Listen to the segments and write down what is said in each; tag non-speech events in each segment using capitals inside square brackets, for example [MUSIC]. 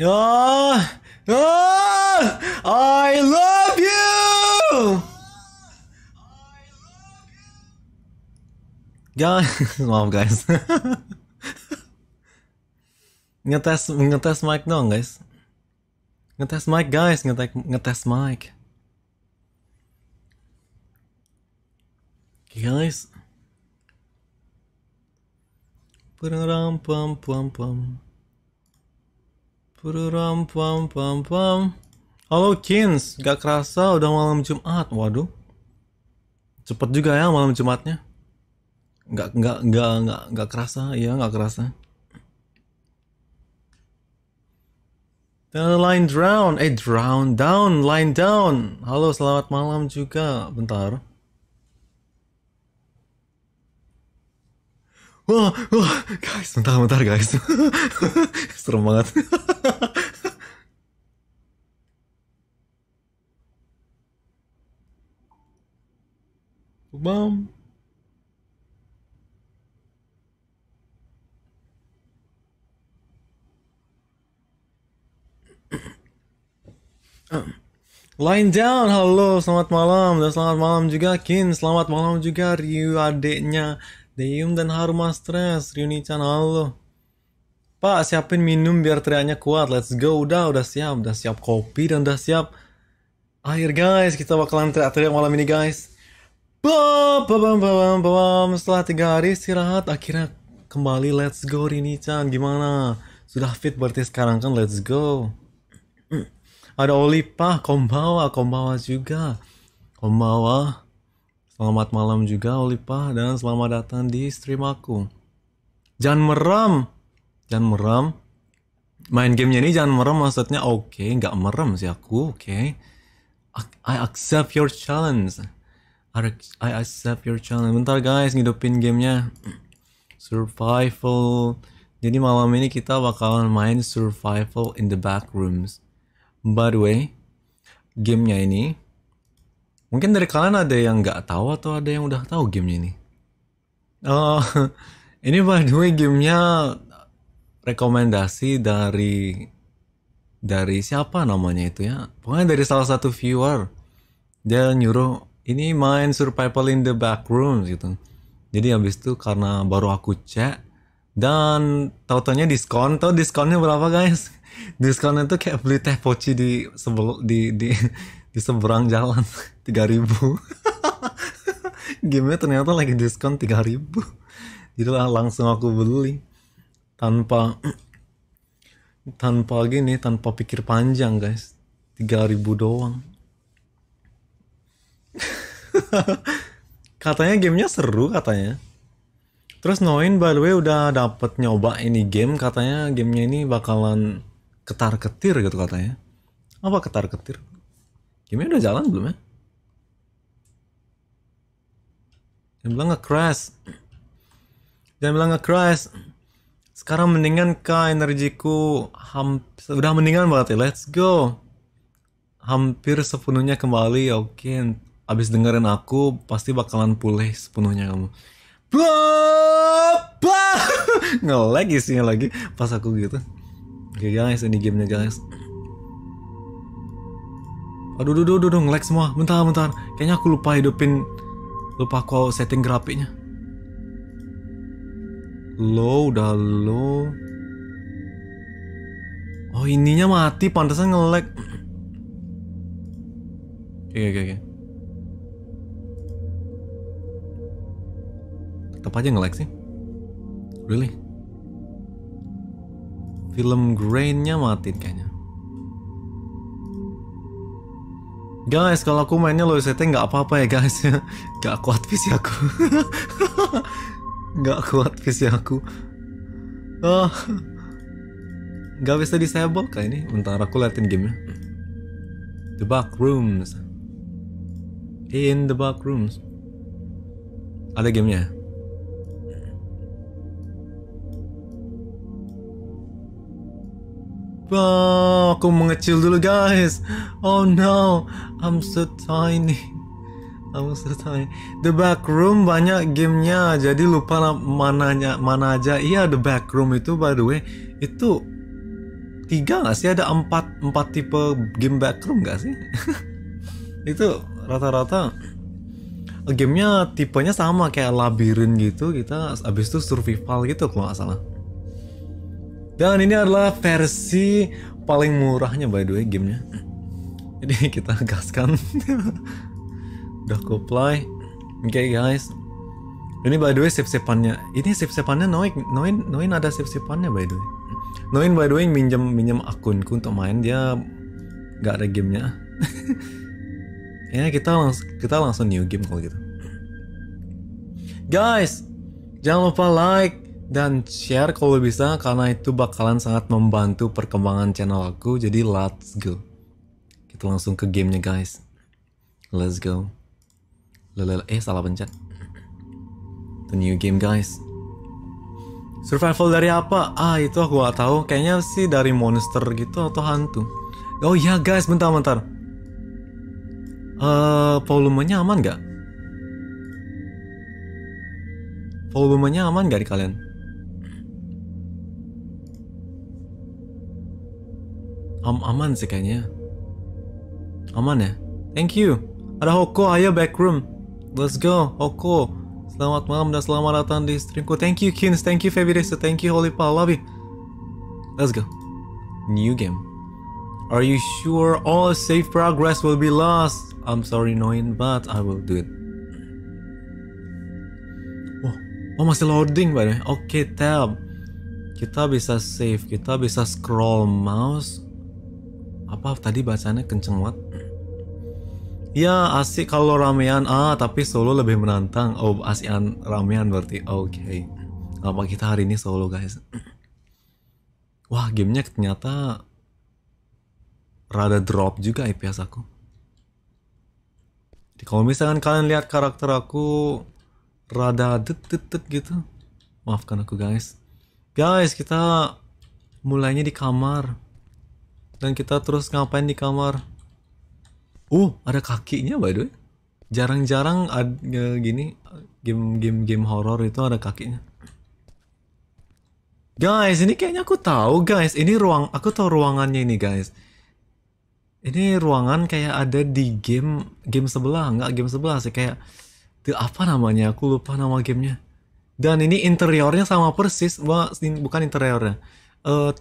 Oh, oh, I love you. Jangan, maaf guys. [LAUGHS] ngetes [LAUGHS] ngetes mic dong guys. Ngetes mic guys, ngetes ngetes mic. Guys. Pum pum pum pum. Pururam pam pam pam. Halo Kins, gak kerasa udah malam Jumat. Waduh. Cepet juga ya malam Jumatnya. Gak gak gak gak gak kerasa, iya gak kerasa. Line drown, eh drown down, line down. Halo, selamat malam juga. Bentar. wah, wah, guys, bentar, bentar, guys. [LAUGHS] Serem banget. Bam. Line down, halo, selamat malam dan selamat malam juga Kin, selamat malam juga Ryu adiknya Diem dan harum Haruma stres, Chan Allah. Pak, siapin minum biar teriaknya kuat. Let's go. Udah, udah siap. Udah siap kopi dan udah siap air, guys. Kita bakalan teriak-teriak malam ini, guys. Bam, bam, bam, bam, Setelah tiga hari istirahat, akhirnya kembali let's go, Rini-chan. Gimana? Sudah fit berarti sekarang kan? Let's go. [CLEARS THROAT] Ada Oli, Pak. Kombawa, Kombawa juga. Kombawa. Selamat malam juga Olipa dan selamat datang di stream aku. Jangan merem. Jangan merem. Main gamenya ini jangan merem maksudnya oke, okay, nggak merem sih aku, oke. Okay. I accept your challenge. I accept your challenge. Bentar guys, ngidupin gamenya. Survival. Jadi malam ini kita bakalan main survival in the back rooms. By the way, gamenya ini Mungkin dari kalian ada yang nggak tahu atau ada yang udah tahu gamenya ini. Uh, [LAUGHS] ini by the way gamenya rekomendasi dari dari siapa namanya itu ya? Pokoknya dari salah satu viewer dia nyuruh ini main survival in the back room gitu. Jadi habis itu karena baru aku cek dan tautannya diskon, tau diskonnya berapa guys? [LAUGHS] Diskonnya tuh kayak beli teh poci di sebelum di di di seberang jalan 3000 [LAUGHS] nya ternyata lagi diskon 3000 jadi lah langsung aku beli tanpa [CLEARS THROAT] tanpa gini tanpa pikir panjang guys 3000 doang [LAUGHS] katanya gamenya seru katanya Terus Noin by the way udah dapet nyoba ini game katanya gamenya ini bakalan ketar ketir gitu katanya. Apa ketar ketir? Gamenya udah jalan belum ya? Jangan bilang nge-crash. Jangan bilang nge-crash. Sekarang mendingan kah energiku hamp udah mendingan banget ya. Let's go. Hampir sepenuhnya kembali. Oke, abis dengerin aku pasti bakalan pulih sepenuhnya kamu. [LAUGHS] Nge-lag isinya lagi pas aku gitu. Oke guys, ini gamenya guys. Aduh, aduh, aduh, aduh, nge-lag semua. Bentar, bentar. Kayaknya aku lupa hidupin... Lupa aku setting grafiknya. Low, udah low. Oh, ininya mati. Pantesan nge-lag. Oke, oke, oke. Tetap aja nge-lag sih. Really? Film grainnya mati kayaknya. Guys, kalau aku mainnya low setting nggak apa-apa ya guys. [LAUGHS] nggak kuat PC aku. [LAUGHS] nggak kuat PC aku. Oh. Ah. gak bisa disable kah ini? Bentar aku liatin gamenya. The back rooms. In the back rooms. Ada gamenya? Wow, aku mengecil dulu guys. Oh no, I'm so tiny. I'm so tiny. The back room banyak gamenya, jadi lupa mananya mana aja. Iya, the back room itu by the way itu tiga nggak sih? Ada empat empat tipe game back room nggak sih? [LAUGHS] itu rata-rata gamenya tipenya sama kayak labirin gitu. Kita abis itu survival gitu kalau nggak salah. Dan ini adalah versi paling murahnya by the way gamenya. Jadi kita gaskan. [LAUGHS] Udah play Oke okay, guys. Ini by the way sip-sipannya. Ini sip-sipannya Noin, Noin, Noin ada sip-sipannya by the way. Noin by the way minjem minjem akunku untuk main dia nggak ada gamenya. [LAUGHS] ya kita langsung kita langsung new game kalau gitu. Guys, jangan lupa like, dan share kalau bisa karena itu bakalan sangat membantu perkembangan channel aku. Jadi let's go. Kita langsung ke gamenya guys. Let's go. Lelele, eh salah pencet. The new game guys. Survival dari apa? Ah itu aku gak tahu. Kayaknya sih dari monster gitu atau hantu. Oh ya guys, bentar-bentar. Uh, eh, volumenya aman gak? volumenya aman gak di kalian? Am aman sih kayaknya. Aman ya? Thank you. Ada Hoko, ayo back room Let's go, Hoko. Selamat malam dan selamat datang di streamku. Thank you, Kins. Thank you, Febirista. Thank you, Holy Pal. Love you. Let's go. New game. Are you sure all safe progress will be lost? I'm sorry, Noin, but I will do it. Oh, oh masih loading, by the way. Oke, okay, tab. Kita bisa save, kita bisa scroll mouse apa tadi bacanya kenceng banget ya asik kalau ramean ah tapi solo lebih menantang oh asian ramean berarti oke okay. apa kita hari ini solo guys [CLEARS THROAT] wah gamenya ternyata rada drop juga IPS aku kalau misalkan kalian lihat karakter aku rada det det, det gitu maafkan aku guys guys kita mulainya di kamar dan kita terus ngapain di kamar uh ada kakinya by the way jarang-jarang gini game game game horror itu ada kakinya guys ini kayaknya aku tahu guys ini ruang aku tahu ruangannya ini guys ini ruangan kayak ada di game game sebelah nggak game sebelah sih kayak apa namanya aku lupa nama gamenya dan ini interiornya sama persis bukan interiornya uh,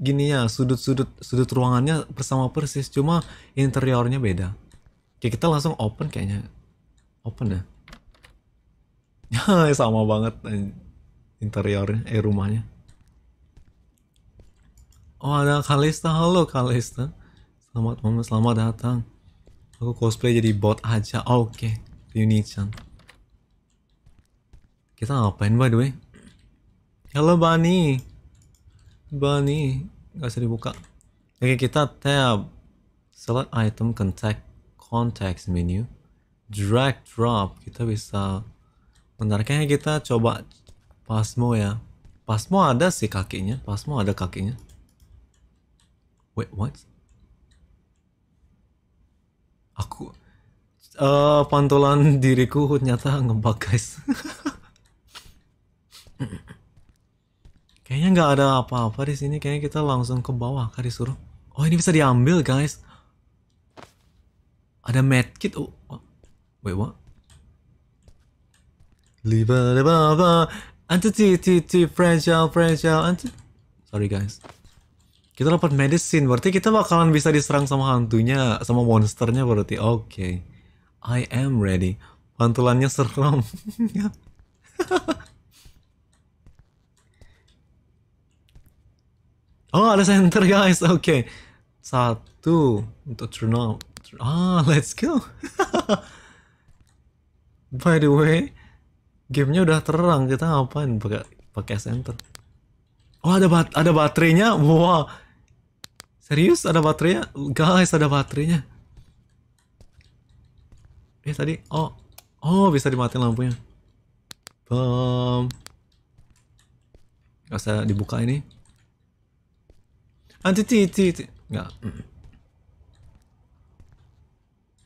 gini ya sudut-sudut sudut ruangannya bersama persis cuma interiornya beda kayak kita langsung open kayaknya open ya [LAUGHS] sama banget eh, interiornya eh rumahnya oh ada Kalista halo Kalista selamat malam selamat datang aku cosplay jadi bot aja oh, oke okay. Yunichan kita ngapain by the way halo Bani Bunny nggak usah dibuka. Oke kita tab select item contact context menu drag drop kita bisa menariknya kita coba pasmo ya pasmo ada sih kakinya pasmo ada kakinya wait what aku uh, pantulan diriku ternyata ngebug guys [LAUGHS] Kayaknya nggak ada apa-apa di sini. Kayaknya kita langsung ke bawah kah disuruh. Oh ini bisa diambil guys. Ada medkit. Oh, oh. wait what? Liba liba liba. Anti ti ti fragile fragile anti. Sorry guys. Kita dapat medicine. Berarti kita bakalan bisa diserang sama hantunya, sama monsternya berarti. Oke. Okay. I am ready. Pantulannya serem. [LAUGHS] Oh, ada center guys. [LAUGHS] Oke. Okay. Satu untuk turn Ah, let's go. [LAUGHS] By the way, gamenya udah terang. Kita ngapain pakai pakai center? Oh, ada bat ada baterainya. Wow. Serius ada baterainya? Guys, ada baterainya. Eh, tadi oh. Oh, bisa dimatiin lampunya. Bam. Gak usah dibuka ini anti ti ti ti Enggak. Hmm.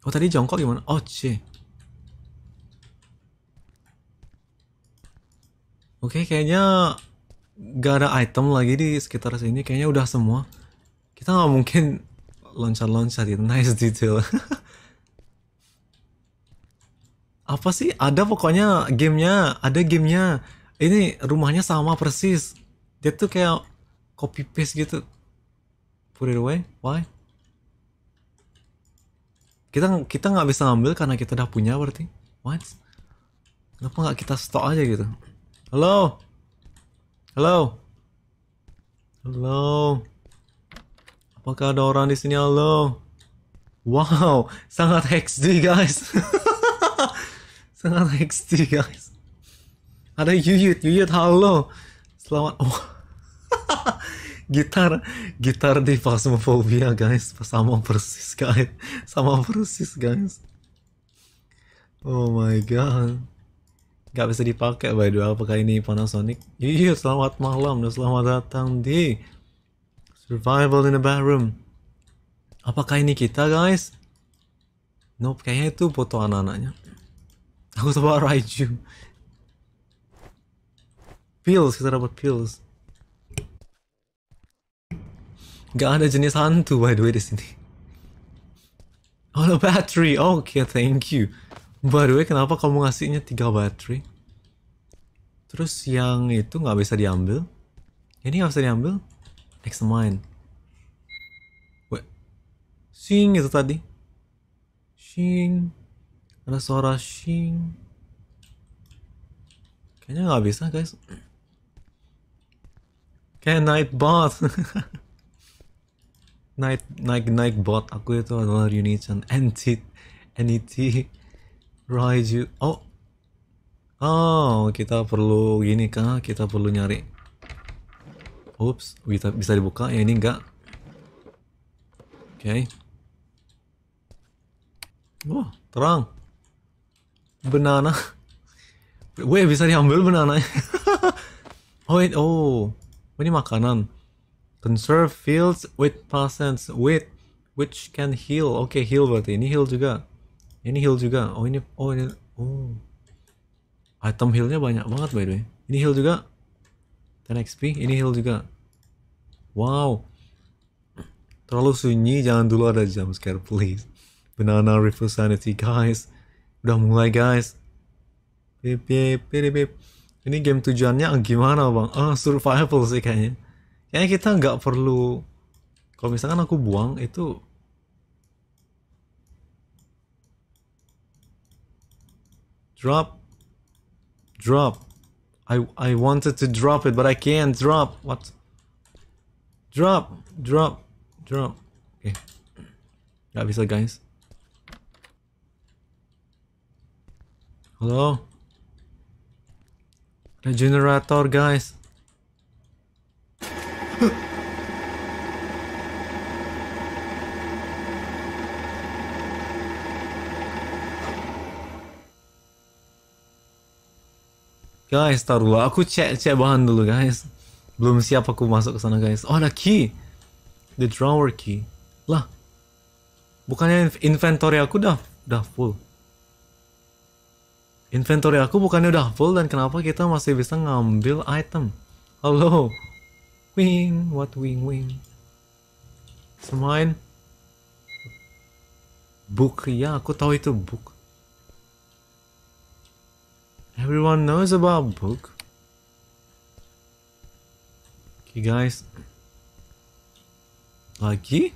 Oh tadi jongkok gimana? Oh c. Oke okay, kayaknya gak ada item lagi di sekitar sini. Kayaknya udah semua. Kita nggak mungkin loncat-loncat itu. Nice detail. [LAUGHS] Apa sih? Ada pokoknya gamenya. Ada gamenya. Ini rumahnya sama persis. Dia tuh kayak copy paste gitu Put it away? Why? Kita kita nggak bisa ngambil karena kita udah punya berarti. What? Kenapa nggak kita stok aja gitu? Halo? Halo? Halo? Apakah ada orang di sini? Halo? Wow, [LAUGHS] sangat XD guys. [LAUGHS] sangat XD guys. Ada Yuyut, Yuyut halo. Selamat. Oh. [LAUGHS] gitar gitar di Phasmophobia guys sama persis guys sama persis guys oh my god gak bisa dipakai by the way apakah ini Panasonic iya selamat malam dan selamat datang di survival in the Bedroom. apakah ini kita guys nope kayaknya itu foto anak-anaknya aku coba [LAUGHS] Raiju pills kita dapat pills Gak ada jenis hantu by the way di sini. Oh, no battery. Oke, okay, thank you. By the way, kenapa kamu ngasihnya tiga battery? Terus yang itu nggak bisa diambil? Ini nggak bisa diambil? Next mine. Wait. Sing itu tadi. Sing. Ada suara sing. Kayaknya nggak bisa, guys. Kayak night bot. [LAUGHS] naik naik naik bot aku itu adalah Unison NT NT Raiju oh oh kita perlu gini kah kita perlu nyari Oops bisa bisa dibuka ya ini enggak oke okay. wah terang banana Weh bisa diambil banana [LAUGHS] oh wait oh ini makanan Conserve fields with peasants with which can heal. Oke, okay, heal berarti. Ini heal juga. Ini heal juga. Oh, ini oh ini oh. Item healnya banyak banget by the way. Ini heal juga. ten XP, ini heal juga. Wow. Terlalu sunyi, jangan dulu ada jump scare please. Banana River Sanity guys. Udah mulai guys. Pip, pip, pip, pip. Ini game tujuannya gimana bang? Ah, survival sih kayaknya ya kita nggak perlu kalau misalkan aku buang itu drop drop I I wanted to drop it but I can't drop what drop drop drop oke okay. nggak bisa guys halo generator guys Guys, taruhlah. Aku cek cek bahan dulu, guys. Belum siap aku masuk ke sana, guys. Oh, ada key. The drawer key. Lah. Bukannya inventory aku udah udah full. Inventory aku bukannya udah full dan kenapa kita masih bisa ngambil item? Halo. Wing, what wing wing? Semain book ya, aku tahu itu book. Everyone knows about book. Okay, guys. Lagi?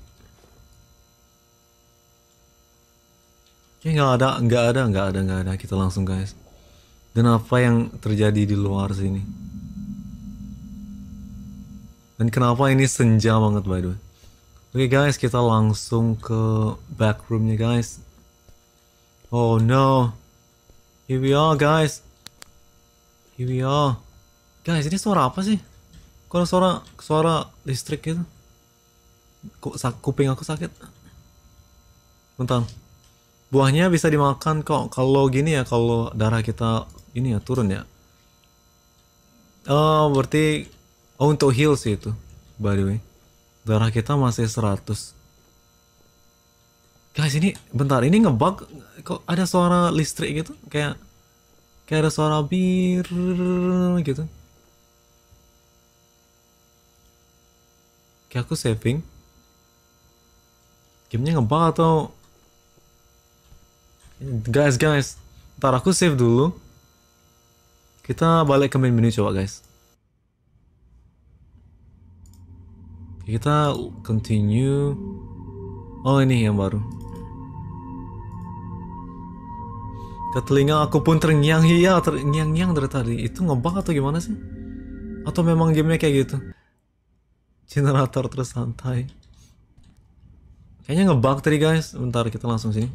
Oke, okay, ya, nggak ada, nggak ada, nggak ada, nggak ada. Kita langsung, guys. Dan apa yang terjadi di luar sini? Dan kenapa ini senja banget, by the way? Oke okay, guys, kita langsung ke backroomnya guys. Oh no, here we are guys. Here we are. Guys, ini suara apa sih? Kok suara suara listrik gitu. Kok kuping aku sakit. Bentar. Buahnya bisa dimakan kok kalau gini ya kalau darah kita ini ya turun ya. Oh, berarti oh untuk heal sih itu. By the way. Darah kita masih 100 guys ini bentar ini ngebug kok ada suara listrik gitu kayak kayak ada suara bir gitu kayak aku saving gamenya ngebug atau guys guys ntar aku save dulu kita balik ke main menu coba guys kita continue oh ini yang baru Ke telinga aku pun terngiang iya terngiang-ngiang dari tadi. Itu ngebak atau gimana sih? Atau memang gamenya kayak gitu? Generator terus santai. Kayaknya ngebak tadi guys. Bentar kita langsung sini.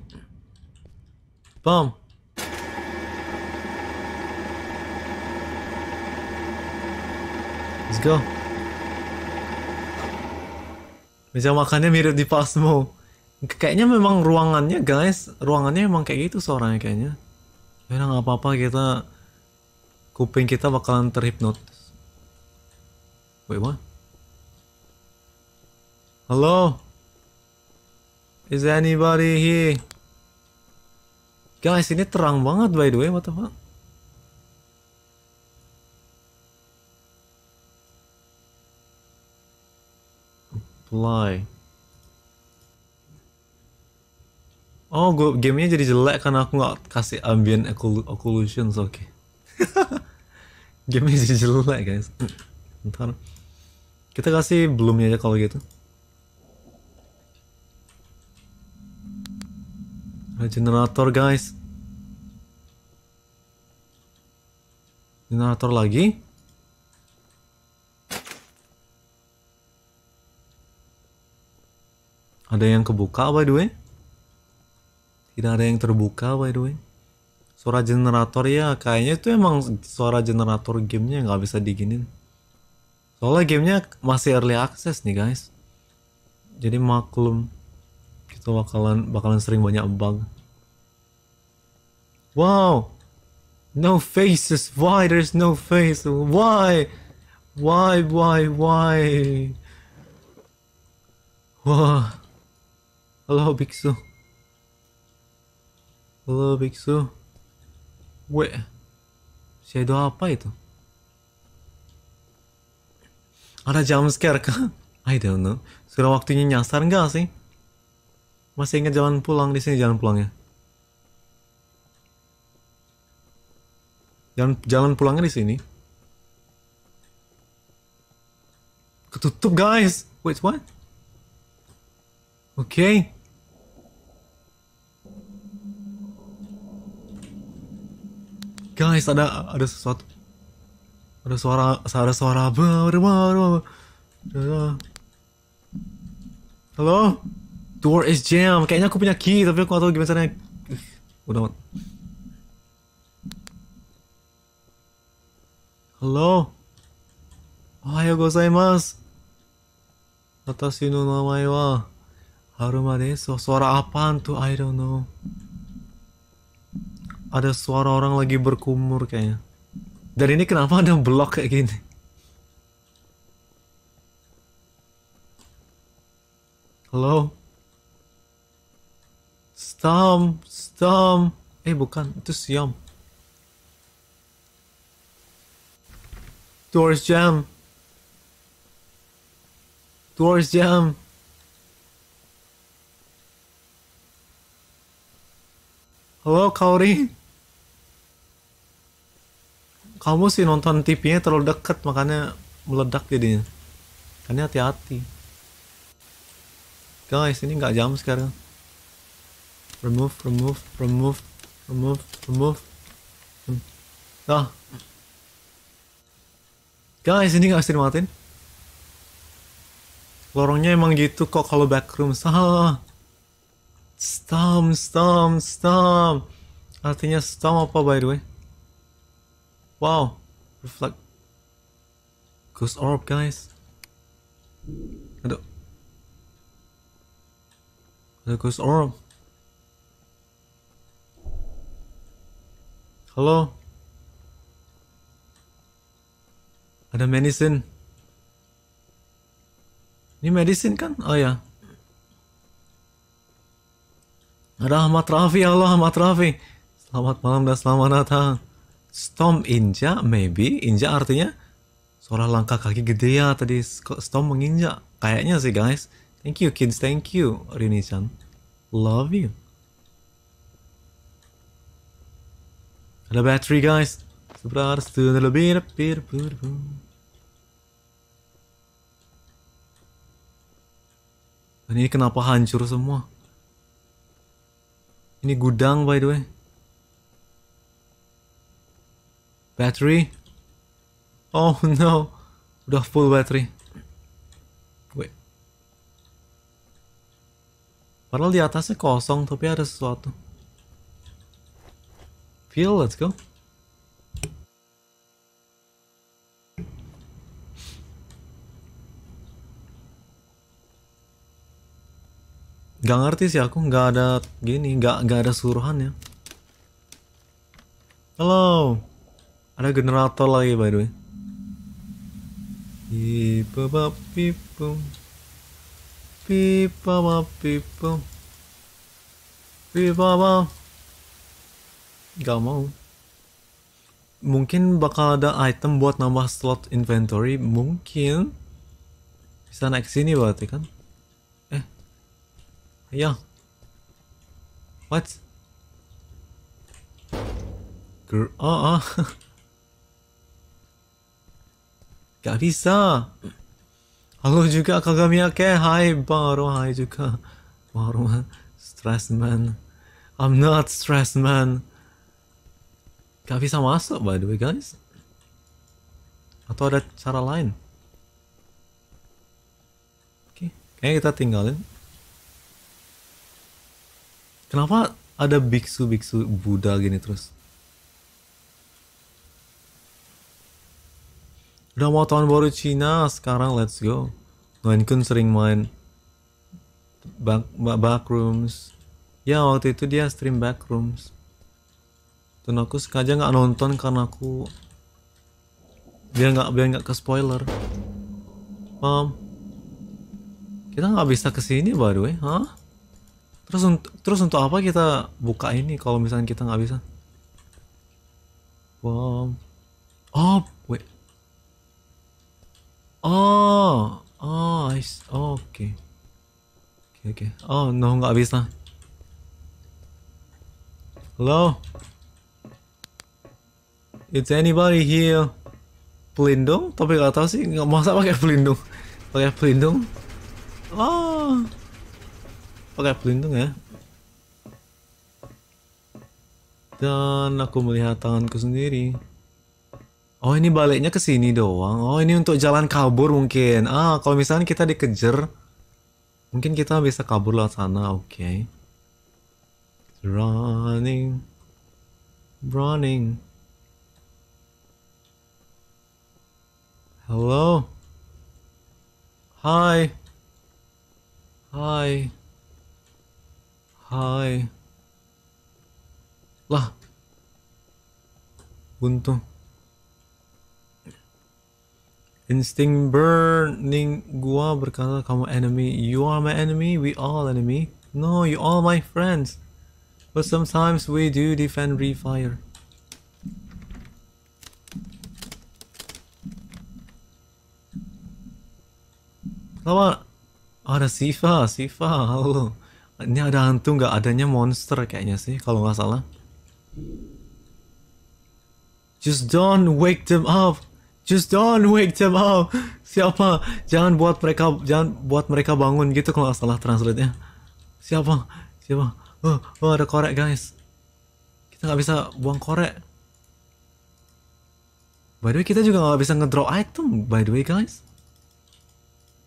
pam, Let's go. Meja makannya mirip di Pasmo kayaknya memang ruangannya guys ruangannya emang kayak gitu suaranya kayaknya ya nggak apa-apa kita kuping kita bakalan terhipnotis wait what hello is anybody here guys ini terang banget by the way what the fuck apply Oh, gue gamenya jadi jelek karena aku nggak kasih ambient occlusion oke. Okay. [LAUGHS] gamenya jadi jelek guys. [CLEARS THROAT] Ntar kita kasih belumnya aja kalau gitu. Generator guys. Generator lagi. Ada yang kebuka by the way? Tidak ada yang terbuka by the way. Suara generator ya, kayaknya itu emang suara generator gamenya nggak bisa digini Soalnya gamenya masih early access nih guys. Jadi maklum kita bakalan bakalan sering banyak bug. Wow, no faces. Why there's no face? Why? Why? Why? Why? Wah. Halo biksu. Halo biksu. We. Shadow apa itu? Ada jam scare kah? [LAUGHS] I don't know. Sudah waktunya nyasar enggak sih? Masih ingat jalan pulang di sini jalan pulangnya? Jalan jalan pulangnya di sini. Ketutup guys. Wait what? Oke. Okay. guys ada ada sesuatu ada suara ada suara baru halo door is jam kayaknya aku punya key tapi aku nggak tahu gimana caranya udah halo Ohayo gozaimasu mas atas ini wa Haruma desu Suara apaan tuh? I don't know ada suara orang lagi berkumur kayaknya. Dan ini kenapa ada blok kayak gini? Halo? Stom, Stom. Eh bukan, itu siom. Doors jam. Doors jam. Hello, Cody kamu sih nonton TV-nya terlalu deket makanya meledak jadinya kan hati-hati guys ini nggak jam sekarang remove remove remove remove remove hmm. nah guys ini nggak bisa dimatiin lorongnya emang gitu kok kalau backroom salah stom stom stom artinya stom apa by the way Wow, reflect ghost orb, guys. Aduh. Ada ghost orb. Halo. Ada medicine. Ini medicine kan? Oh ya. Ada Ahmad Rafi, Allah Ahmad Rafi. Selamat malam dan selamat datang. Storm injak, maybe. injak artinya seolah langkah kaki gede ya tadi Storm menginjak. Kayaknya sih guys. Thank you kids, thank you Rinisan. Love you. Ada battery guys. Sebentar, tuh lebih lebih Dan ini kenapa hancur semua? Ini gudang by the way. Battery. Oh no. Udah full battery. Wait. Padahal di atasnya kosong, tapi ada sesuatu. Feel, let's go. Gak ngerti sih aku, gak ada gini, gak, gak ada suruhan ya. Halo. Ada generator lagi by the way. Pipa pipa pipa pipa pipa Gak mau. Mungkin bakal ada item buat nambah slot inventory. Mungkin bisa naik sini berarti kan? Eh, ya. What? Girl, oh, oh. [LAUGHS] gak bisa, halo juga hai Bang 가가미야케 hai juga juga, baru stress man I'm not stress man gak bisa masuk by the way guys atau ada cara lain oke okay. kayaknya kita tinggalin kenapa ada biksu-biksu Buddha gini terus Udah mau tahun baru Cina, sekarang let's go. Nguyen sering main back, back backrooms. Ya waktu itu dia stream backrooms. Dan aku sengaja nggak nonton karena aku biar nggak biar nggak ke spoiler. Paham? Kita nggak bisa kesini by the way, hah? Terus terus untuk apa kita buka ini kalau misalnya kita nggak bisa? Paham? Oh, Oh, oh, oke. Oh, oke, okay. oke. Okay, okay. Oh, no, nggak bisa. Hello? It's anybody here? Pelindung? Tapi nggak tahu sih. Nggak masak pakai pelindung. pakai pelindung? Oh, pakai pelindung ya. Dan aku melihat tanganku sendiri. Oh ini baliknya ke sini doang. Oh ini untuk jalan kabur mungkin. Ah kalau misalnya kita dikejar, mungkin kita bisa kabur lewat sana. Oke. Okay. Running, running. Hello. Hi. Hi. Hi. Lah. Buntung. Instinct burning gua berkata kamu enemy. You are my enemy, we all enemy. No, you all my friends. But sometimes we do defend refire. Lama ada Siva, Siva, halo. Ini ada hantu nggak? Adanya monster kayaknya sih kalau nggak salah. Just don't wake them up just don't wake them up [LAUGHS] siapa jangan buat mereka jangan buat mereka bangun gitu kalau nggak salah translate nya siapa siapa oh, oh ada korek guys kita nggak bisa buang korek by the way kita juga nggak bisa ngedraw item by the way guys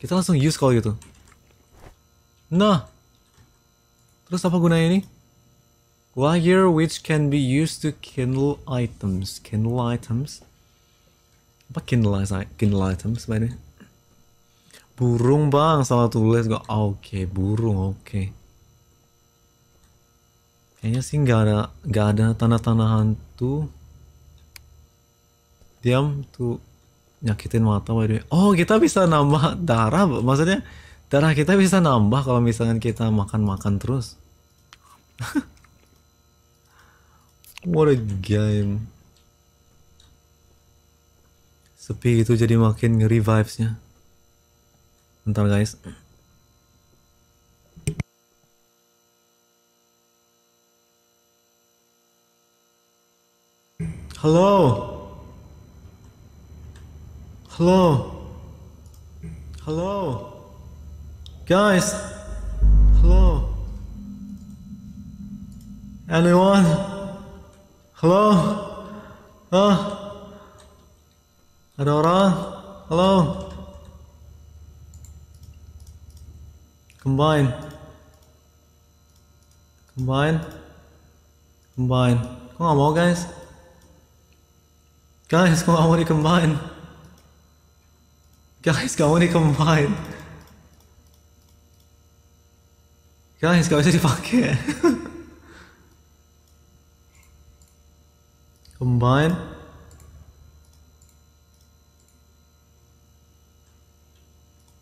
kita langsung use call gitu nah terus apa gunanya ini wire which can be used to kindle items kindle items apa Kindle, Kindle item sebenarnya burung bang salah tulis gak ah, oke okay, burung oke okay. kayaknya sih nggak ada nggak ada tanah-tanah hantu diam tuh nyakitin mata by the way. oh kita bisa nambah darah maksudnya darah kita bisa nambah kalau misalnya kita makan-makan terus [LAUGHS] what a game Sepi itu jadi makin ngeri vibesnya. Bentar guys. Halo. Halo. Halo. Guys. Halo. Anyone? halo Ah. Uh. Aurora? Hello? Combine. Combine. Combine. Come on, more guys. Guys, come on, I want to combine. Guys, I want to combine. Guys, go to the bucket. combine.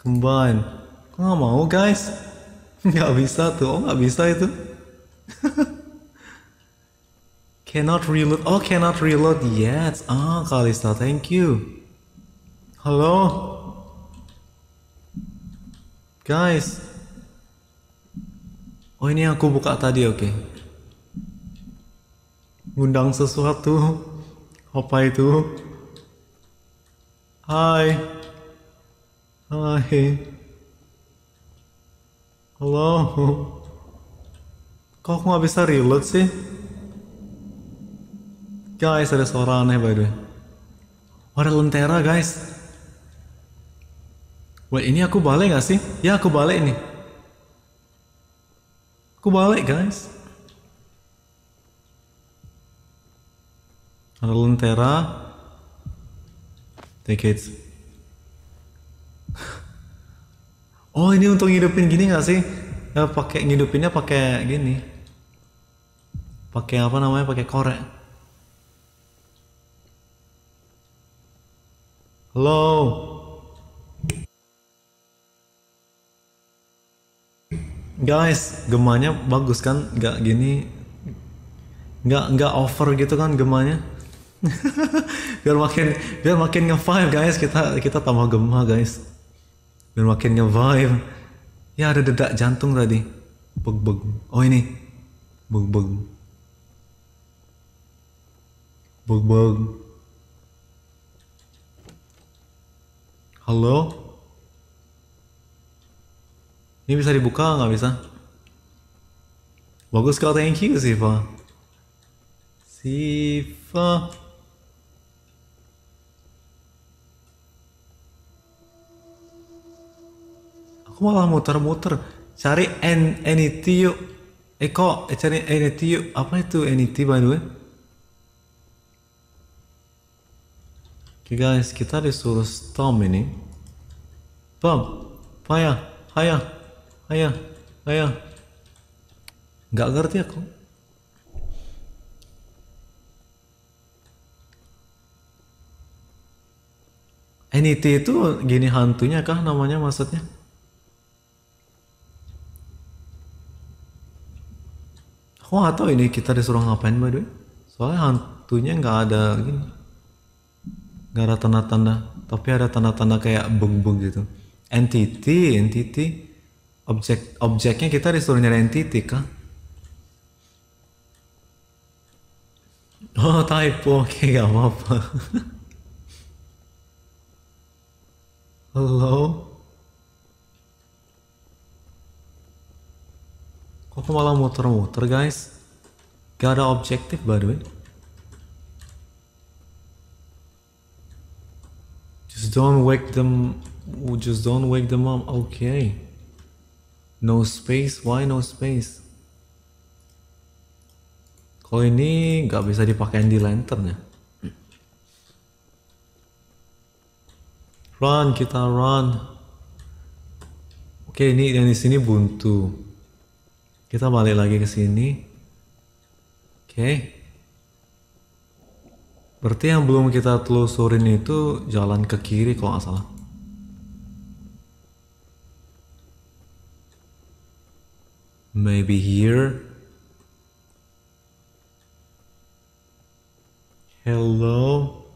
combine kok nggak mau guys [LAUGHS] nggak bisa tuh oh nggak bisa itu [LAUGHS] cannot reload oh cannot reload yet, ah oh, Kalista thank you halo guys oh ini aku buka tadi oke okay. ngundang sesuatu [LAUGHS] apa itu hai Hai. Halo. Kok aku gak bisa reload sih? Guys, ada suara aneh by the way. ada lentera guys. Wait, ini aku balik gak sih? Ya, aku balik nih. Aku balik guys. Ada lentera. Take it. oh ini untuk ngidupin gini nggak sih ya, pakai ngidupinnya pakai gini pakai apa namanya pakai korek halo guys gemanya bagus kan Gak gini Gak gak over gitu kan gemanya [LAUGHS] biar makin biar makin nge guys kita kita tambah gemah guys dan makin Vive, ya ada dedak jantung tadi beg beg oh ini beg beg beg beg halo ini bisa dibuka nggak bisa bagus kalau thank you Siva Siva aku malah muter-muter cari n e t yuk Eko eh, eh, cari e t yuk apa itu e t by the way oke okay, guys kita disuruh storm ini Bam, payah hayah hayah hayah Gak ngerti aku Entity itu gini hantunya kah namanya maksudnya? Aku gak tahu ini kita disuruh ngapain by the way. Soalnya hantunya nggak ada gini. Nggak ada tanda-tanda. Tapi ada tanda-tanda kayak beng-beng gitu. Entity, entity. Objek, objeknya kita disuruh nyari entity kah? Oh typo, [LAUGHS] oke okay, gak apa-apa. Hello? Kok malah muter-muter guys? Gak ada objektif by the way. Just don't wake them. Just don't wake them up. Okay. No space. Why no space? Kalau ini nggak bisa dipakai di lantern ya. Run kita run. Oke ini yang di sini buntu. Kita balik lagi ke sini. Oke. Okay. Berarti yang belum kita telusurin itu jalan ke kiri kalau nggak salah. Maybe here. Hello.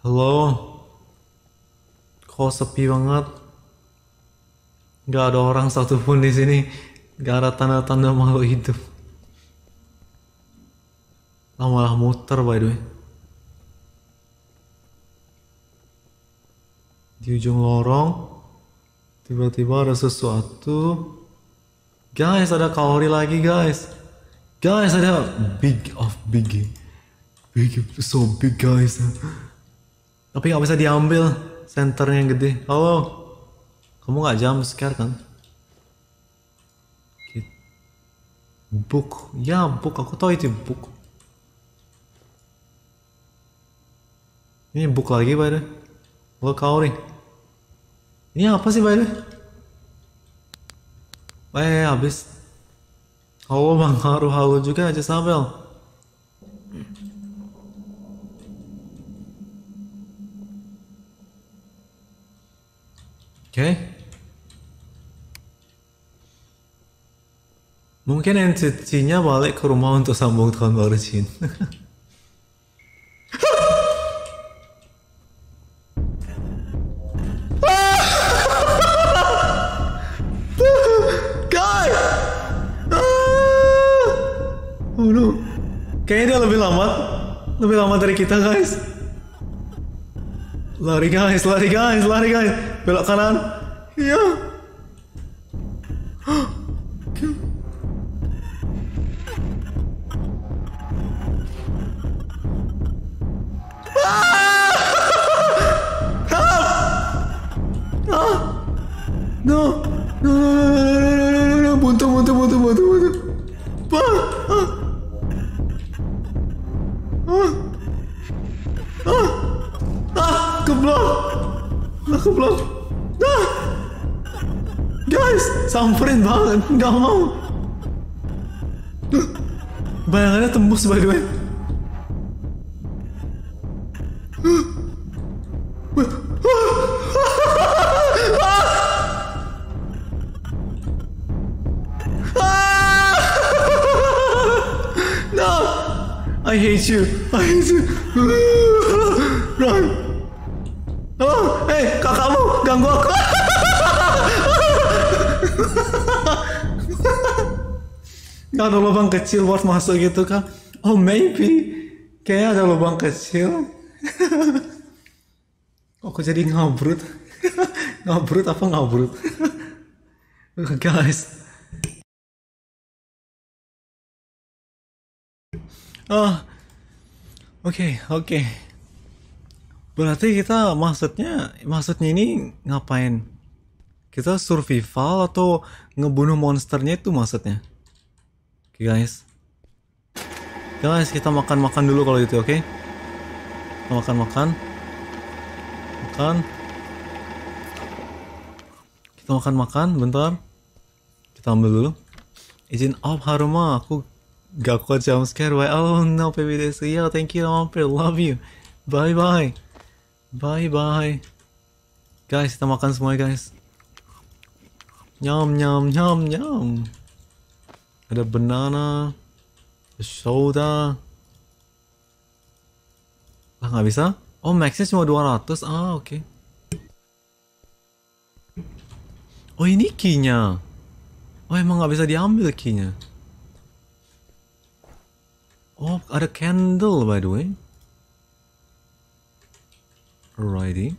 Hello kok sepi banget nggak ada orang satupun di sini nggak ada tanda-tanda makhluk hidup ah malah muter by the way di ujung lorong tiba-tiba ada sesuatu guys ada kaori lagi guys guys ada big of big big so big guys tapi nggak bisa diambil senternya yang gede oh kamu nggak jam sekarang kan book ya book aku tahu itu buku. ini book lagi pak lo kau nih ini apa sih pada eh habis Halo, bang Haru halo juga aja Sabel Oke, Mungkin entitinya balik ke rumah untuk sambung tahun baru Jin. Oh [LAUGHS] ah! no. Ah! Kayaknya dia lebih lama. Lebih lama dari kita, guys. Lari guys, lari guys, lari guys. Belok kanan. Iya. No, no, no, no, no, no, no, no, no, no, no, no, no, Aku belum. Ah! Guys, samperin banget. Gak mau. Bayangannya tembus by the way. No! I hate you. I hate you. Run. Oh, eh kakakmu ganggu aku. Gak kan ada lubang kecil buat masuk gitu kan? Oh maybe, kayaknya ada lubang kecil. Kok aku jadi ngabrut, ngabrut apa ngabrut? Guys, Oh, oke, okay, oke. Okay. Berarti kita maksudnya maksudnya ini ngapain? Kita survival atau ngebunuh monsternya itu maksudnya? Oke okay, guys. Okay, guys, kita makan-makan dulu kalau gitu, oke? Okay? makan-makan. Makan. Kita makan-makan bentar. Kita ambil dulu. Izin op Haruma, aku gak kuat jump scare. oh no, PBDC. Yeah, thank you, Love you. Bye bye. Bye bye. Guys, kita makan semua ya, guys. Nyam nyam nyam nyam. Ada banana, soda. Ah nggak bisa? Oh maxnya cuma 200. Ah oke. Okay. Oh ini keynya. Oh emang nggak bisa diambil keynya. Oh ada candle by the way. Alrighty.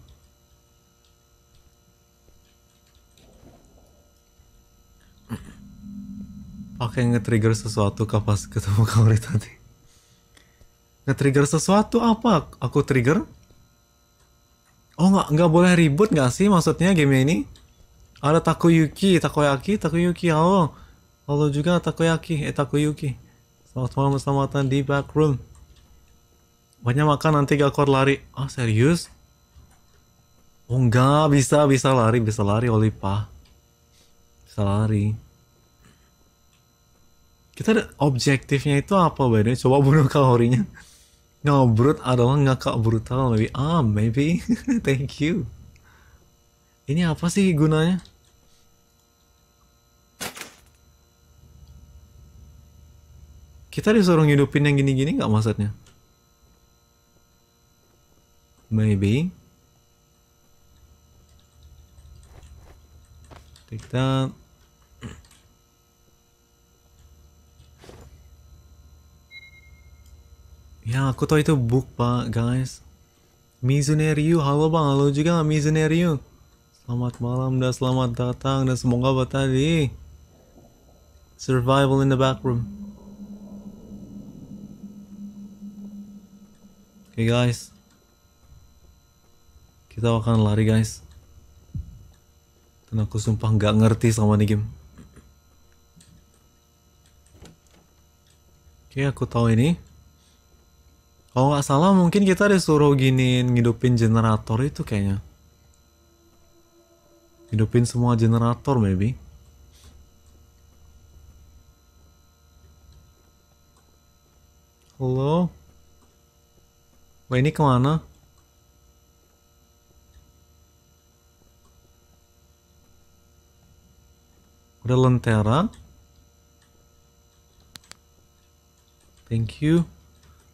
Pakai nge-trigger sesuatu kah pas ketemu kamu tadi? Nge-trigger sesuatu apa? Aku trigger? Oh nggak nggak boleh ribut nggak sih maksudnya game ini? Ada takoyuki, takoyaki, takoyuki, halo. Halo juga takoyaki, eh takoyuki. Selamat malam, datang di back room. Banyak makan nanti gak keluar lari. oh, serius? Oh enggak, bisa, bisa lari, bisa lari oli pak. Bisa lari. Kita ada objektifnya itu apa bedanya? Coba bunuh kalorinya. Ngobrut adalah ngakak brutal maybe. Ah, maybe. [LAUGHS] Thank you. Ini apa sih gunanya? Kita disuruh hidupin yang gini-gini nggak maksudnya? Maybe. Take Ya, aku tahu itu book, Pak, guys. Mizune Ryu, halo Bang, halo juga Mizune Ryu. Selamat malam dan selamat datang dan semoga buat tadi. Survival in the back room. Okay guys. Kita akan lari guys. Dan aku sumpah nggak ngerti sama nih game. Oke, aku tahu ini. Kalau nggak salah mungkin kita disuruh giniin ngidupin generator itu kayaknya. Hidupin semua generator maybe. Halo? Wah ini kemana? udah lentera thank you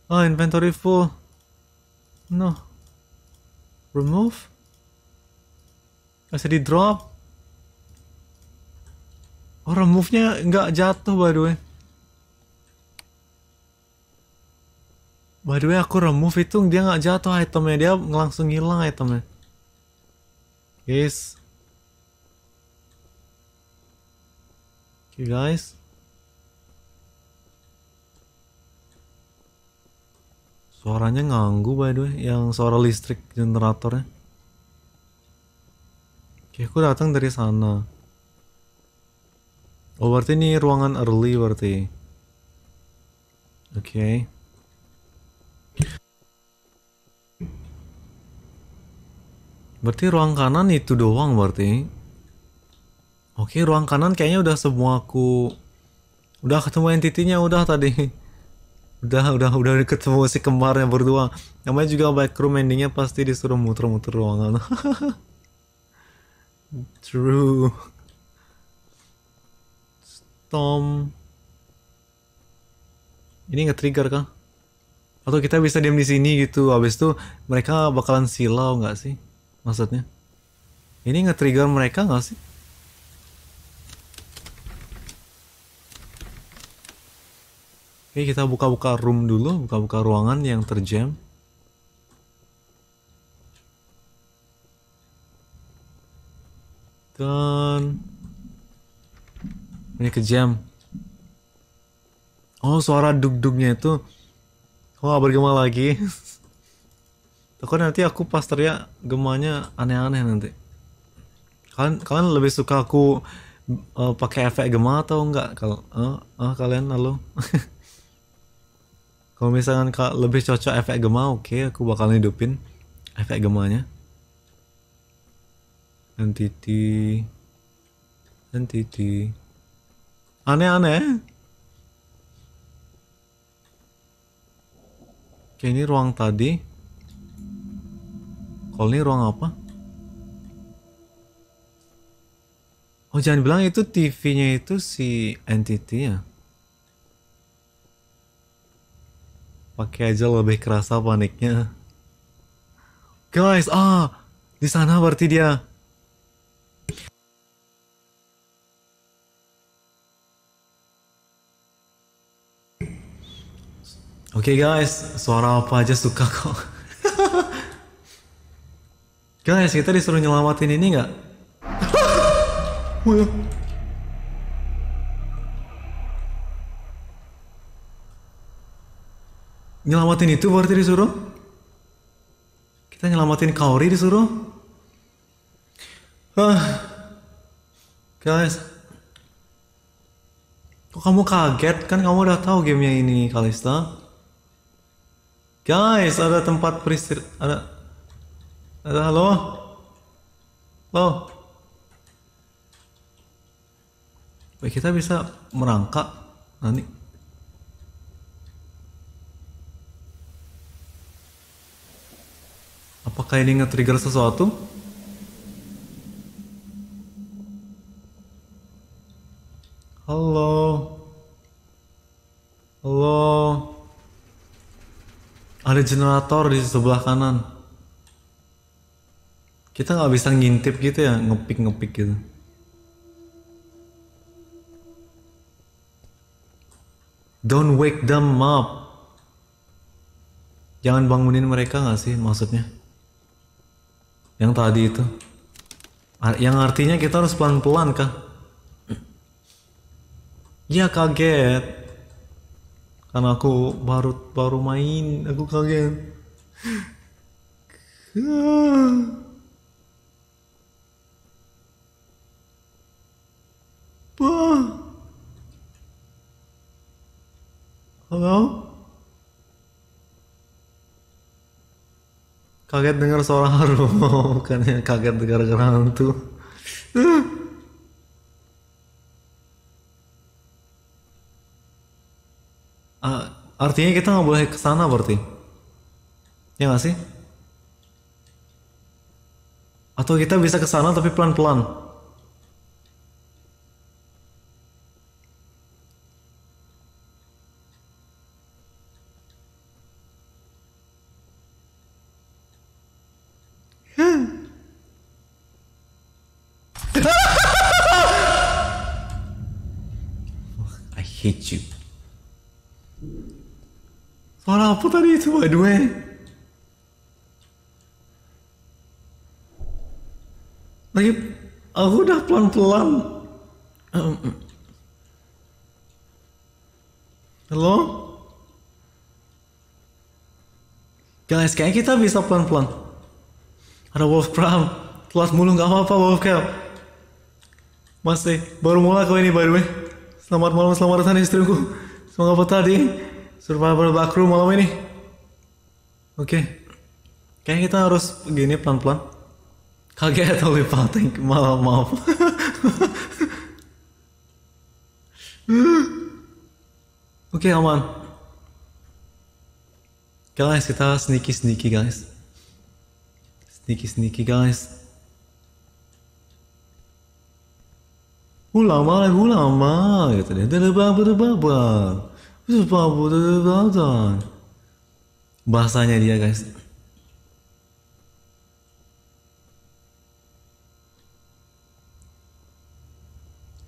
oh inventory full no remove masih di drop oh remove nya nggak jatuh by the way By the way, aku remove itu dia nggak jatuh itemnya, dia langsung hilang itemnya. Guys, You guys? Suaranya nganggu by the way, yang suara listrik generatornya. Oke, aku datang dari sana. Oh, berarti ini ruangan early berarti. Oke. Okay. Berarti ruang kanan itu doang berarti. Oke, ruang kanan kayaknya udah semua aku udah ketemu entitinya udah tadi. [LAUGHS] Udah, udah, udah ketemu si kembarnya berdua. Namanya juga baik room endingnya pasti disuruh muter-muter ruangan. [LAUGHS] True. Storm. Ini nge-trigger kah? Atau kita bisa diam di sini gitu. Habis itu mereka bakalan silau nggak sih? Maksudnya. Ini nge-trigger mereka nggak sih? Oke, kita buka-buka room dulu, buka-buka ruangan yang terjam. Dan ini kejam. Oh, suara dug-dugnya itu. Oh, bergema lagi. [LAUGHS] Takut nanti aku pas teriak gemanya aneh-aneh nanti. Kalian kalian lebih suka aku uh, pakai efek gema atau enggak? Kalau uh, uh, kalian lalu [LAUGHS] kalau misalkan kak lebih cocok efek gema oke okay, aku bakal hidupin efek gemanya entity entity aneh-aneh oke ini ruang tadi kalau ini ruang apa oh jangan bilang itu TV nya itu si entity ya pakai aja lebih kerasa paniknya guys ah di sana berarti dia Oke okay guys, suara apa aja suka kok. [LAUGHS] guys, kita disuruh nyelamatin ini nggak? nyelamatin itu berarti disuruh? Kita nyelamatin Kaori disuruh? Hah. Guys. Kok kamu kaget? Kan kamu udah tahu gamenya ini, Kalista. Guys, ada tempat peristir... Ada... Ada halo? Halo? Baik, kita bisa merangkak. Nanti Apakah ini nge-trigger sesuatu? Halo. Halo. Ada generator di sebelah kanan. Kita nggak bisa ngintip gitu ya, ngepik-ngepik gitu. Don't wake them up. Jangan bangunin mereka gak sih maksudnya? yang tadi itu yang artinya kita harus pelan-pelan kah ya kaget karena aku baru baru main aku kaget Bah. Halo? kaget dengar suara kan bukannya kaget dengar gara hantu uh, artinya kita nggak boleh ke sana berarti ya nggak sih atau kita bisa ke sana tapi pelan-pelan apa tadi itu by aduh lagi aku udah pelan-pelan halo guys kayaknya kita bisa pelan-pelan ada wolf Wolfram telat mulu nggak apa-apa wolf Wolfram masih baru mulai kau ini by the way selamat malam selamat datang di istriku semoga tadi Survivor Bakru malam ini. Oke. Okay. Kayaknya kita harus begini pelan-pelan. Kaget oleh [LAUGHS] pateng. Maaf, maaf. [LAUGHS] Oke okay, aman. Guys kita sneaky sneaky guys. Sneaky sneaky guys. Ulama, ulama, gitu deh. Debab, debab, Bahasanya dia guys.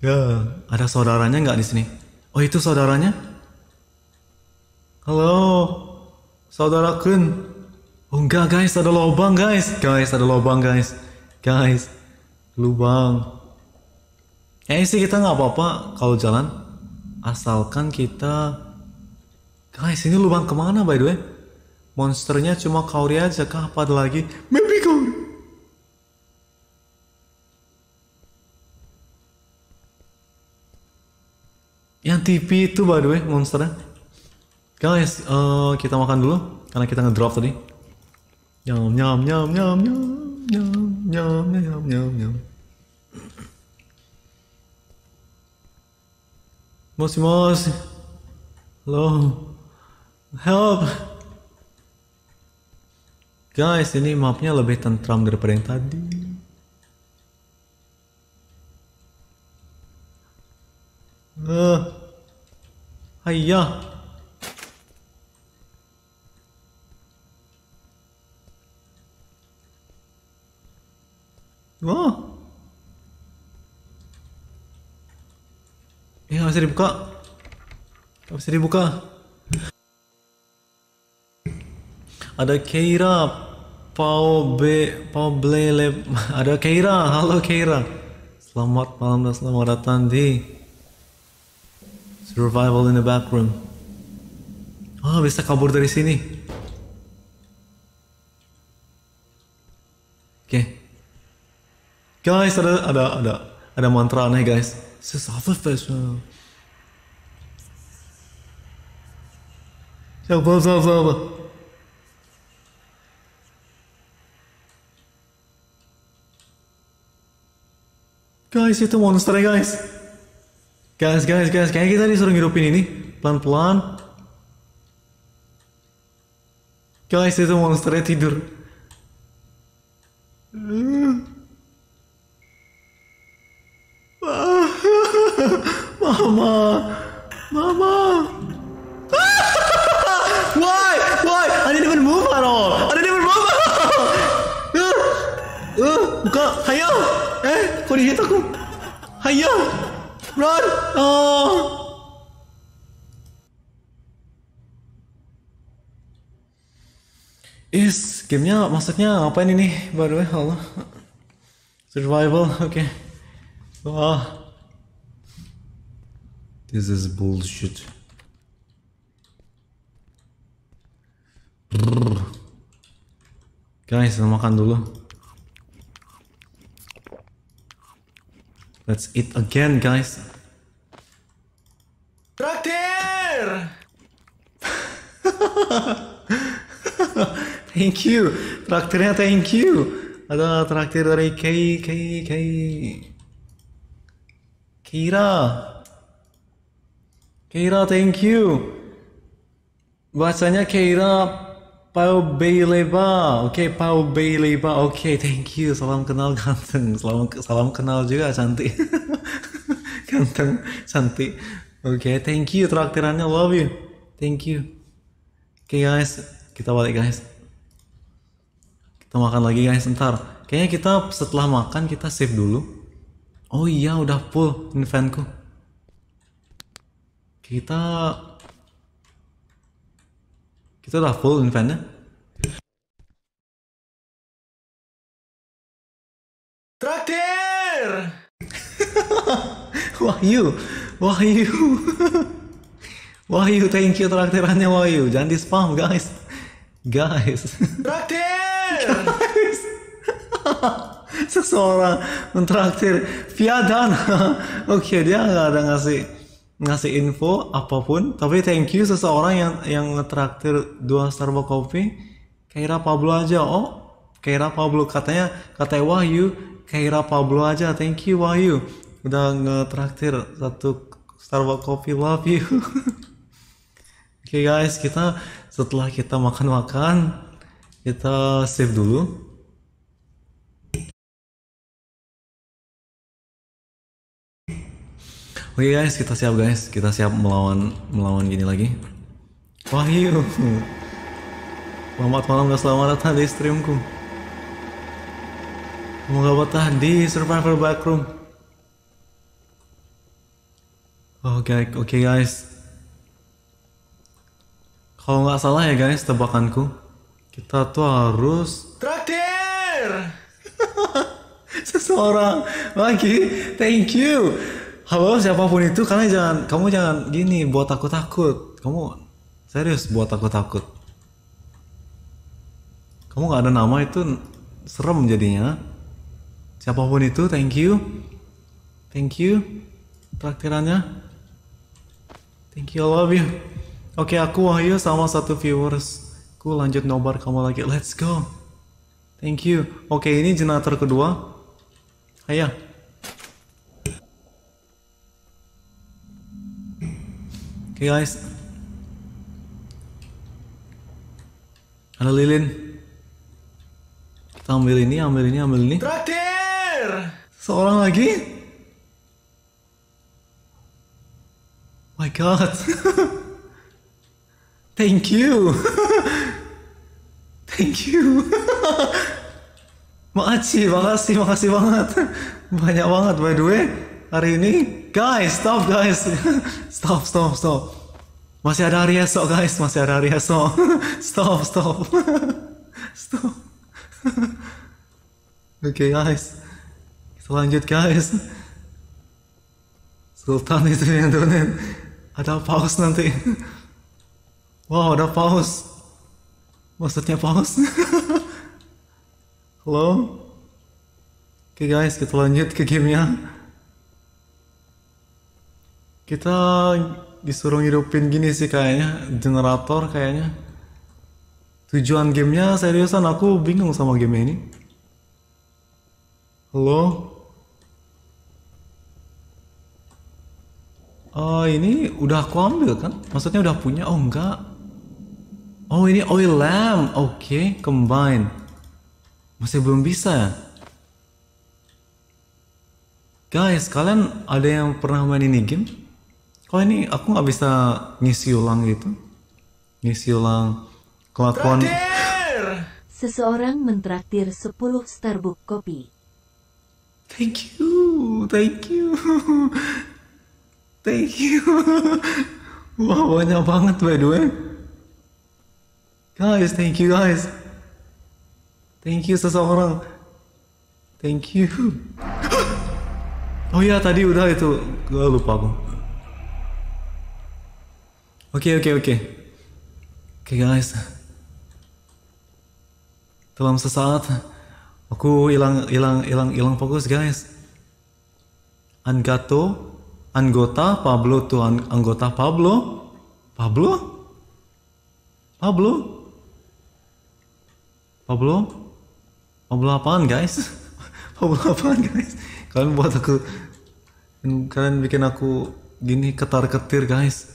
Ya, ada saudaranya nggak di sini? Oh itu saudaranya? Halo, saudara Kun. Oh enggak guys, ada lubang guys. Guys, ada lubang guys. Guys, lubang. Eh sih kita nggak apa-apa kalau jalan, asalkan kita Guys, ini lubang kemana by the way? Monsternya cuma Kaori aja kah? Apa ada lagi? Maybe Kaori! Yang TV itu by the way monsternya. Guys, uh, kita makan dulu karena kita ngedrop tadi. Nyam nyam nyam nyam nyam nyam nyam nyam nyam nyam. Mosi mosi. Halo. Help. Guys, ini mapnya lebih tentram daripada yang tadi. Uh. ayah. Wah. Oh. Eh, ya, bisa dibuka. Gak bisa dibuka. ada Keira Paube Paublele [LAUGHS] ada Keira halo Keira selamat malam dan selamat datang di Survival in the Backroom oh ah, bisa kabur dari sini oke okay. guys ada ada ada ada mantra aneh guys this is official Siapa, siapa, siapa? Guys, itu monster guys. Guys, guys, guys, kayaknya kita disuruh ngirupin ini pelan-pelan. Guys, itu monsternya tidur. Mama, mama. Why? kok これ入れとくはいよ Run! Oh. is gamenya maksudnya ngapain ini baru ya Allah survival oke okay. wah this is bullshit Brrr. guys makan dulu Let's eat again, guys. Traktir! [LAUGHS] thank you. Traktirnya thank you. Ada traktir dari K K K. Kira. Kira thank you. Bahasanya Kira Pau Beileba, oke okay, Pau Beileba, oke okay, thank you, salam kenal [LAUGHS] ganteng, salam salam kenal juga cantik, [LAUGHS] ganteng cantik, oke okay, thank you traktirannya love you, thank you, oke okay, guys kita balik guys, kita makan lagi guys ntar, kayaknya kita setelah makan kita save dulu, oh iya udah full inventku, kita kita udah full eventnya. Traktir! [LAUGHS] Wahyu, Wahyu. [LAUGHS] Wahyu, thank you traktirannya Wahyu. Jangan di spam, guys. Guys. Traktir! [LAUGHS] guys. Seseorang mentraktir via dana. Oke, okay, dia nggak ada ngasih ngasih info apapun tapi thank you seseorang yang yang ngetraktir dua Starbucks kopi Kaira Pablo aja oh Kaira Pablo katanya katanya Wahyu Kaira Pablo aja thank you Wahyu udah ngetraktir satu Starbucks kopi love you oke [LAUGHS] okay guys kita setelah kita makan-makan kita save dulu Oke oh okay iya guys, kita siap guys, kita siap melawan melawan gini lagi. Wahyu, iya. selamat malam dan selamat datang di streamku. Semoga bertahan di Survival Backroom. Oke, okay, oke okay guys. Kalau nggak salah ya guys, tebakanku, kita tuh harus traktir [LAUGHS] seseorang lagi. Thank you halo siapapun itu karena jangan kamu jangan gini buat takut takut kamu serius buat takut takut kamu nggak ada nama itu serem jadinya siapapun itu thank you thank you traktirannya thank you I love you oke okay, aku Wahyu sama satu viewers ku lanjut nobar kamu lagi let's go thank you oke okay, ini jenazah kedua ayah Hey guys. Halo Lilin. Kita ambil ini, ambil ini, ambil ini. Terakhir. Seorang lagi. Oh my god. [LAUGHS] Thank you. [LAUGHS] Thank you. [LAUGHS] makasih, makasih, makasih banget. Banyak banget by the way hari ini guys stop guys [LAUGHS] stop stop stop masih ada hari esok guys masih ada hari esok [LAUGHS] stop stop [LAUGHS] stop oke okay, guys kita lanjut guys Sultan itu yang donen ada pause nanti wow ada pause maksudnya pause halo oke okay, guys kita lanjut ke gamenya kita disuruh hidupin gini sih kayaknya generator kayaknya tujuan gamenya seriusan aku bingung sama game ini halo Oh uh, ini udah aku ambil kan? Maksudnya udah punya? Oh enggak. Oh ini oil lamp. Oke, okay, combine. Masih belum bisa. ya Guys, kalian ada yang pernah main ini game? kok oh, ini aku nggak bisa ngisi ulang gitu ngisi ulang kelakuan seseorang mentraktir 10 Starbucks kopi thank you thank you thank you wah wow, banyak banget by the way guys thank you guys thank you seseorang thank you oh ya tadi udah itu gue lupa aku Oke, oke, oke. Oke, guys. Dalam sesaat aku hilang hilang hilang hilang fokus, guys. Angato, anggota Pablo tuh an, anggota Pablo. Pablo? Pablo? Pablo? Pablo apaan, guys? [LAUGHS] Pablo apaan, guys? Kalian buat aku kalian bikin aku gini ketar-ketir, guys.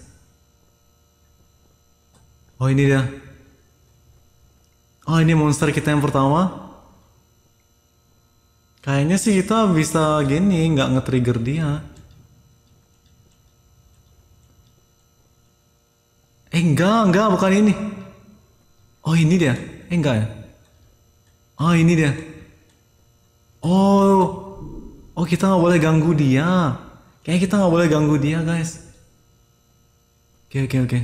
Oh ini dia. Oh ini monster kita yang pertama. Kayaknya sih kita bisa gini, nggak nge-trigger dia. Eh enggak, enggak bukan ini. Oh ini dia. Eh enggak ya. Oh ini dia. Oh. Oh kita nggak boleh ganggu dia. Kayaknya kita nggak boleh ganggu dia guys. Oke okay, oke okay, oke. Okay.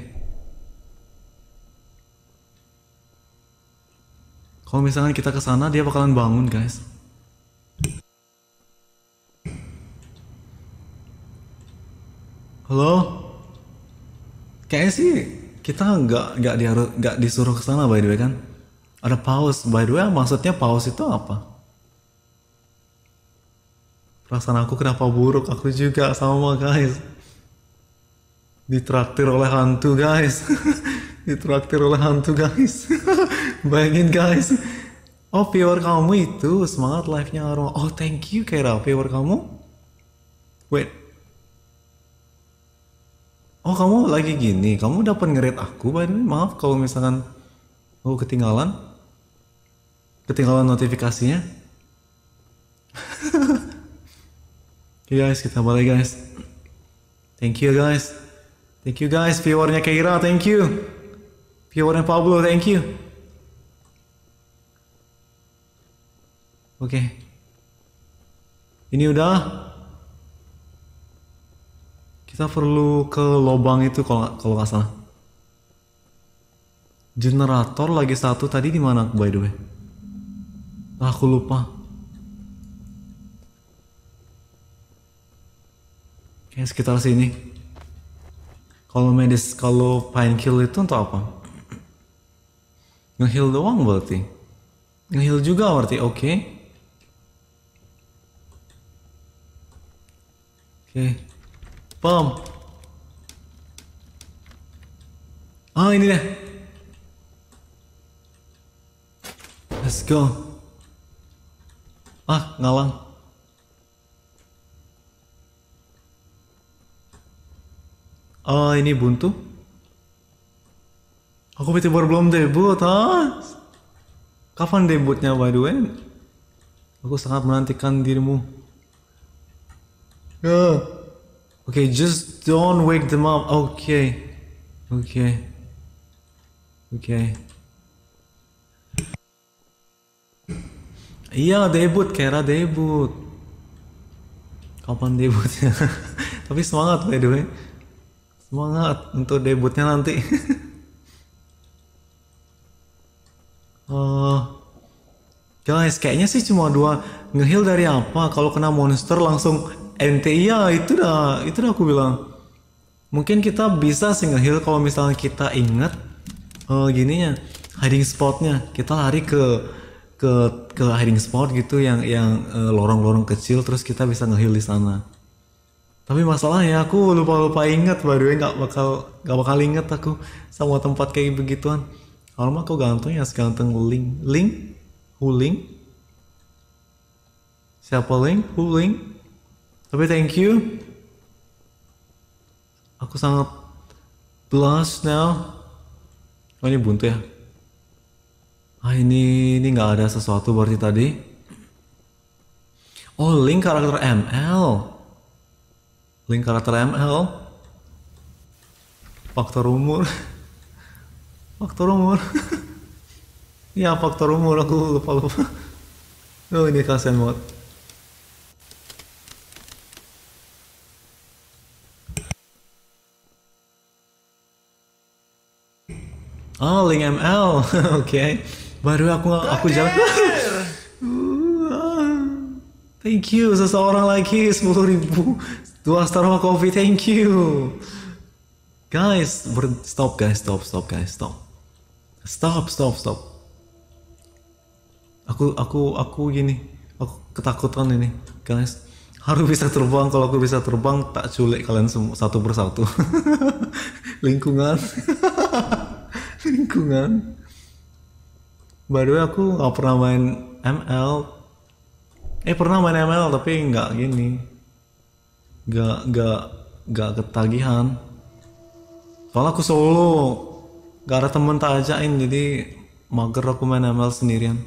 Kalau misalnya kita ke sana dia bakalan bangun, guys. Halo? Kayaknya sih kita nggak nggak diharus nggak disuruh ke sana by the way kan? Ada paus, By the way maksudnya paus itu apa? Perasaan aku kenapa buruk? Aku juga sama guys. Ditraktir oleh hantu guys. [LAUGHS] Ditraktir oleh hantu guys. [LAUGHS] Bayangin guys. Oh viewer kamu itu semangat live-nya Arwa. Oh thank you Kera viewer kamu. Wait. Oh kamu lagi gini. Kamu dapat ngerit aku by Maaf kalau misalkan aku oh, ketinggalan. Ketinggalan notifikasinya. Oke [LAUGHS] okay, iya, guys, kita balik guys. Thank you guys. Thank you guys viewernya Keira, thank you. Viewernya Pablo, thank you. Oke. Okay. Ini udah. Kita perlu ke lubang itu kalau kalau nggak salah. Generator lagi satu tadi di mana by the way? Ah, aku lupa. Kayak sekitar sini. Kalau medis, kalau pain kill itu untuk apa? Ngeheal doang berarti. Ngeheal juga berarti, oke. Okay. Oke. Pom. Oh, ini dia. Let's go. Ah, ngalang. Oh, ini buntu. Aku pasti baru belum debut, ha? Kapan debutnya by the way? Aku sangat menantikan dirimu. No. Okay, just don't wake them up. Okay. Okay. Okay. Iya debut Kera debut Kapan debutnya [LAUGHS] Tapi semangat by the way Semangat untuk debutnya nanti uh, [LAUGHS] Guys kayaknya sih cuma dua Ngehil dari apa Kalau kena monster langsung NTI ya itu dah itu dah aku bilang mungkin kita bisa single heal kalau misalnya kita inget uh, eh, gininya hiding spotnya kita lari ke ke ke hiding spot gitu yang yang lorong eh, lorong-lorong kecil terus kita bisa ngehill di sana tapi masalahnya aku lupa lupa inget baru nggak bakal nggak bakal inget aku sama tempat kayak begituan kalau mah aku ganteng ya seganteng link link huling siapa link huling tapi thank you. Aku sangat plus now. Oh ini buntu ya. Ah ini ini nggak ada sesuatu berarti tadi. Oh link karakter ML. Link karakter ML. Faktor umur. [LAUGHS] Faktor umur. [LAUGHS] Iya faktor umur aku lupa lupa. Oh ini kasian banget. oh link ML oke okay. baru aku aku jalan [LAUGHS] thank you seseorang lagi sepuluh ribu dua star sama coffee thank you guys ber stop guys stop stop guys stop stop stop stop aku aku aku gini aku ketakutan ini guys harus bisa terbang kalau aku bisa terbang tak culik kalian semua satu persatu [LAUGHS] lingkungan [LAUGHS] lingkungan by the way aku nggak pernah main ML eh pernah main ML tapi nggak gini nggak nggak nggak ketagihan Kalau aku solo nggak ada temen tak ajakin jadi mager aku main ML sendirian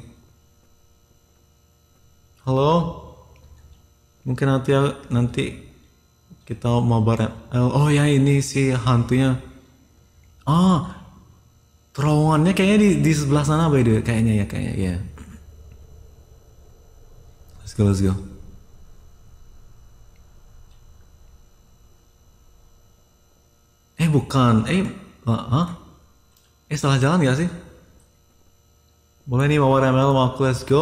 halo mungkin nanti nanti kita mau bareng. oh ya ini si hantunya ah Terowongannya kayaknya di, di sebelah sana by the way. kayaknya ya kayaknya ya. Yeah. Let's go, let's go. Eh bukan, eh, uh, huh? eh salah jalan gak sih? Boleh nih Mawar ML mau aku let's go.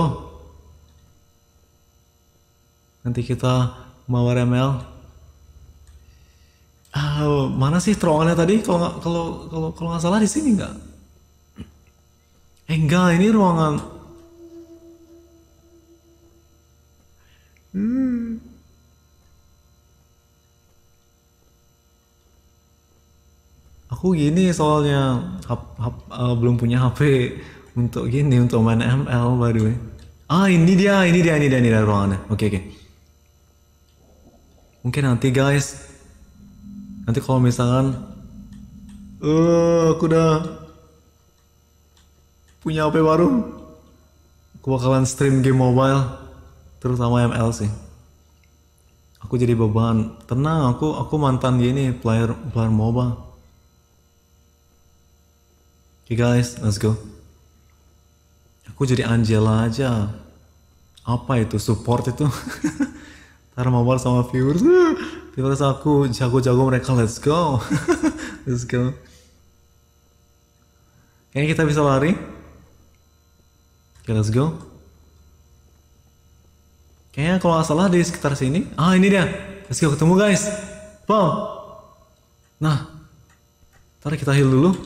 Nanti kita Mawar ML Uh, ah, mana sih terowongannya tadi? Kalau kalau kalau kalau nggak salah di sini nggak? Eh, enggak, ini ruangan. Hmm. Aku gini soalnya hap, hap, uh, belum punya HP untuk gini untuk main ML by the way. Ah ini dia, ini dia, ini dia, ini dia ruangannya. Oke okay, oke. Okay. Mungkin nanti guys, nanti kalau misalkan, eh uh, aku udah punya HP baru, aku bakalan stream game mobile, terus sama ML sih. Aku jadi beban. Tenang, aku aku mantan gini player player MOBA. Okay guys, let's go. Aku jadi Angela aja. Apa itu support itu? [LAUGHS] Ntar mobile sama viewers. [LAUGHS] Viewers aku jago-jago mereka. Let's go. [LAUGHS] let's go. Kayaknya kita bisa lari. Oke, okay, let's go. Kayaknya kalau nggak salah di sekitar sini. Ah, ini dia. Let's go ketemu guys. Wow. Nah. Ntar kita heal dulu.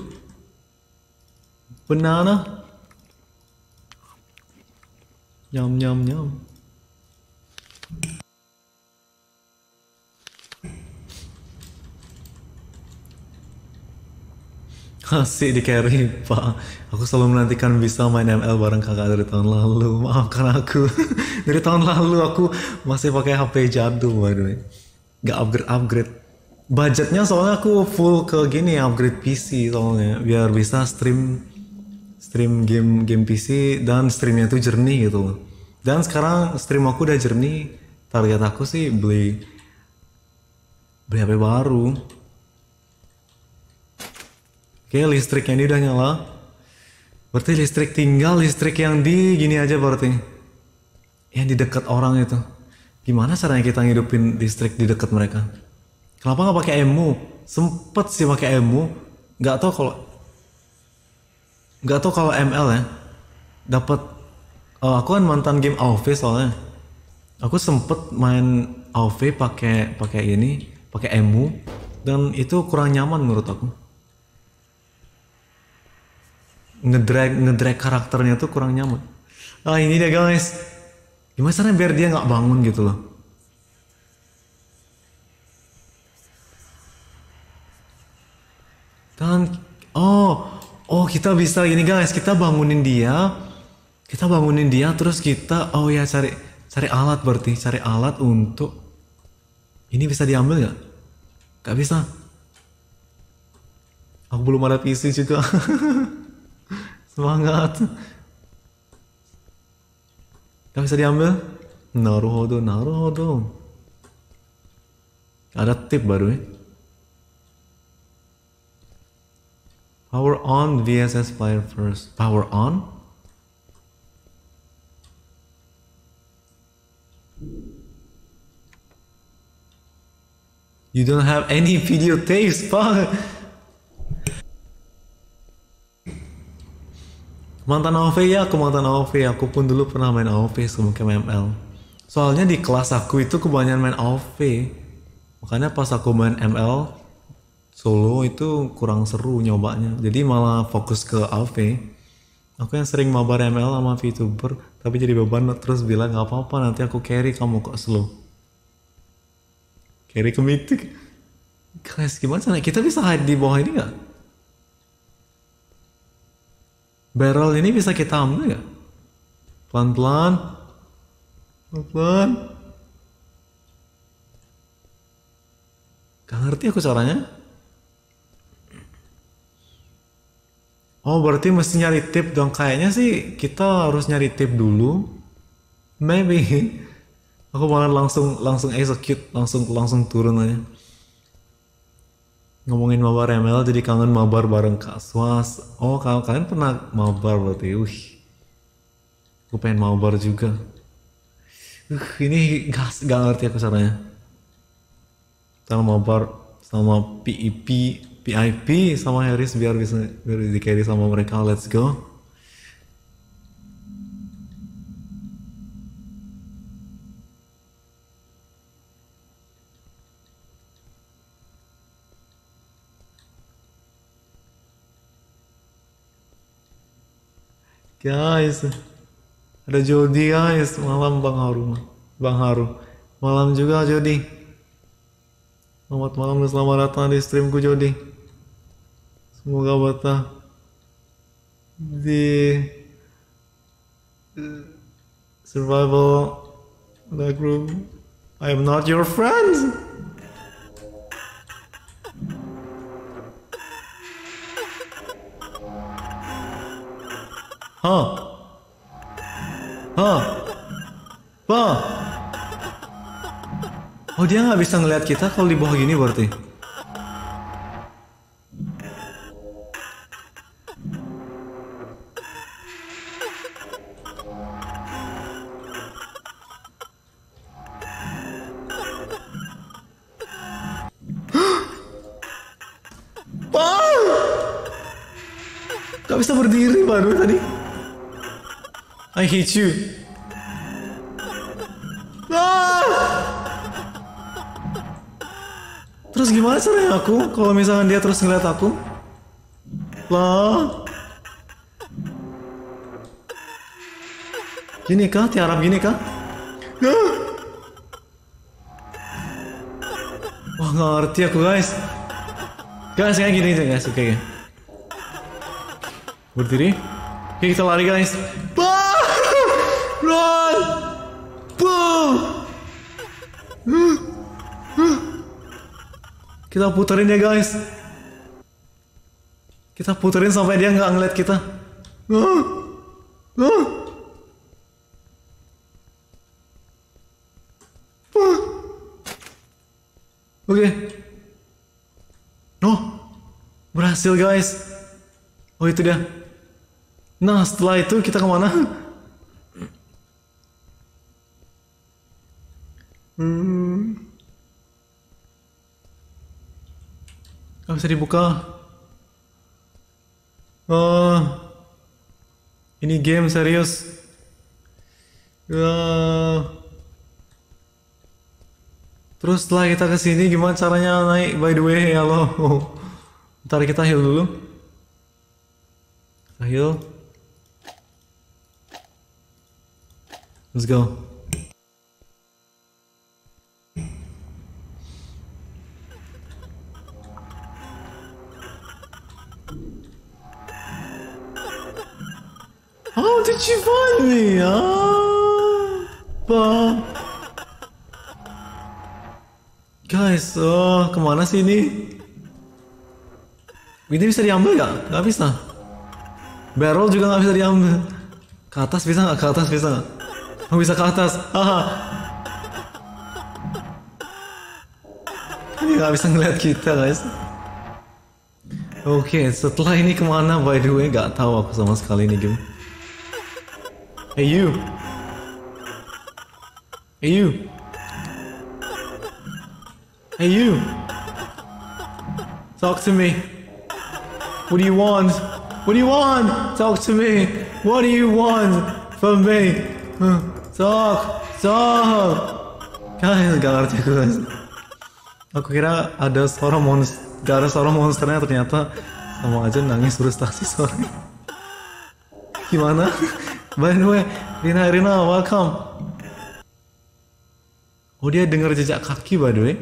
Banana. Nyam nyam nyam. sih di carry, Pak. Aku selalu menantikan bisa main ML bareng kakak dari tahun lalu. Maafkan aku. [LAUGHS] dari tahun lalu aku masih pakai HP jadul, by the way. Gak upgrade-upgrade. Budgetnya soalnya aku full ke gini, upgrade PC soalnya. Biar bisa stream stream game game PC dan streamnya tuh jernih gitu Dan sekarang stream aku udah jernih. Target aku sih beli beli HP baru Oke, listriknya ini udah nyala. Berarti listrik tinggal listrik yang di gini aja berarti. Yang di dekat orang itu. Gimana caranya kita ngidupin listrik di dekat mereka? Kenapa nggak pakai emu? Sempet sih pakai emu. Nggak tau kalau nggak tau kalau ML ya dapat Oh, eh, aku kan mantan game AoV soalnya aku sempet main AoV pakai pakai ini pakai emu dan itu kurang nyaman menurut aku ngedrag ngedrag karakternya tuh kurang nyaman ah ini dia guys gimana caranya biar dia nggak bangun gitu loh dan oh oh kita bisa ini guys kita bangunin dia kita bangunin dia terus kita oh ya cari cari alat berarti cari alat untuk ini bisa diambil nggak Gak bisa aku belum ada PC juga [LAUGHS] Semangat. Gak bisa diambil? Naruhodo, naruhodo. Ada tip baru ya. Power on VSS player first. Power on? You don't have any [LAUGHS] videotapes, fuck. mantan AOV ya aku mantan AOV aku pun dulu pernah main AOV sebelum ke ML soalnya di kelas aku itu kebanyakan main AOV makanya pas aku main ML solo itu kurang seru nyobanya jadi malah fokus ke AOV aku yang sering mabar ML sama VTuber tapi jadi beban terus bilang gak apa-apa nanti aku carry kamu kok slow carry ke mythic guys gimana sana kita bisa hide di bawah ini nggak barrel ini bisa kita ambil nggak? Pelan-pelan, pelan-pelan. Gak ngerti aku caranya. Oh berarti mesti nyari tip dong. Kayaknya sih kita harus nyari tip dulu. Maybe. [LAUGHS] Aku malah langsung langsung execute, langsung langsung turun aja ngomongin mabar ya, ML jadi kangen mabar bareng Kak Swas. Oh, kalau kalian pernah mabar berarti. Wih. Gue pengen mabar juga. Uh, ini gak, gak ngerti aku caranya. Sama mabar sama PIP, PIP sama Harris biar bisa biar di sama mereka. Let's go. Guys, ada Jody guys malam Bang Haru Bang Haru malam juga Jody selamat malam dan selamat datang di streamku Jody semoga betah di survival the group I am not your friends. Ha. Ha. Wah. Oh dia nggak bisa ngelihat kita kalau di bawah gini berarti. [GASPS] Gak bisa berdiri baru tadi. I hate you. Ah! Terus gimana caranya aku kalau misalkan dia terus ngeliat aku? Lah. Gini kah? Tiarap gini kah? Wah nggak ngerti aku guys. Guys kayak gini aja guys, oke okay. Berdiri. Oke kita lari guys. Kita puterin ya guys. Kita puterin sampai dia nggak ngeliat kita. Oke. Okay. No. Berhasil guys. Oh itu dia. Nah setelah itu kita kemana? Hmm. Gak bisa dibuka. Oh, ini game serius. Uh, terus setelah kita kesini gimana caranya naik? By the way, ya Allah. [LAUGHS] Ntar kita heal dulu. Kita heal. Let's go. Oh, did you find me? Oh, bah. Guys, oh, kemana sih ini? Ini bisa diambil gak? Gak bisa. Barrel juga gak bisa diambil. Ke atas bisa gak? Ke atas bisa gak? Oh, bisa ke atas. Haha. Ini gak bisa ngeliat kita, guys. Oke, okay, setelah ini kemana? By the way, gak tahu aku sama sekali ini game. Hey, you. Hey, you. Hey, you. Talk to me. What do you want? What do you want? Talk to me. What do you want from me? Hmm. Talk. Talk. Kalian gak ngerti aku guys. Aku kira ada suara monster, gak ada seorang monsternya ternyata sama aja nangis frustasi Sorry. Gimana? By the way, Rina Rina, welcome. Oh dia dengar jejak kaki by the way.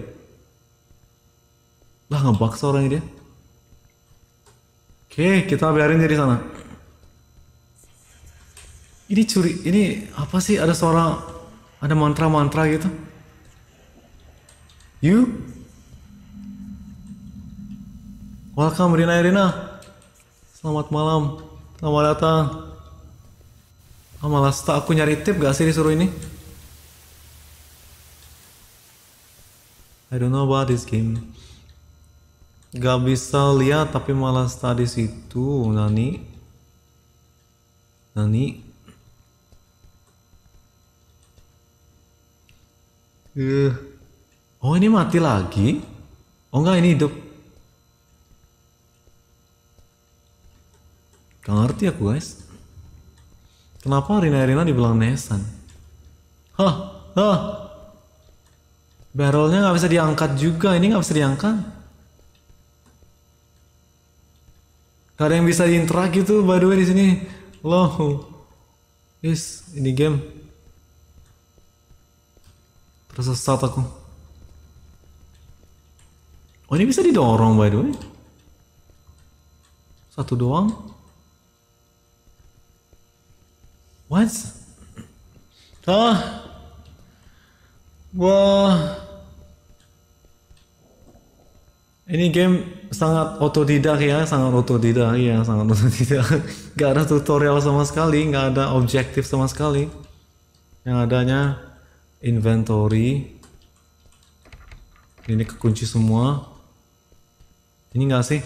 Lah ngebak seorang dia. Oke, kita biarin dia di sana. Ini curi, ini apa sih ada suara ada mantra-mantra gitu? You? Welcome Rina Rina. Selamat malam. Selamat datang. Oh, malah setelah aku nyari tip gak sih disuruh ini? I don't know about this game. Gak bisa lihat tapi malah setelah situ, Nani. Nani. Uh. Oh ini mati lagi? Oh enggak ini hidup. Gak ngerti aku guys. Kenapa Rina Rina dibilang Nesan? Hah, hah. Barrelnya nggak bisa diangkat juga, ini nggak bisa diangkat. Gak ada yang bisa diinterak gitu by the way di sini. Loh. Yes, ini game. Tersesat aku. Oh ini bisa didorong by the way. Satu doang. What? Oh, wah, ini game sangat otodidak ya, sangat otodidak ya, sangat otodidak. [LAUGHS] Gak ada tutorial sama sekali, gak ada objektif sama sekali. Yang adanya inventory. Ini kekunci semua. Ini gak sih?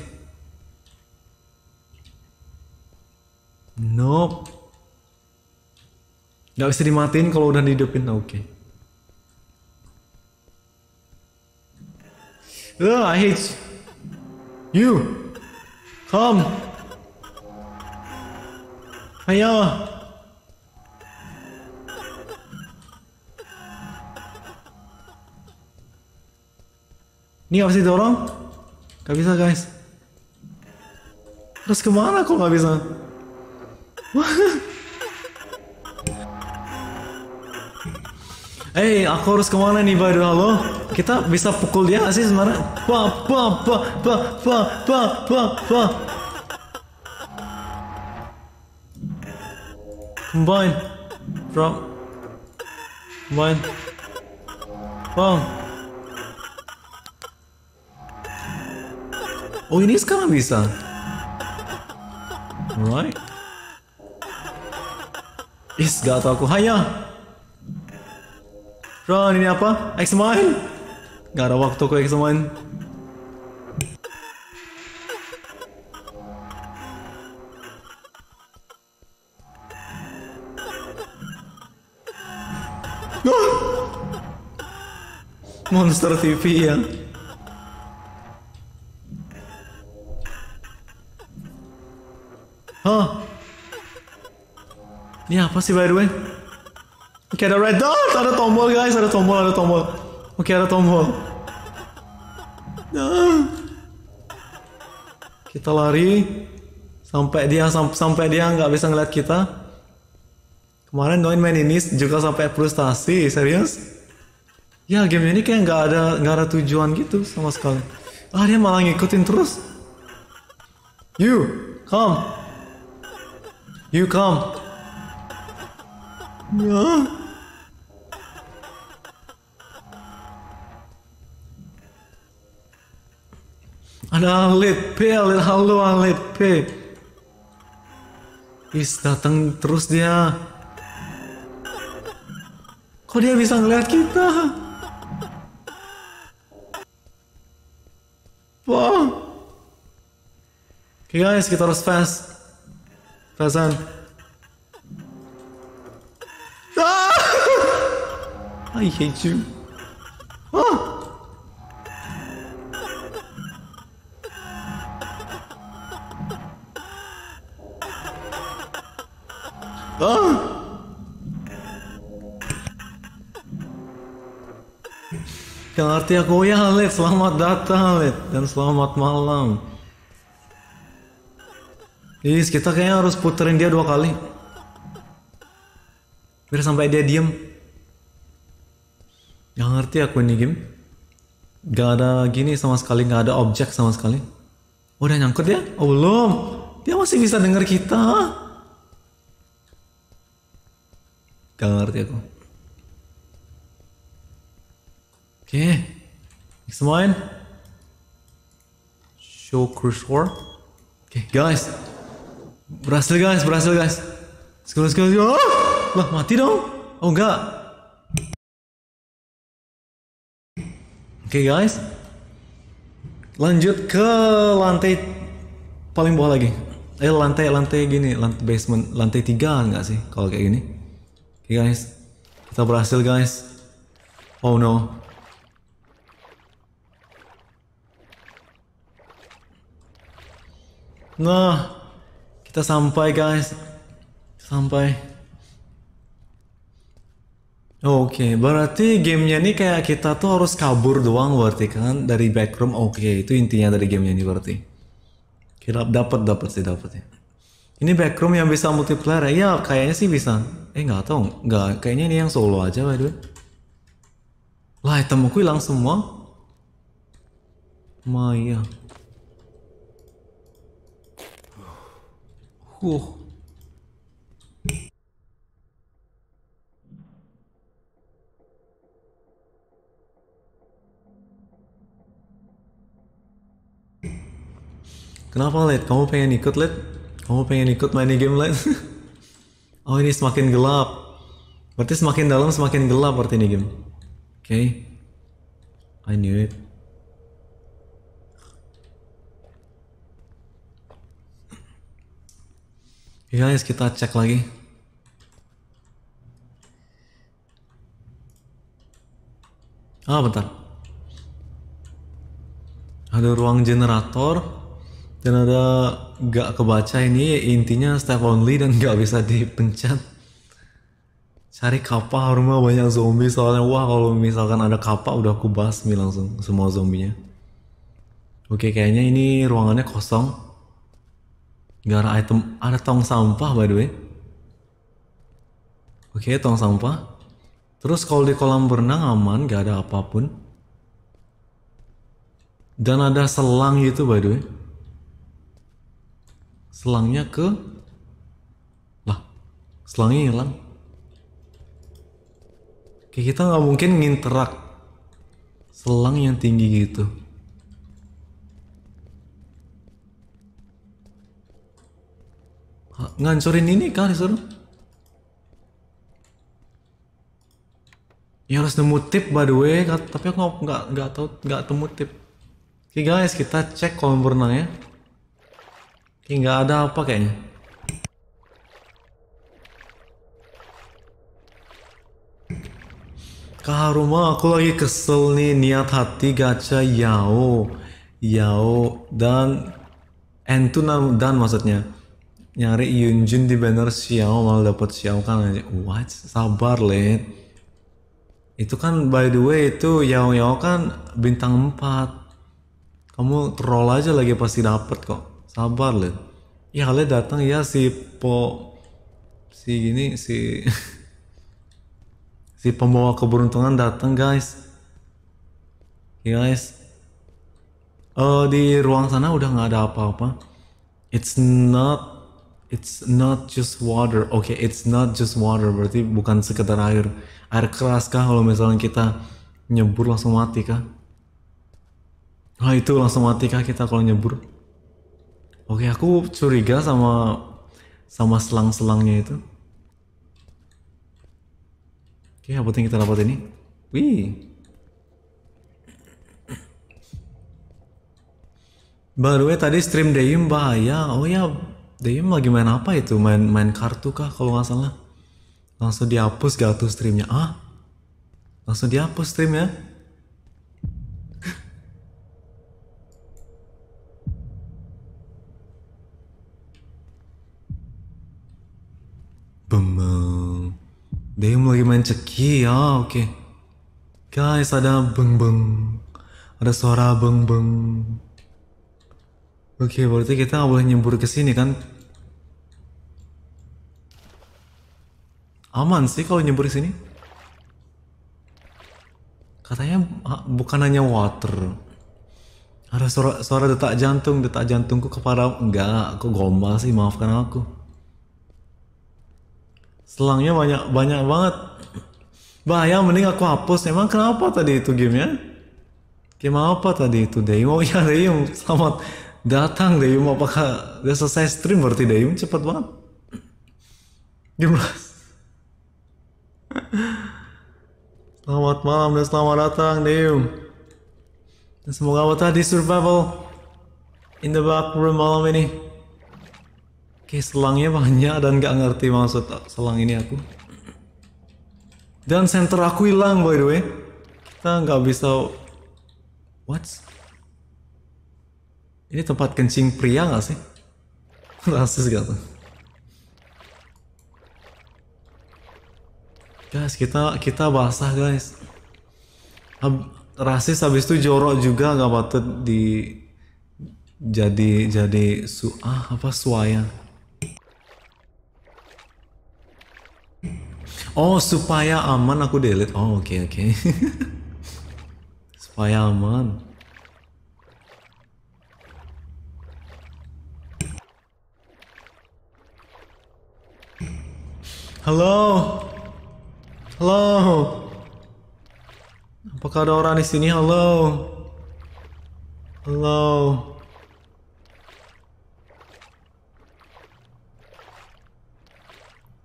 Nope. Gak bisa dimatiin kalau udah dihidupin. Oke. Okay. Ugh, I hate you. Come. Ayo. Ini gak bisa didorong? Gak bisa guys. Terus kemana kok gak bisa? Eh, hey, aku harus kemana nih Badu? halo? Kita bisa pukul dia gak sih sebenarnya? Pa, pa, pa, pa, pa, pa, pa, pa. Combine, drop, combine, bang. Oh ini sekarang bisa. Alright. Is gak tau aku. Hayah. Ron ini apa? X-Man? Gak ada waktu kok X-Man Monster TV ya. Hah? Ini apa sih by the way? Oke ada red dot, ada tombol guys, ada tombol, ada tombol. Oke ada tombol. Kita lari sampai dia sam sampai dia nggak bisa ngeliat kita. Kemarin Noin main ini juga sampai frustasi, serius? Ya game ini kayak nggak ada nggak ada tujuan gitu sama sekali. Ah dia malah ngikutin terus. You come. You come. Ya. Ada lead P, alit halo lead P. Is datang terus dia. Kok dia bisa ngeliat kita? Wah. Oke okay guys, kita harus fast. Fastan. Ah! I hate you. Oh. Kan Yang arti aku ya Halid, selamat datang Halid dan selamat malam. Jadi kita kayaknya harus puterin dia dua kali. Biar sampai dia diem. Gak ngerti aku ini game. Gak ada gini sama sekali, gak ada objek sama sekali. Oh, udah nyangkut ya? Oh belum. Dia masih bisa denger kita. Gak ngerti aku. Oke. Okay. Next one. Show war. Oke, okay, guys. Berhasil guys, berhasil guys. Sekali sekali. Oh, lah mati dong. Oh enggak. Oke okay, guys. Lanjut ke lantai paling bawah lagi. Eh lantai lantai gini, lantai basement, lantai tiga enggak sih kalau kayak gini? Hey guys, kita berhasil guys. Oh no. Nah, kita sampai guys. Sampai. Oke, okay, berarti gamenya ini kayak kita tuh harus kabur doang berarti kan dari backroom. Oke, okay, itu intinya dari gamenya ini berarti. Kira dapat dapat sih dapat ya. Ini backroom yang bisa multiplayer ya? Iya, kayaknya sih bisa eh nggak tahu nggak kayaknya ini yang solo aja by the way lah aku hilang semua Maya huh Kenapa Lid? Kamu pengen ikut Lid? Kamu pengen ikut main game Lid? [LAUGHS] Oh ini semakin gelap. Berarti semakin dalam semakin gelap berarti ini game. Oke. Okay. I knew it. Ya guys, kita cek lagi. Ah, bentar. Ada ruang generator dan ada gak kebaca ini intinya step only dan gak bisa dipencet cari kapal rumah banyak zombie soalnya wah kalau misalkan ada kapal udah aku basmi langsung semua zombinya oke kayaknya ini ruangannya kosong gak ada item ada tong sampah by the way oke tong sampah terus kalau di kolam berenang aman gak ada apapun dan ada selang gitu by the way selangnya ke lah selangnya hilang Oke, kita nggak mungkin nginterak selang yang tinggi gitu ngancurin ini kan, disuruh ya harus nemu tip by the way tapi aku nggak nggak tahu nggak temu tip oke okay, guys kita cek kolam renang ya ini nggak ada apa kayaknya. Karuma aku lagi kesel nih niat hati gacha Yao Yao dan Entun dan maksudnya nyari Yunjin di banner Xiao malah dapat Xiao kan aja. what sabar leh. itu kan by the way itu Yao Yao kan bintang 4 kamu troll aja lagi pasti dapat kok sabar lah ya kalian datang ya si po si gini si [LAUGHS] si pembawa keberuntungan datang guys ya guys uh, di ruang sana udah nggak ada apa-apa it's not it's not just water oke okay, it's not just water berarti bukan sekedar air air keras kah kalau misalnya kita nyebur langsung mati kah Nah itu langsung mati kah kita kalau nyebur? Oke, aku curiga sama sama selang-selangnya itu. Oke, apa yang kita dapat ini? Wih. baru ya tadi stream Dayim bahaya. Oh ya, Dayim lagi main apa itu? Main main kartu kah kalau nggak salah? Langsung dihapus gak tuh streamnya? Ah? Langsung dihapus streamnya? dia mau lagi main ceki ya oke okay. guys ada beng beng ada suara beng beng oke okay, berarti kita nggak boleh nyembur ke sini kan aman sih kalau nyembur ke sini katanya ah, bukan hanya water ada suara, suara detak jantung detak jantungku kepala enggak aku gombal sih maafkan aku selangnya banyak banyak banget. Bahaya mending aku hapus. Emang kenapa tadi itu gamenya? Game apa tadi itu Dayum? Oh ya Dayum, selamat datang Dayum. Apakah udah selesai stream berarti Dayum? Cepet banget. Game Selamat malam dan selamat datang Dayum. semoga apa tadi survival in the back room malam ini. Oke, selangnya banyak dan gak ngerti maksud selang ini aku. Dan center aku hilang by the way. Kita gak bisa... What? Ini tempat kencing pria nggak sih? [LAUGHS] Rasis gak tuh? Guys, kita kita basah guys. Hab, rasis habis itu jorok juga gak patut di jadi jadi su ah apa suaya Oh, supaya aman aku delete. Oh, oke okay, oke. Okay. [LAUGHS] supaya aman. Halo. Halo. Apakah ada orang di sini? Halo. Halo.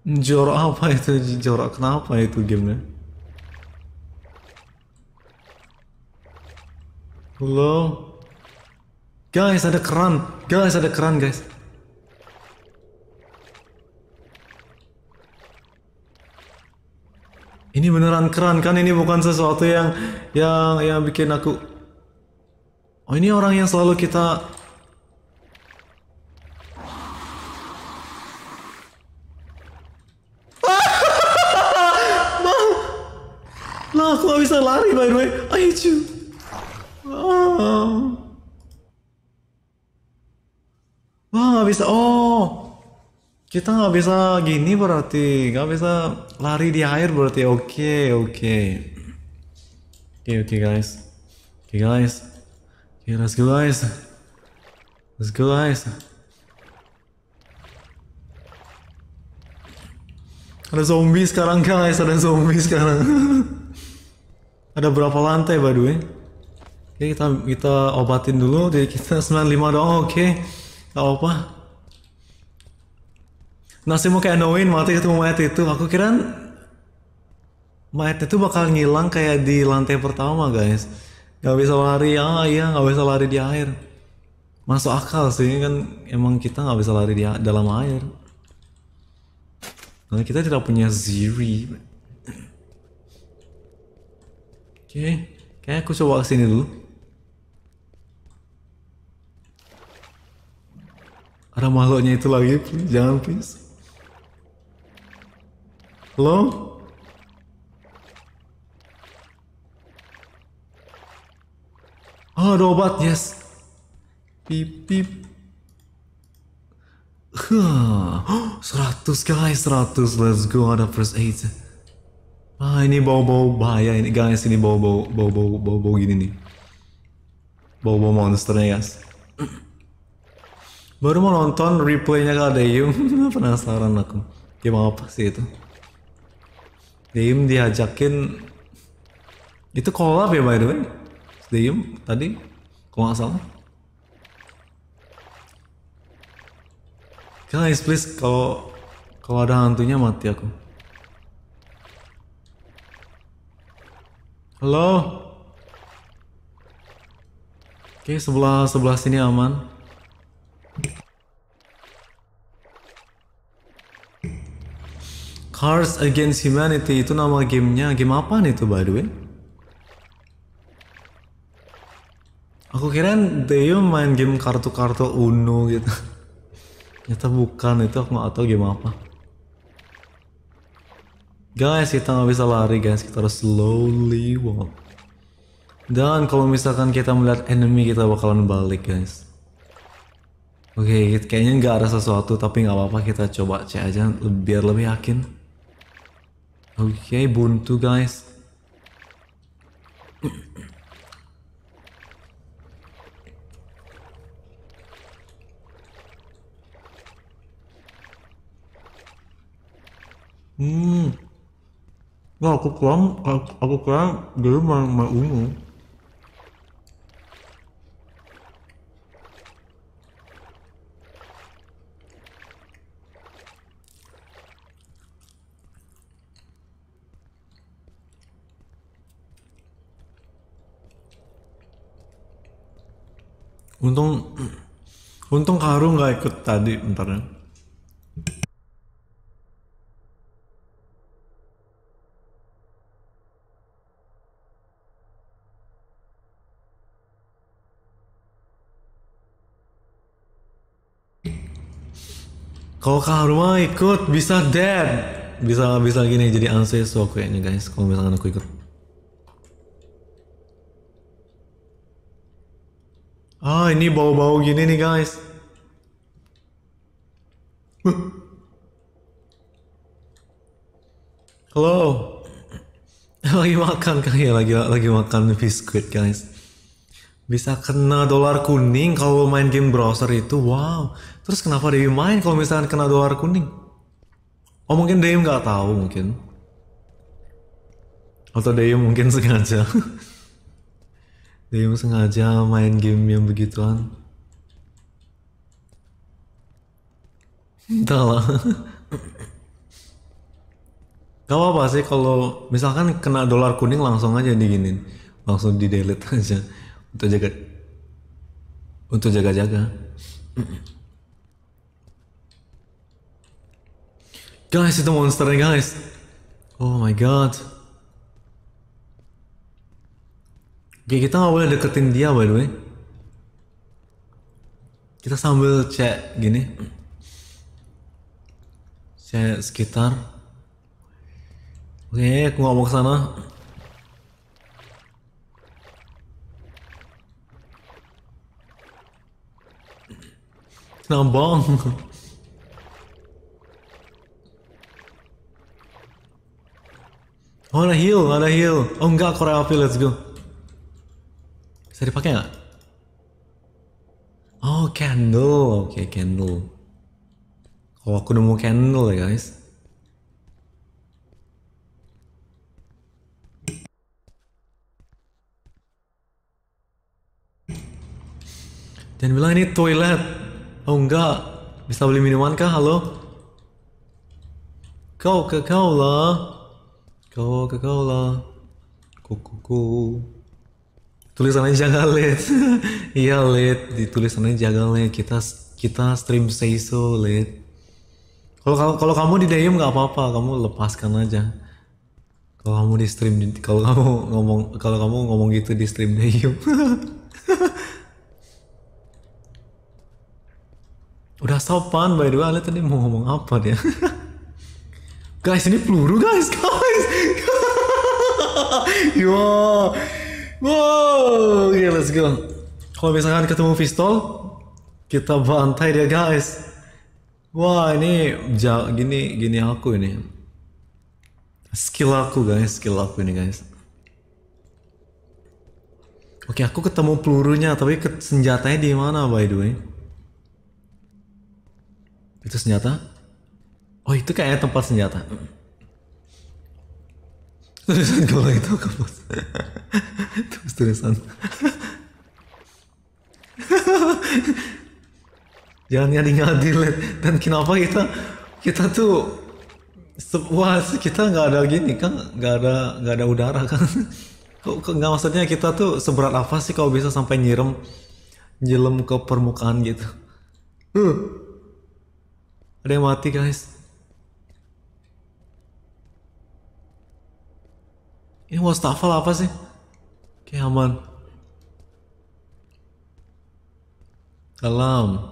Jorok apa itu? Jorok kenapa itu gamenya? Halo? Guys, ada keran. Guys, ada keran, guys. Ini beneran keran kan? Ini bukan sesuatu yang yang yang bikin aku Oh, ini orang yang selalu kita nggak bisa oh kita nggak bisa gini berarti nggak bisa lari di air berarti oke okay, oke okay. oke okay, oke okay, guys oke okay, guys okay, let's go guys let's go guys ada zombie sekarang guys ada zombie sekarang [LAUGHS] ada berapa lantai by the way oke okay, kita kita obatin dulu jadi kita 95 doang oke okay. gak apa, -apa. Nasi mau kayak annoying mati ketemu mayat itu. Aku kira mayat itu bakal ngilang kayak di lantai pertama guys. Gak bisa lari, ya, iya gak bisa lari di air. Masuk akal sih kan emang kita gak bisa lari di dalam air. Karena kita tidak punya ziri. Oke, okay. kayak aku coba kesini dulu. Ada makhluknya itu lagi, jangan please. Hello? Oh, ada obat, yes. Pip, pip. Huh. 100 [GASPS] guys, 100. Let's go, ada first aid. Ah, ini bau-bau bahaya ini guys, ini bau-bau bau-bau bau-bau gini nih. Bau-bau monsternya guys. Baru mau nonton replaynya Kadeum, [LAUGHS] penasaran aku. Game apa sih itu? Deim diajakin itu collab ya by the way Deim tadi kalau nggak salah guys please kalau kalau ada hantunya mati aku halo oke sebelah sebelah sini aman Cars Against Humanity itu nama gamenya. Game apa nih itu by the way? Aku kira Deo main game kartu-kartu Uno gitu. [LAUGHS] Ternyata bukan itu aku nggak tahu game apa. Guys kita nggak bisa lari guys kita harus slowly walk. Dan kalau misalkan kita melihat enemy kita bakalan balik guys. Oke, okay, kayaknya nggak ada sesuatu tapi nggak apa-apa kita coba cek aja biar lebih yakin. Okay, buntu guys. hmm. Wah, aku kurang, aku kurang, dia main, main ungu. Untung untung Karu nggak ikut tadi bentar ya. Kalau mah ikut bisa dead, bisa bisa gini jadi ancestor kayaknya guys. Kalau misalkan aku ikut. Ah, ini bau-bau gini nih, guys. Halo. [LAUGHS] Lagi makan kan ya, lagi lagi makan biskuit, guys. Bisa kena dolar kuning kalau main game browser itu. Wow. Terus kenapa Dewi main kalau misalnya kena dolar kuning? Oh, mungkin Dewi nggak tahu mungkin. Atau Dewi mungkin [LAUGHS] sengaja. Game sengaja main game yang begituan. Entahlah. Gak apa-apa sih kalau misalkan kena dolar kuning langsung aja diginin. Langsung di delete aja. Untuk jaga untuk jaga-jaga. Guys, itu monsternya guys. Oh my god. Kayak kita nggak boleh deketin dia by the way. Kita sambil cek gini. Cek sekitar. Oke, aku gak mau ke sana. Nambang. [LAUGHS] Oh, ada heal, ada heal. Oh enggak, Korea Api, let's go. Bisa dipakai nggak? Oh, candle. Oke, okay, candle. Kalau aku nemu candle ya, guys. Dan bilang ini toilet. Oh enggak, bisa beli minuman kah? Halo? Kau ke kau lah. Kau ke kau lah. Kuku. -ku tulisannya jaga lid [LAUGHS] iya lid ditulisannya jaga lid kita kita stream say so lid kalau kalau kamu di DM nggak apa-apa kamu lepaskan aja kalau kamu di stream kalau kamu [LAUGHS] ngomong kalau kamu ngomong gitu di stream DM [LAUGHS] udah sopan by the way Ale tadi mau ngomong apa dia guys ini peluru guys guys yo Wow, okay, let's go. Kalau misalkan ketemu pistol, kita bantai dia guys. Wah ini jauh gini gini aku ini. Skill aku guys, skill aku ini guys. Oke, aku ketemu pelurunya, tapi senjatanya di mana by the way? Itu senjata? Oh, itu kayaknya tempat senjata. Tulisan [LAUGHS] kalau itu kampus. [LAUGHS] tulisan jangan nyari-nyari dan kenapa kita kita tuh sepuas kita nggak ada gini kan nggak ada nggak ada udara kan kok nggak maksudnya kita tuh seberat apa sih kalau bisa sampai nyirem jelem ke permukaan gitu huh. ada yang mati guys ini wastafel apa sih Okay, Alam.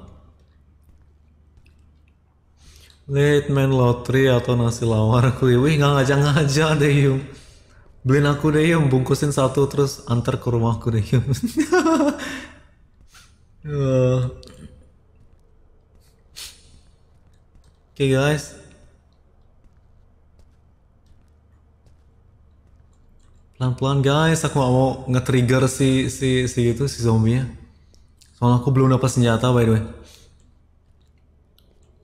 Late man lotre atau nasi lawar ya. Wih, nggak ngajak-ngajak deh yum. Beliin aku deh yum, bungkusin satu terus antar ke rumahku deh yum. uh. [LAUGHS] Oke okay, guys, pelan-pelan guys aku mau nge-trigger si si si itu si zombie-nya soalnya aku belum dapat senjata by the way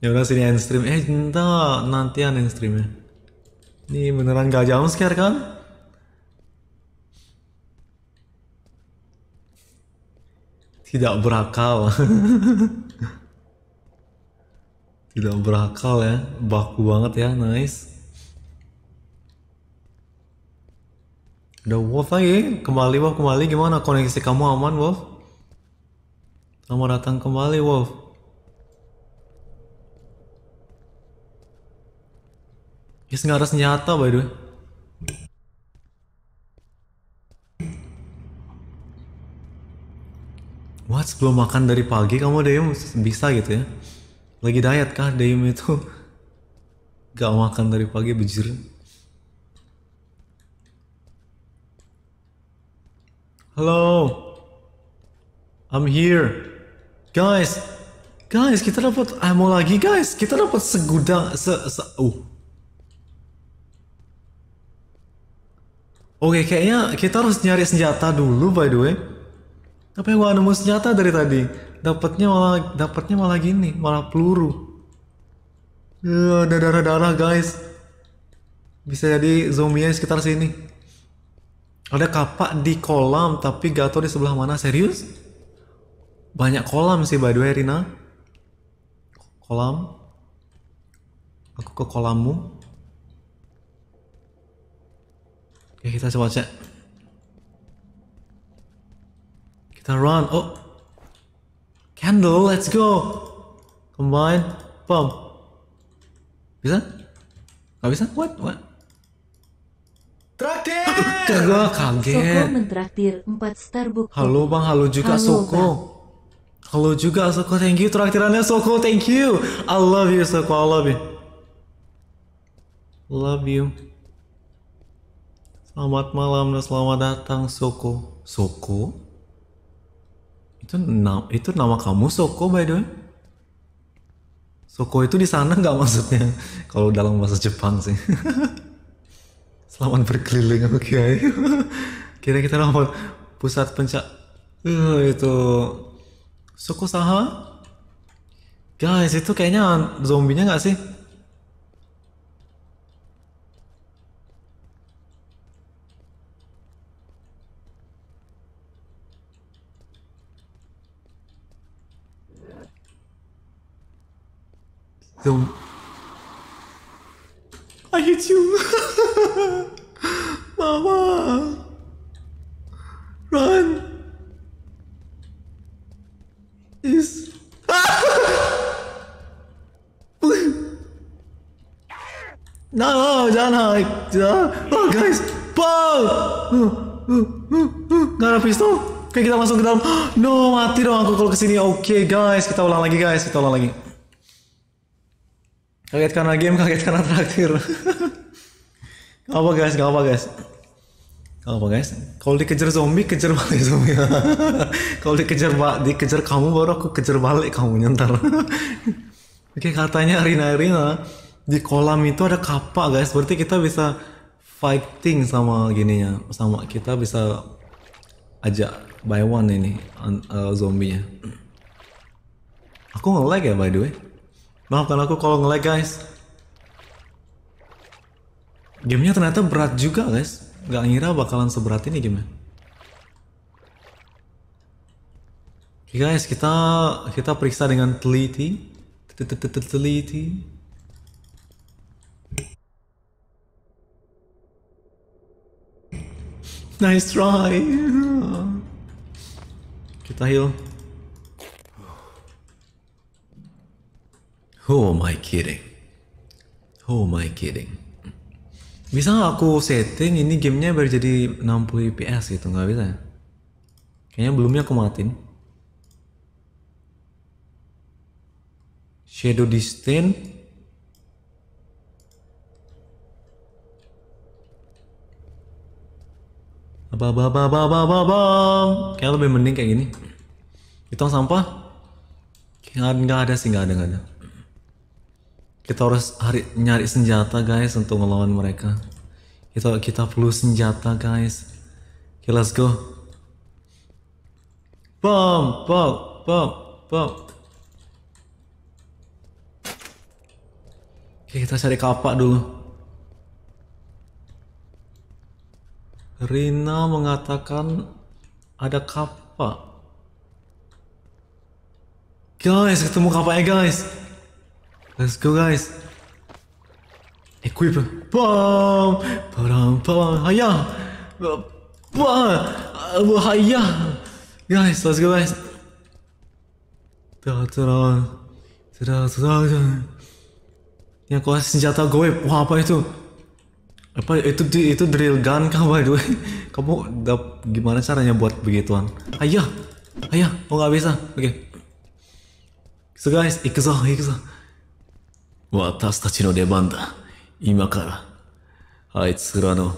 ya udah sini end stream eh entah nanti end streamnya ini beneran gak jam scare kan tidak berakal [LAUGHS] tidak berakal ya baku banget ya nice Udah Wolf lagi, kembali Wolf, kembali gimana koneksi kamu aman Wolf? Kamu datang kembali Wolf. Yes, nggak ada senjata by the way. What? Belum makan dari pagi kamu Dayum bisa gitu ya? Lagi diet kah Dayum itu? [LAUGHS] Gak makan dari pagi bejirin. Hello. I'm here. Guys. Guys, kita dapat ammo ah, lagi, guys. Kita dapat segudang se, se uh. Oke, okay, kayaknya kita harus nyari senjata dulu by the way. Tapi gua nemu senjata dari tadi. Dapatnya malah dapatnya malah gini, malah peluru. Uh, ada darah-darah, guys. Bisa jadi zombie sekitar sini. Ada kapak di kolam tapi gak tau di sebelah mana. Serius? Banyak kolam sih by the way Rina. Kolam. Aku ke kolammu. Oke kita coba cek. Kita run. Oh. Candle, let's go. Combine. Pump. Bisa? Gak bisa? What? What? Traktir! traktir kaget Soko mentraktir 4 Starbucks halo bang halo juga halo, Soko bang. halo juga Soko thank you traktirannya Soko thank you I love you Soko I love you love you selamat malam dan selamat datang Soko Soko itu nama itu nama kamu Soko by the way Soko itu di sana nggak maksudnya [LAUGHS] kalau dalam bahasa Jepang sih [LAUGHS] lawan berkeliling oke kiai kira kita lawan pusat pencak uh, itu suku saha guys itu kayaknya zombie nya nggak sih Zombie. I hate Mama. Run. Is. no, jangan hide. Jangan. Oh, guys. Bang. Uh, Gak ada pistol. Oke, kita masuk ke dalam. [GASPS] No, mati dong aku kalau kesini. Oke, guys. Kita ulang lagi, guys. Kita ulang lagi. Kaget karena game, kaget karena traktir. gak apa guys, gak apa guys. Gak apa guys. Kalau dikejar zombie, kejar balik zombie. [LAUGHS] Kalau dikejar pak dikejar kamu baru aku kejar balik kamu nyentar. [LAUGHS] Oke katanya Rina Rina di kolam itu ada kapak guys. Berarti kita bisa fighting sama gininya, sama kita bisa ajak by one ini uh, zombie-nya. Aku nge-lag ya by the way. Maafkan aku kalau nge-lag guys. Gamenya ternyata berat juga guys. Gak ngira bakalan seberat ini gamenya. Oke okay, guys, kita kita periksa dengan teliti. Teliti. Nice try. [LAUGHS] Kita heal. Who am I kidding? Who am I kidding? Bisa gak aku setting ini gamenya baru jadi 60 fps gitu nggak bisa ya? Kayaknya belumnya aku matiin. Shadow distance. ba ba ba ba ba apa. Kayak lebih mending kayak gini. Hitung sampah. Kayak nggak ada sih nggak ada nggak ada. Kita harus hari, nyari senjata guys untuk melawan mereka. Kita kita perlu senjata guys. Okay, let's go. Bom, bom, bom, bom. Oke, okay, kita cari kapak dulu. Rina mengatakan ada kapak. Guys, ketemu kapaknya guys. Let's go guys. Equip. Bom. Param param. Haya. wah uh, Haya. Guys, let's go guys. Tada, tada, tada, tada. Yang keluar senjata gue, Wah apa itu? Apa itu itu drill gun kah by the way? [LAUGHS] Kamu dap, gimana caranya buat begituan? Ayah. Ayah, Oh nggak bisa. Oke. Okay. So guys, ikut ikut. 私たちの出番だ。今から、あいつらの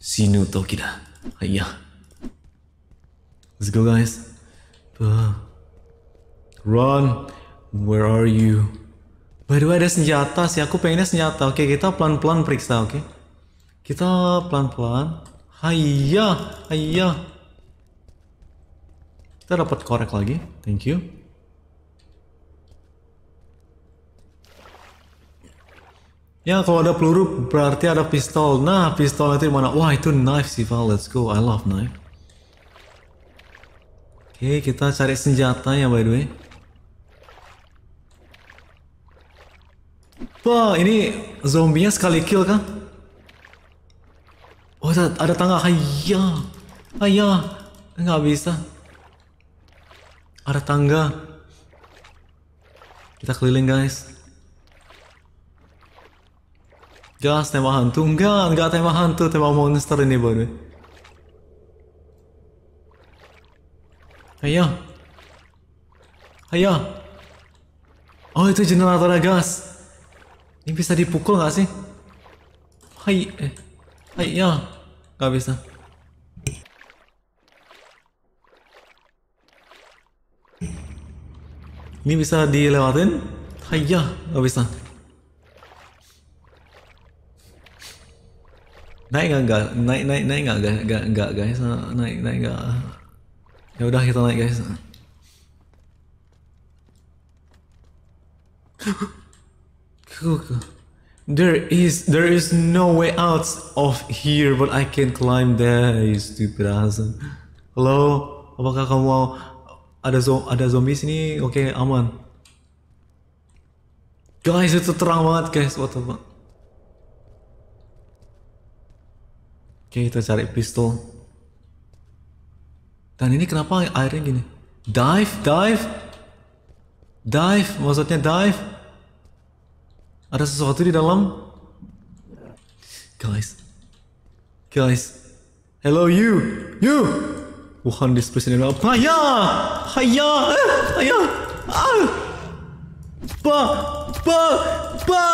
死ぬ時だ。いや。Let's go, guys. Run. Where are you? By the way, ada senjata sih. Aku pengennya senjata. Oke, kita pelan-pelan periksa, oke? Okay? Kita pelan-pelan. Hayya, hayya. Kita dapat korek lagi. Thank you. Ya kalau ada peluru berarti ada pistol. Nah pistol itu mana? Wah itu knife sih Val. Let's go. I love knife. Oke okay, kita cari senjatanya by the way. Wah ini zombinya sekali kill kan? Oh ada, ada tangga. Haiya. Haiya. Nggak bisa. Ada tangga. Kita keliling guys. Jelas tema hantu. Enggak, enggak tema hantu, tema monster ini baru. Ayo. Ayo. Oh, itu generator gas. Ini bisa dipukul nggak sih? Hai, eh. Hai, ya. Gak bisa. Ini bisa dilewatin? Hai, ya. Gak bisa. Naik nggak gak, Naik naik naik nggak gas? Nggak nggak guys? Naik naik nggak? Ya udah kita naik guys. [LAUGHS] there is there is no way out of here, but I can climb there. You stupid ass. hello apakah kamu mau ada zo ada zombie sini? Oke, okay, aman. Guys, itu terang banget guys. What the fuck? Oke kita cari pistol. Dan ini kenapa airnya gini? Dive, dive, dive. Maksudnya dive. Ada sesuatu di dalam. Guys, guys. Hello you, you. Wuhan this person in apa? Haya, haya, haya. Eh, ah. Ba, ba, ba.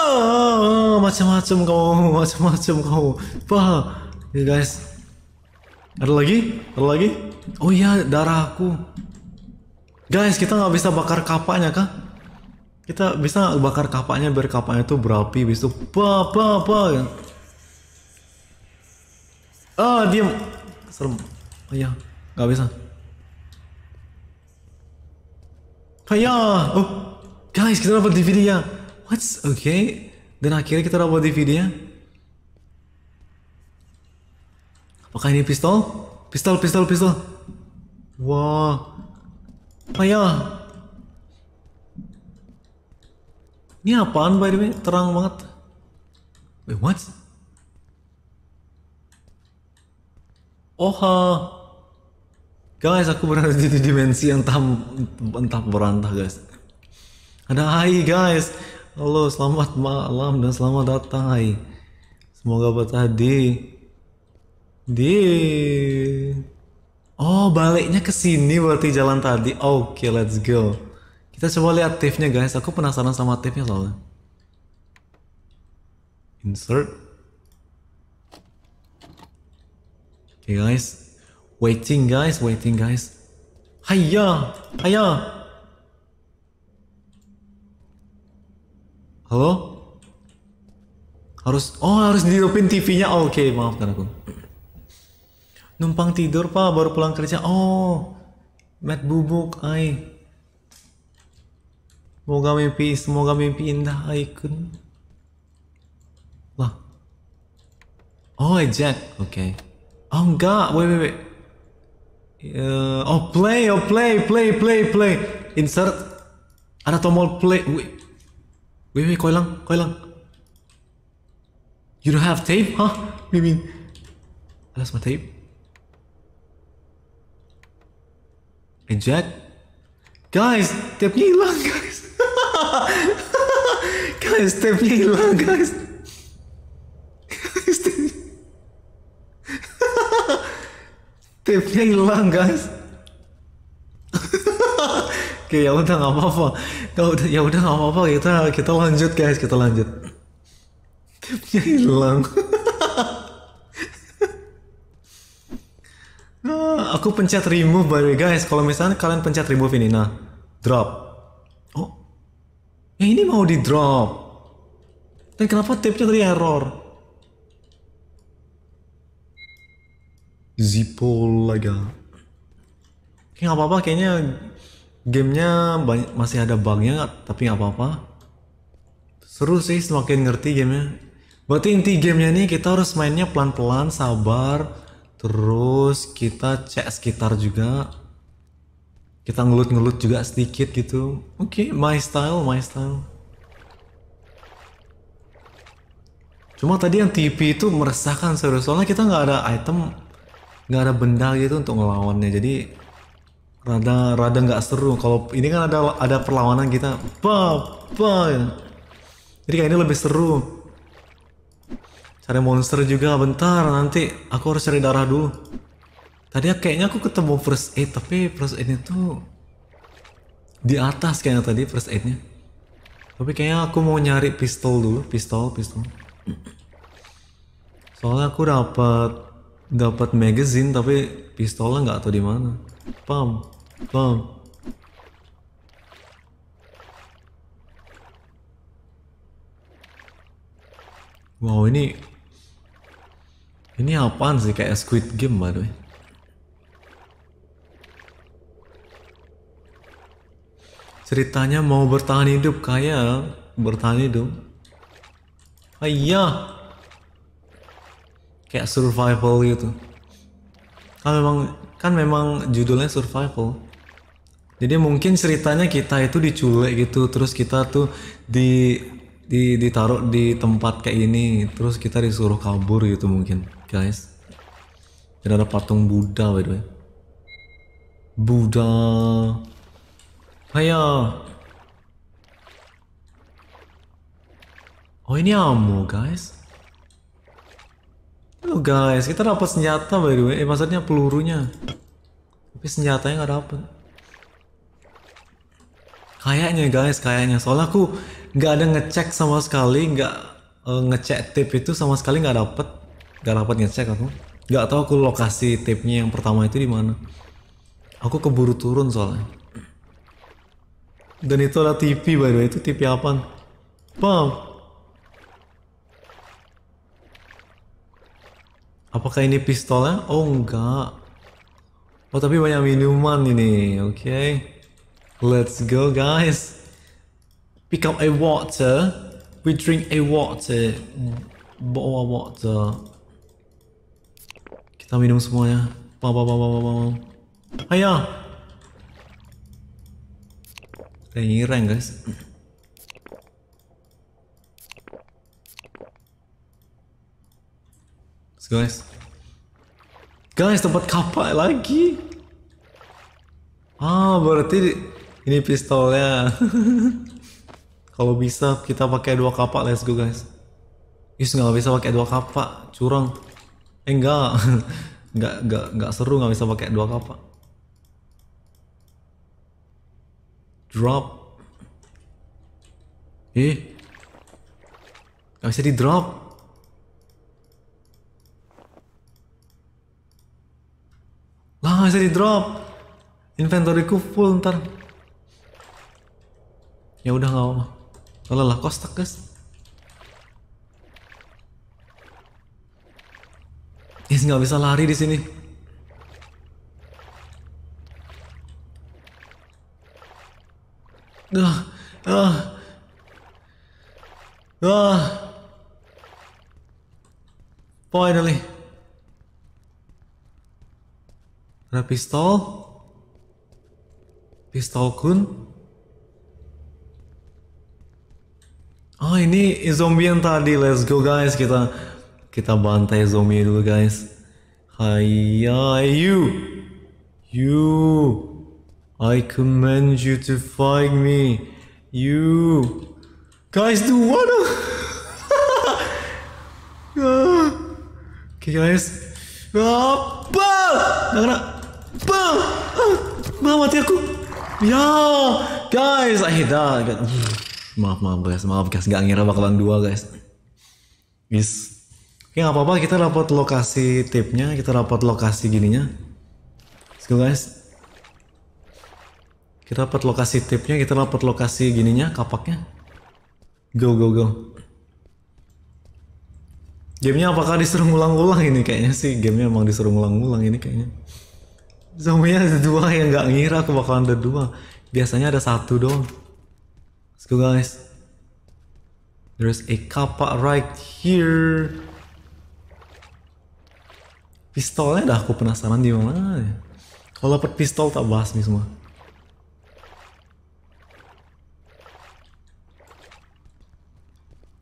Macam-macam kau, macam-macam kau. Ba yeah, guys. Ada lagi? Ada lagi? Oh iya, darahku. Guys, kita nggak bisa bakar kapaknya kah? Kita bisa bakar kapaknya biar kapaknya tuh berapi, bis itu apa apa kan? Ah, diam. Serem. Oh iya, nggak bisa. Kaya, oh, guys, kita dapat DVD ya. What's okay? Dan akhirnya kita dapat DVD ya. Apakah ini pistol? Pistol, pistol, pistol. Wah. Wow. Ayo. Ini apaan by the way? Terang banget. Wait, what? Oh, guys, aku berada di dimensi yang entah entah berantah, guys. Ada Hai, guys. Halo, selamat malam dan selamat datang Hai. Semoga betah di di Oh, baliknya ke sini berarti jalan tadi. Oke, okay, let's go. Kita coba lihat tipnya guys. Aku penasaran sama tipnya soalnya. Insert. Oke okay, guys. Waiting guys, waiting guys. Hayya, hayya. Halo? Harus, oh harus dihidupin TV-nya. Oke, okay, maafkan aku numpang tidur pak baru pulang kerja oh mat bubuk ay. semoga mimpi semoga mimpi indah kun. lah oh ejek oke okay. oh enggak wait wait wait uh, oh play oh play play play play insert ada tombol play wait wait wait kau hilang You don't have tape, huh? What do you mean? my tape. Ejak. Eh, guys, tapnya [LAUGHS] hilang guys. guys, tapnya [LAUGHS] hilang guys. tapnya hilang guys. Oke ya udah nggak apa-apa. Ya udah ya udah nggak apa-apa kita kita lanjut guys kita lanjut. Tapnya hilang. [LAUGHS] [GASPS] aku pencet remove by the way guys. Kalau misalnya kalian pencet remove ini, nah, drop. Oh, ya ini mau di drop. Dan eh, kenapa tipnya tadi error? Zippo lagi. kayak uh. eh, nggak apa-apa. Kayaknya gamenya banyak, masih ada bugnya, tapi nggak apa-apa. Seru sih, semakin ngerti gamenya. Berarti inti gamenya nih kita harus mainnya pelan-pelan, sabar, terus kita cek sekitar juga kita ngelut-ngelut juga sedikit gitu oke okay, my style my style cuma tadi yang TV itu meresahkan serius soalnya kita nggak ada item nggak ada benda gitu untuk ngelawannya jadi rada rada nggak seru kalau ini kan ada ada perlawanan kita pa pa ya. jadi kayak ini lebih seru Cari monster juga bentar nanti aku harus cari darah dulu. Tadi kayaknya aku ketemu first aid tapi first aid itu di atas kayaknya tadi first aidnya. Tapi kayaknya aku mau nyari pistol dulu, pistol, pistol. Soalnya aku dapat dapat magazine tapi pistolnya nggak tahu di mana. Pam, pam. Wow ini ini apaan sih kayak Squid Game baru? Ceritanya mau bertahan hidup kayak bertahan hidup. Ayah. Iya. Kayak survival gitu. Kan memang kan memang judulnya survival. Jadi mungkin ceritanya kita itu diculik gitu, terus kita tuh di di ditaruh di tempat kayak ini, terus kita disuruh kabur gitu mungkin guys. Dan ada patung Buddha by the way. Buddha. ayo. Oh ini ammo guys. Halo, guys, kita dapat senjata by the way. Eh maksudnya pelurunya. Tapi senjatanya nggak dapat. Kayaknya guys, kayaknya. Soalnya aku nggak ada ngecek sama sekali, nggak uh, ngecek tip itu sama sekali nggak dapet gak dapat ngecek aku Gak tahu aku lokasi tape-nya yang pertama itu di mana aku keburu turun soalnya dan itu ada TV by the way itu TV apa pam apakah ini pistolnya oh enggak oh tapi banyak minuman ini oke okay. let's go guys pick up a water we drink a water bawa water kita minum semuanya. Mau, mau, mau, mau, mau, mau. Ayo! Ada guys. Let's go, guys. Guys, tempat kapal lagi. Ah, berarti ini pistolnya. [LAUGHS] Kalau bisa kita pakai dua kapak, let's go guys. Yus nggak bisa pakai dua kapak, curang eh enggak [LAUGHS] enggak enggak enggak seru enggak bisa pakai dua kapak drop ih Enggak bisa di drop lah enggak bisa di drop inventoryku full ntar ya udah nggak apa-apa lelah kostak, guys Is nggak bisa lari di sini. Ah, ah, ah. Finally. Ada pistol. Pistol kun. Oh ini zombie yang tadi, let's go guys kita kita bantai zombie dulu guys. Hiya you. You. I command you to find me. You. Guys do what? Oke [LAUGHS] okay, guys. Apa? Ah, Gak kena. Bang! Ah, mati aku. Ya, guys, akhirnya. Maaf, maaf guys, maaf guys, Gak ngira bakalan dua guys. Miss Oke ya, nggak apa-apa kita dapat lokasi tipnya, kita dapat lokasi gininya. Let's guys. Kita dapat lokasi tipnya, kita dapat lokasi gininya, kapaknya. Go go go. Gamenya apakah disuruh ngulang-ulang ini kayaknya sih gamenya emang disuruh ngulang-ulang ini kayaknya. Zombie-nya ada dua yang nggak ngira aku bakalan ada dua. Biasanya ada satu dong. Let's go guys. There's a kapak right here. Pistolnya dah aku penasaran di mana. Ya. Kalau dapat pistol tak bahas nih semua.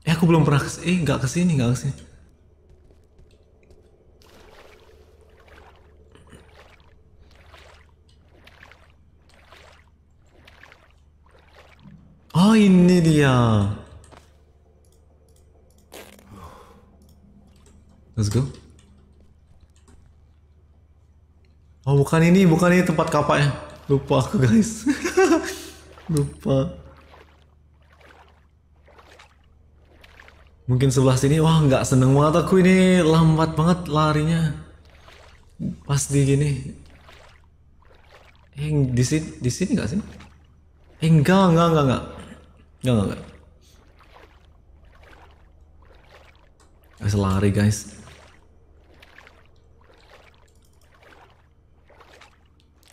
Eh aku belum pernah kesini, eh nggak kesini nggak kesini. Oh ini dia. Let's go. Oh bukan ini, bukan ini tempat kapaknya. Lupa aku guys. [LAUGHS] Lupa. Mungkin sebelah sini, wah nggak seneng banget aku ini lambat banget larinya. Pas di gini. Eh di sini, di sini nggak sih? Eh enggak, enggak, enggak, enggak. Enggak, enggak, enggak. Guys, lari guys.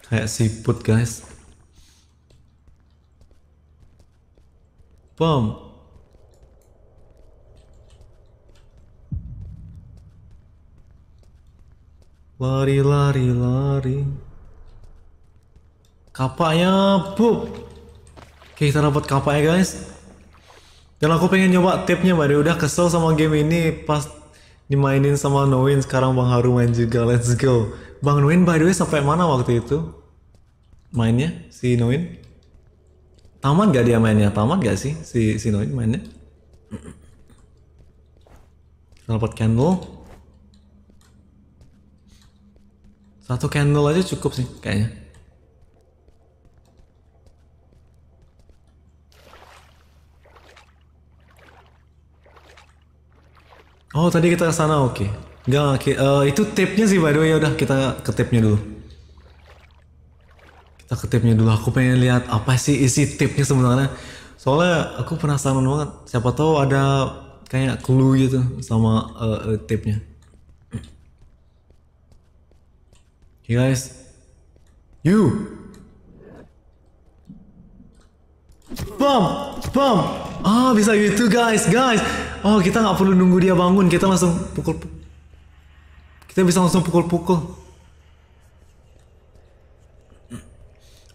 kayak siput guys bom lari lari lari kapaknya buk oke kita dapat kapaknya guys dan aku pengen nyoba tipnya mari udah kesel sama game ini pas dimainin sama Noin sekarang Bang Haru main juga let's go Bang Nuin by the way sampai mana waktu itu mainnya si Nuin? Taman gak dia mainnya? Taman gak sih si, si Nuin mainnya? Dapat candle. Satu candle aja cukup sih kayaknya. Oh tadi kita ke sana oke. Okay. Enggak, uh, eh, itu tipnya sih by the way. Ya udah kita ke tipnya dulu. Kita ke tipnya dulu. Aku pengen lihat apa sih isi tipnya sebenarnya. Soalnya aku penasaran banget. Siapa tahu ada kayak clue gitu sama uh, uh, eh, tipnya. Hey guys, you. Bam, bam. Ah bisa gitu guys, guys. Oh kita nggak perlu nunggu dia bangun, kita langsung pukul kita bisa langsung pukul-pukul.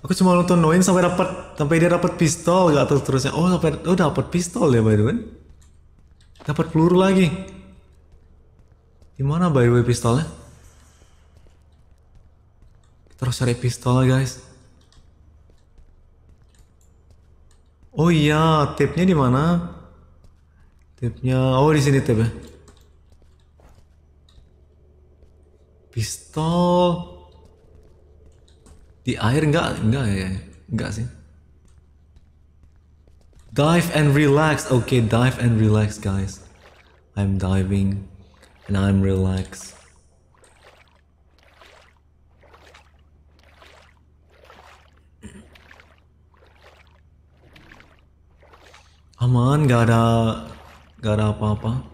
Aku cuma nonton Noin sampai dapat sampai dia dapat pistol gak terus terusnya. Oh sampai oh dapat pistol ya by the way. Dapat peluru lagi. Gimana by the way pistolnya? Kita harus cari pistol guys. Oh iya, tipnya di mana? Tipnya, oh di sini tipnya. Pistol di air enggak enggak ya enggak sih. Dive and relax. Oke, okay, dive and relax guys. I'm diving and I'm relaxed. aman gak ada gak ada apa-apa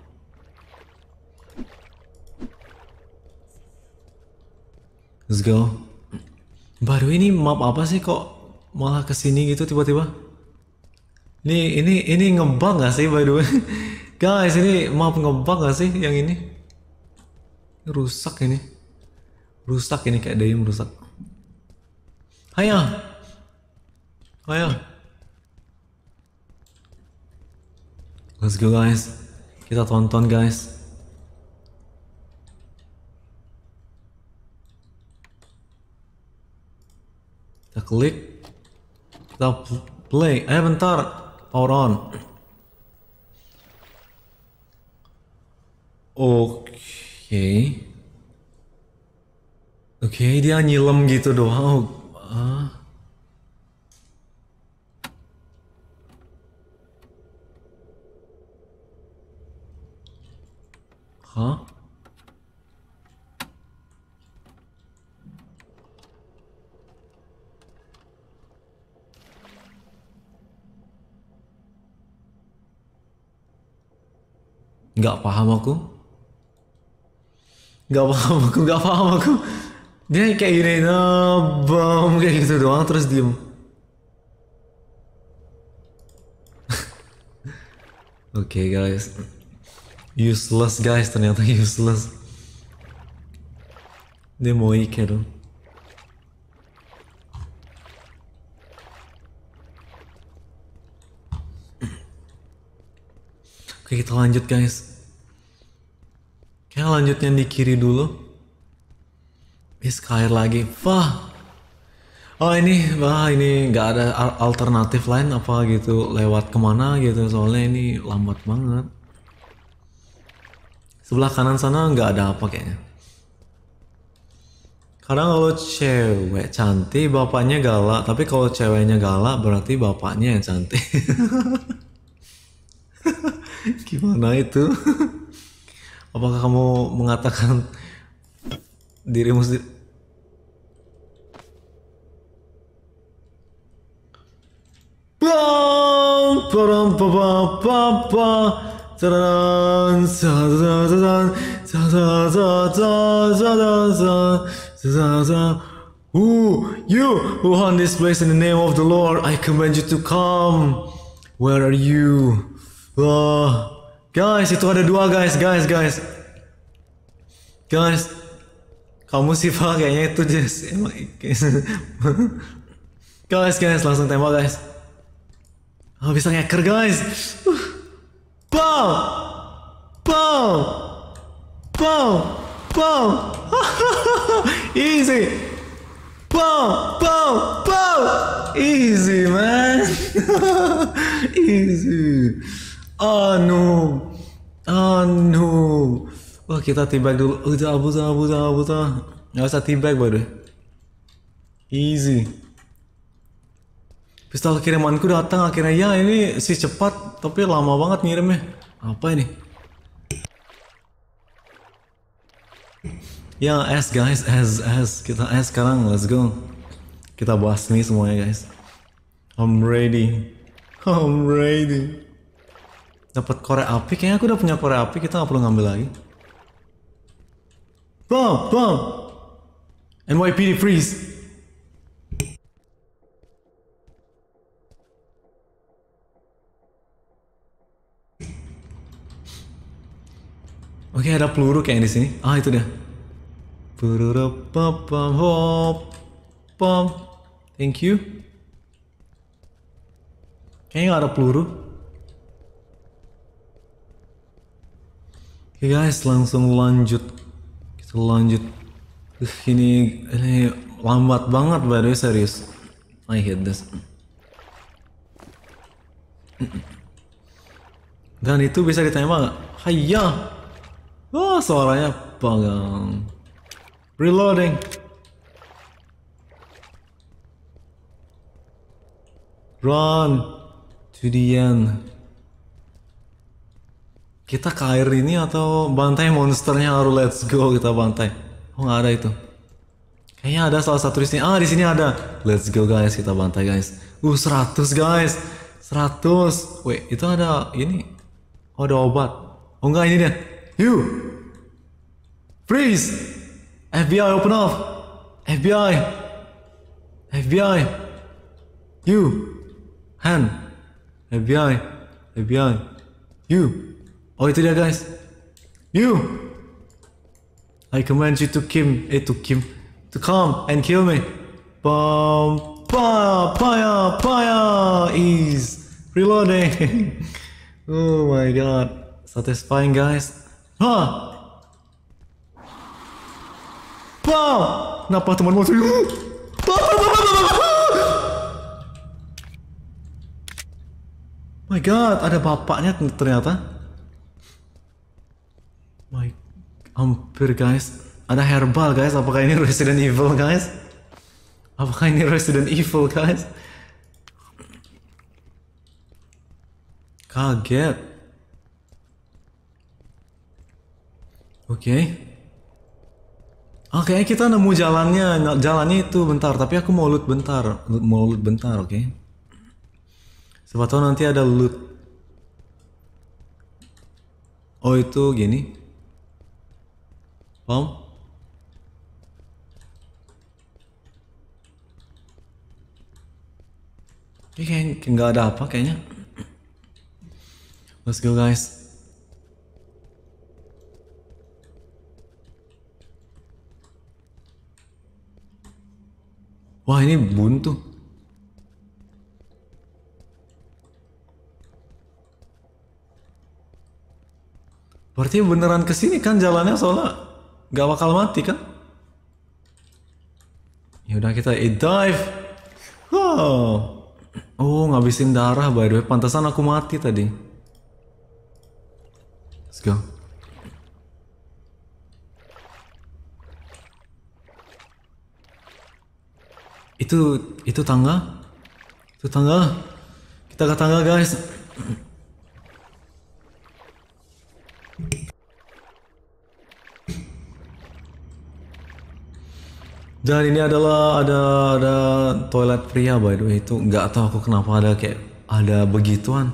Let's go. Baru ini map apa sih kok malah kesini gitu tiba-tiba? Ini ini ini ngebang gak sih baru [LAUGHS] Guys ini map ngebug gak sih yang ini? Rusak ini. Rusak ini kayak daya rusak. Ayo. Ayo. Let's go guys. Kita tonton guys. Kita klik. Kita play. Eh bentar. Power on. Oke. Okay. Oke, okay, dia nyilem gitu doang. Ah. gak paham aku gak paham aku gak paham aku dia kayak gini nebam kayak gitu doang terus diem [LAUGHS] oke okay, guys useless guys ternyata useless dia mau ikan Oke kita lanjut guys selanjutnya di kiri dulu. ini air lagi. Wah. Oh ini, wah ini nggak ada alternatif lain apa gitu lewat kemana gitu soalnya ini lambat banget. Sebelah kanan sana nggak ada apa kayaknya. Kadang kalau cewek cantik bapaknya galak, tapi kalau ceweknya galak berarti bapaknya yang cantik. [LAUGHS] Gimana itu? [LAUGHS] apakah kamu mengatakan dirimu sendiri Bang, parang, Who, you who hunt this place in the name of the Lord, I command you to come. Where are you? Uh, Guys, itu ada dua guys, guys, guys. Guys, kamu sih pak kayaknya itu just [LAUGHS] emang guys guys langsung tembak guys oh bisa ngeker guys pow pow pow pow easy pow pow pow easy man [LAUGHS] easy Oh no. Oh no. Wah kita tiba dulu. Udah abu tuh abu tuh abu tuh. Gak usah tiba baru. Easy. Pistol kirimanku datang akhirnya ya ini si cepat tapi lama banget ngirimnya. Apa ini? Ya S guys, S S kita S sekarang let's go. Kita bahas nih semuanya guys. I'm ready. I'm ready. Dapat korek api, kayaknya aku udah punya korek api, kita nggak perlu ngambil lagi. Bom, bom. NYPD freeze. Oke, ada peluru kayak di sini. Ah, itu dia. Peluru pop, pop, hop Thank you. Kayaknya gak ada peluru. Oke guys, langsung lanjut. Kita lanjut. Uh, ini, ini lambat banget by the serius. I hate this. Dan itu bisa ditembak gak? Hayya! Wah, oh, suaranya pegang. Reloading. Run to the end kita ke air ini atau bantai monsternya harus let's go kita bantai oh nggak ada itu kayaknya ada salah satu di sini ah di sini ada let's go guys kita bantai guys uh 100 guys 100 wait itu ada ini oh ada obat oh enggak ini dia you freeze FBI open up FBI FBI you hand FBI FBI you Oh itu dia guys. You. I command you to Kim, eh to Kim, to come and kill me. Bom, fire, fire, fire is reloading. [LAUGHS] oh my god, satisfying guys. Hah? Pa, Kenapa temanmu tuh? My god, ada bapaknya ternyata. Hampir guys, ada herbal guys. Apakah ini Resident Evil guys? Apakah ini Resident Evil guys? Kaget. Oke. Okay. Oke, okay, kita nemu jalannya. Jalannya itu bentar, tapi aku mau loot bentar. Mau loot bentar, oke. Okay? Sebab nanti ada loot. Oh, itu gini. Om, Ini kayak nggak ada apa kayaknya. Let's go guys. Wah ini buntu. Berarti beneran kesini kan jalannya soalnya Gak bakal mati kan? Yaudah kita dive. Oh. Oh ngabisin darah by the way. Pantesan aku mati tadi. Let's go. Itu itu tangga? Itu tangga? Kita ke tangga guys. Dan ini adalah ada ada toilet pria by the way itu nggak tahu aku kenapa ada kayak ada begituan.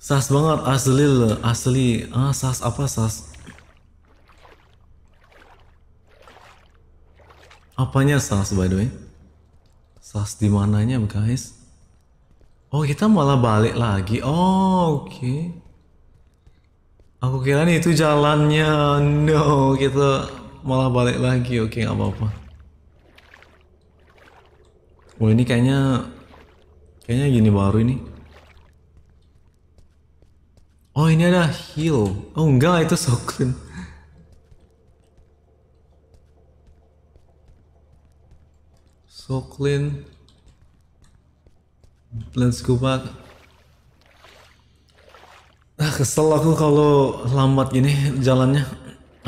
Sas banget asli asli ah sas apa sas Apanya sas by the way? Sas di mananya guys? Oh kita malah balik lagi. Oh oke. Okay. Aku kira nih itu jalannya. [LAUGHS] No kita malah balik lagi oke nggak apa-apa wah ini kayaknya kayaknya gini baru ini oh ini ada heal oh enggak itu Soklin Soklin let's go back ah kesel aku kalau lambat gini jalannya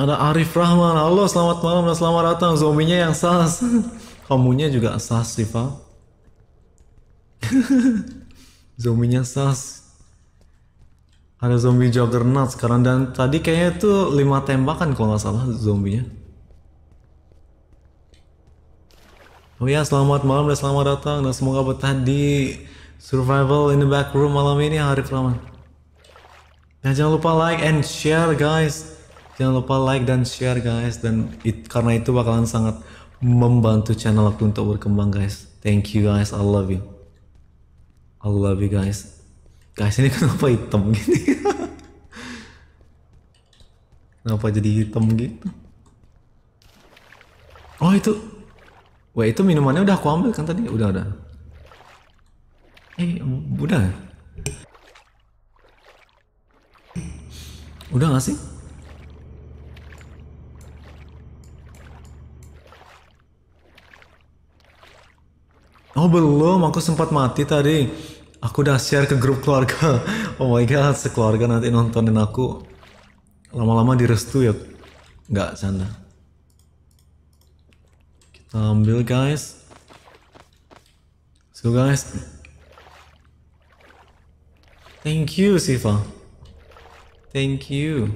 ada Arif Rahman. Allah selamat malam dan selamat datang. Zombinya yang sas. [LAUGHS] Kamunya juga sas, pak Zombinya [LAUGHS] sas. Ada zombie juggernaut sekarang. Dan tadi kayaknya itu 5 tembakan kalau nggak salah zombinya. Oh ya, selamat malam dan selamat datang. Dan semoga betah di Survival in the Back Room malam ini, Arif Rahman. Dan jangan lupa like and share, guys jangan lupa like dan share guys dan it, karena itu bakalan sangat membantu channel aku untuk berkembang guys thank you guys I love you I love you guys guys ini [LAUGHS] kenapa hitam gini [LAUGHS] kenapa jadi hitam gitu oh itu Wah itu minumannya udah aku ambil kan tadi udah udah eh udah udah gak sih Oh belum, aku sempat mati tadi. Aku udah share ke grup keluarga. [LAUGHS] Oh my god, sekeluarga nanti nontonin aku. Lama-lama direstu ya. Nggak, sana. Kita ambil guys. So guys. Thank you Siva. Thank you.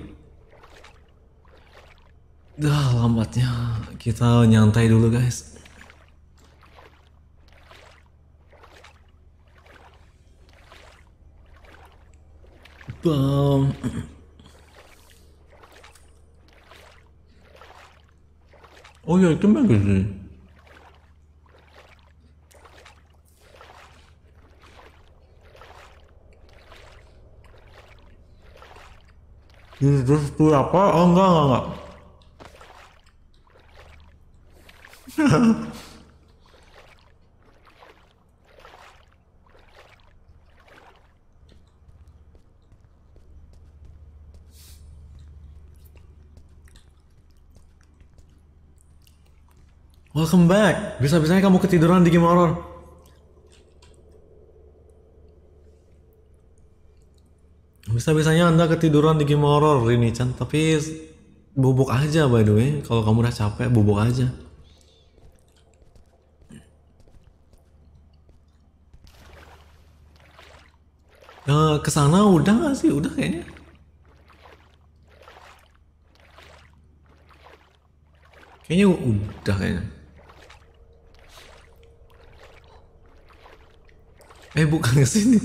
Dah lambatnya. Kita nyantai dulu guys. 빰. 어, 야, 끝말겠지. Terus itu apa? Oh enggak, enggak, enggak. Welcome back. Bisa-bisanya kamu ketiduran di game horror. Bisa-bisanya Anda ketiduran di game horror ini Chan, tapi bubuk aja by the way. Kalau kamu udah capek, bubuk aja. Nah, kesana udah gak sih? Udah kayaknya. Kayaknya udah kayaknya. eh bukan ke sini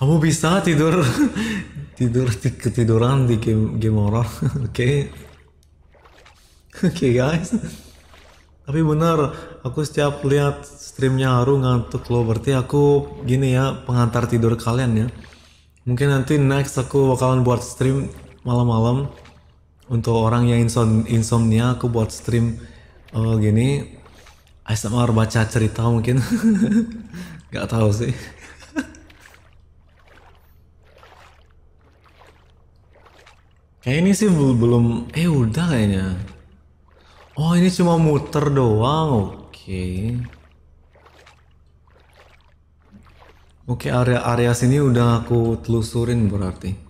kamu bisa tidur [LAUGHS] tidur ketiduran di game game horror [LAUGHS] oke oke guys tapi benar aku setiap lihat streamnya Haru ngantuk loh berarti aku gini ya pengantar tidur kalian ya mungkin nanti next aku bakalan buat stream malam-malam untuk orang yang insomnia aku buat stream uh, gini ASMR baca cerita mungkin nggak [LAUGHS] tahu sih kayak ini sih belum eh udah kayaknya oh ini cuma muter doang oke okay. oke okay, area-area sini udah aku telusurin berarti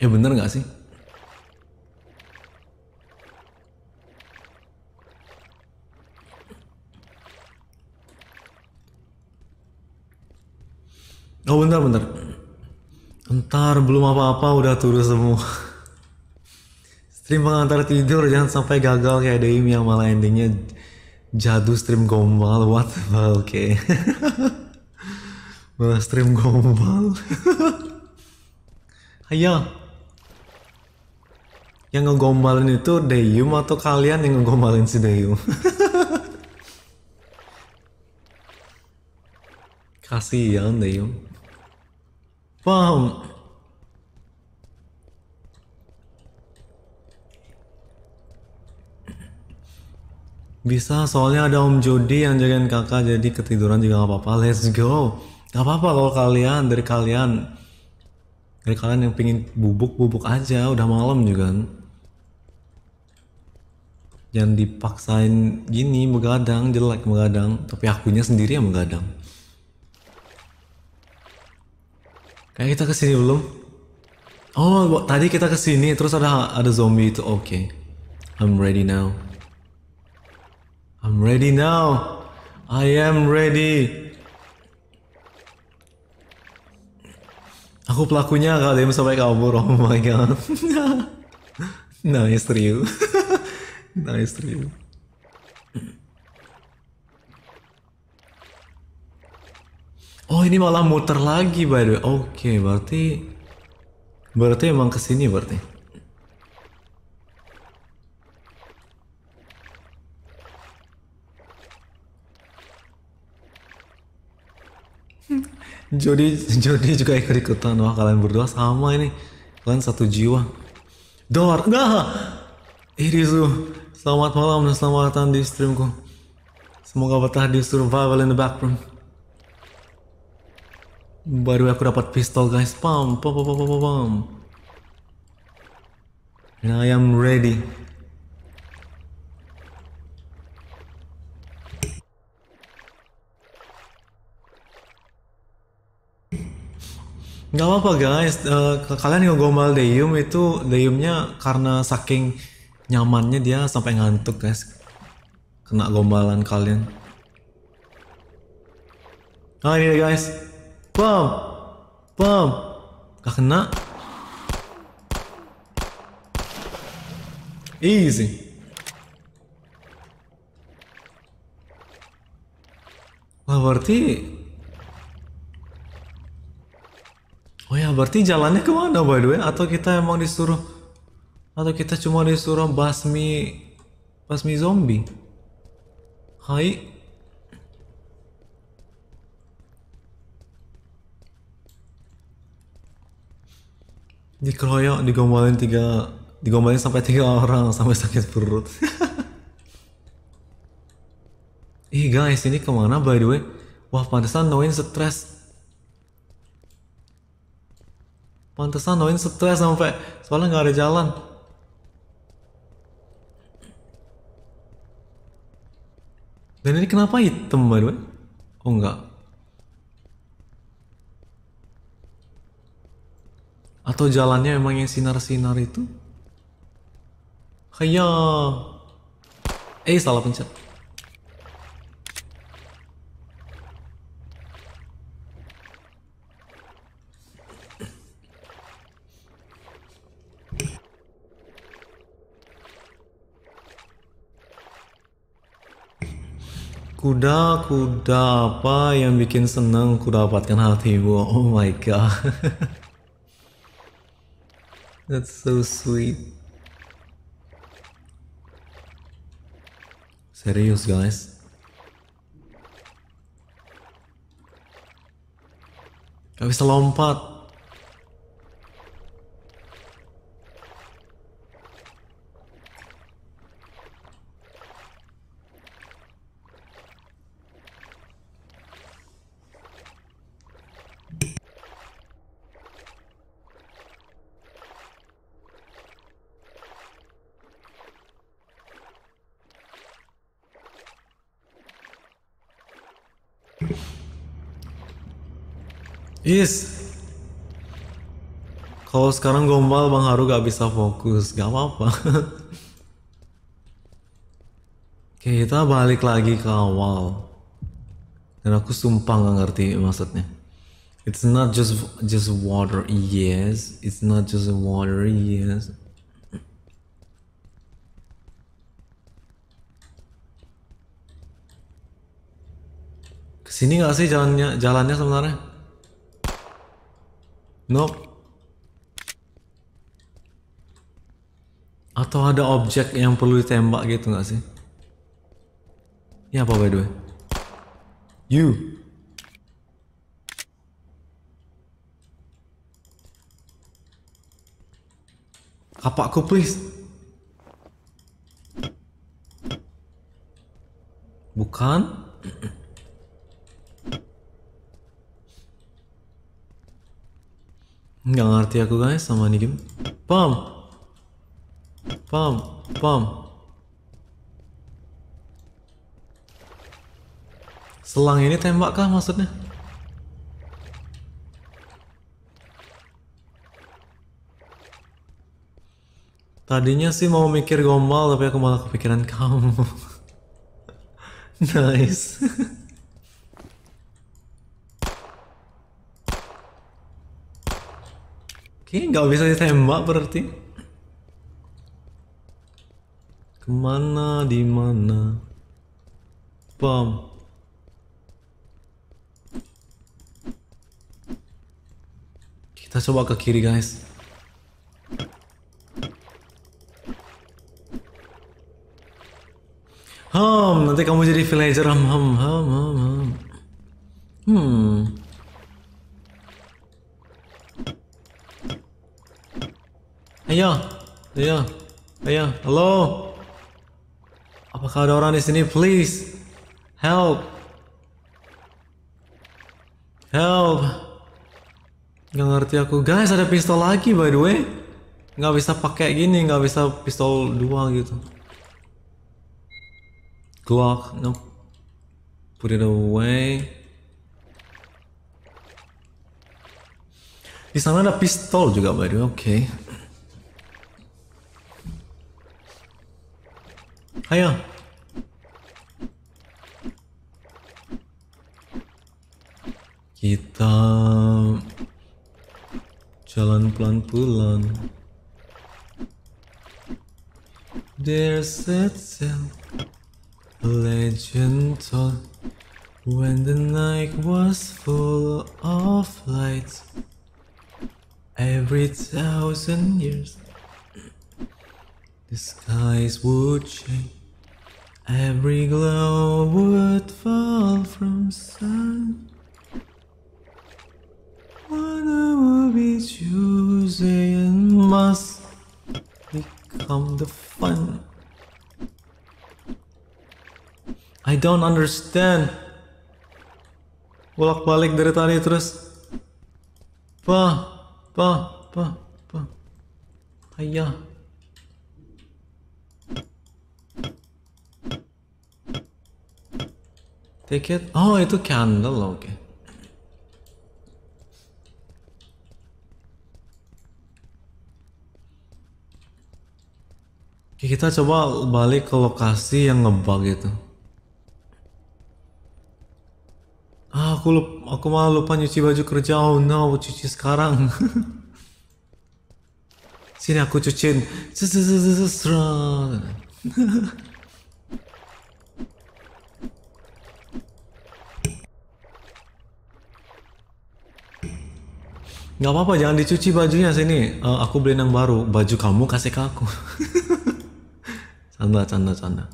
Ya bener gak sih? Oh bentar bentar. Bentar belum apa-apa udah turun semua. stream pengantar tidur jangan sampai gagal kayak Daim yang malah endingnya jadu stream gombal. What the fuck? Oke. [LAUGHS] malah stream gombal. [LAUGHS] Ayo yang ngegombalin itu dayum atau kalian yang ngegombalin si kasih [LAUGHS] Kasihan dayum Paham? Bisa, soalnya ada Om Jody yang jagain kakak jadi ketiduran juga gak apa-apa. Let's go. Gak apa-apa kalau kalian, dari kalian. Dari kalian yang pingin bubuk-bubuk aja, udah malam juga jangan dipaksain gini begadang jelek begadang tapi akunya sendiri yang begadang kayak kita kesini belum oh tadi kita kesini terus ada ada zombie itu oke okay. I'm ready now I'm ready now I am ready Aku pelakunya kali ini sampai kabur, oh my god. nah, istri you. Tentang istri lu. Oh ini malah muter lagi by the way. Oke okay, berarti berarti emang kesini berarti. [LAUGHS] Jody, Jody juga ikut ikutan. Wah kalian berdua sama ini. Kalian satu jiwa. Dor, enggak. Irisu, Selamat malam dan selamat datang di streamku. Semoga betah di survival in the backroom. Baru aku dapat pistol guys. Pam, pam, pam, pam, pam, pam. And nah, I am ready. Gak apa-apa guys, uh, kalian yang gombal Deum itu Deumnya karena saking nyamannya dia sampai ngantuk guys kena gombalan kalian nah ini guys bom bom gak kena easy Wah berarti Oh ya berarti jalannya kemana by the way Atau kita emang disuruh atau kita cuma disuruh basmi basmi zombie? Hai. Dikeroyok, digombalin tiga, digombalin sampai tiga orang sampai sakit perut. [LAUGHS] Ih guys, ini kemana by the way? Wah, pantesan Noin stres. Pantesan Noin stres sampai soalnya nggak ada jalan. Dan ini kenapa hitam by the way? Oh enggak. Atau jalannya emang yang sinar-sinar itu? Kayak... Eh salah pencet. Kuda, kuda apa yang bikin seneng ku dapatkan hatimu? Oh my god. [LAUGHS] That's so sweet. Serius guys. Gak bisa lompat. Is. Kalau sekarang gombal Bang Haru gak bisa fokus, gak apa-apa. [LAUGHS] Kita balik lagi ke awal. Dan aku sumpah gak ngerti maksudnya. It's not just just water, yes. It's not just water, yes. Kesini gak sih jalannya jalannya sebenarnya? No. Atau ada objek yang perlu ditembak gitu nggak sih? Ini ya apa by the way? You. Kapakku please. Bukan? [CLEARS THROAT] Nggak ngerti aku guys sama ini game. Pam. Pam, pam. Selang ini tembak kah maksudnya? Tadinya sih mau mikir gombal tapi aku malah kepikiran kamu. [LAUGHS] nice. [LAUGHS] Oke, nggak bisa ditembak berarti. Kemana? Di mana? Bom. Kita coba ke kiri, guys. Hmm, nanti kamu jadi villager. Hmm, hmm, hmm, hmm. Hmm. Ayo, ayo, ayo, halo. Apakah ada orang di sini? Please, help, help. Gak ngerti aku, guys. Ada pistol lagi by the way. Nggak bisa pakai gini, gak bisa pistol dua gitu. Glock, no. Put it away. Di sana ada pistol juga by the way. Oke. Okay. 아야 kita jalan pelan-pelan There's a legend told When the night was full of light Every thousand years The skies would change Every glow would fall from sun. What would be Tuesday and must become the fun. I don't understand. Bolak balik dari tadi terus. Pa, pa, pa, pa. Ayah. Take it. Oh, itu candle. Oke. Okay. Oke, kita coba balik ke lokasi yang ngebug itu. Ah, aku lupa, aku malah lupa nyuci baju kerja. Oh no, cuci sekarang. [LAUGHS] Sini aku cuciin. nggak apa-apa jangan dicuci bajunya sini uh, aku beli yang baru baju kamu kasih ke aku [LAUGHS] canda canda canda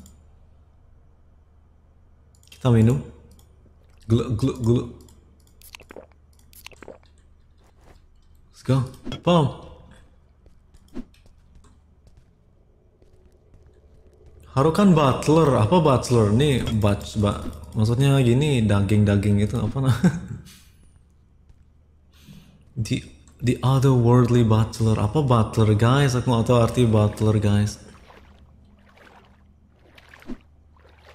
kita minum gluk gluk gluk let's go pom Harukan butler apa butler nih bat, bat maksudnya gini daging daging itu apa nah [LAUGHS] the the otherworldly butler apa butler guys aku nggak tahu arti butler guys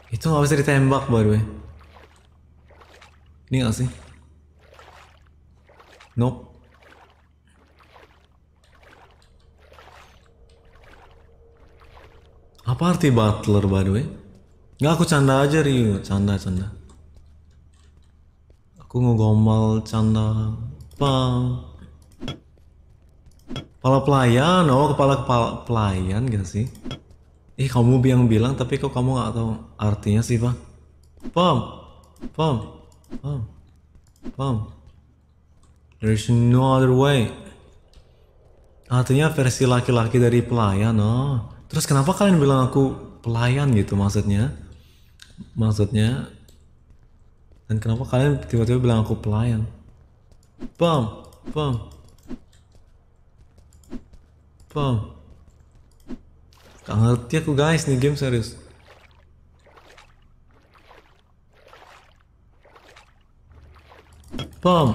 itu nggak bisa ditembak by the way ini nggak sih nope apa arti butler by the way nggak aku canda aja Ryu, canda canda aku ngegombal canda apa? Kepala pelayan, oh kepala kepala pelayan gak sih? Eh kamu yang bilang tapi kok kamu nggak tahu artinya sih pak? Pom, pom, pom, pom. is no other way. Artinya versi laki-laki dari pelayan, oh. Terus kenapa kalian bilang aku pelayan gitu maksudnya? Maksudnya dan kenapa kalian tiba-tiba bilang aku pelayan? Pam, pam. Pam. Gak ngerti aku guys nih game serius. Pam.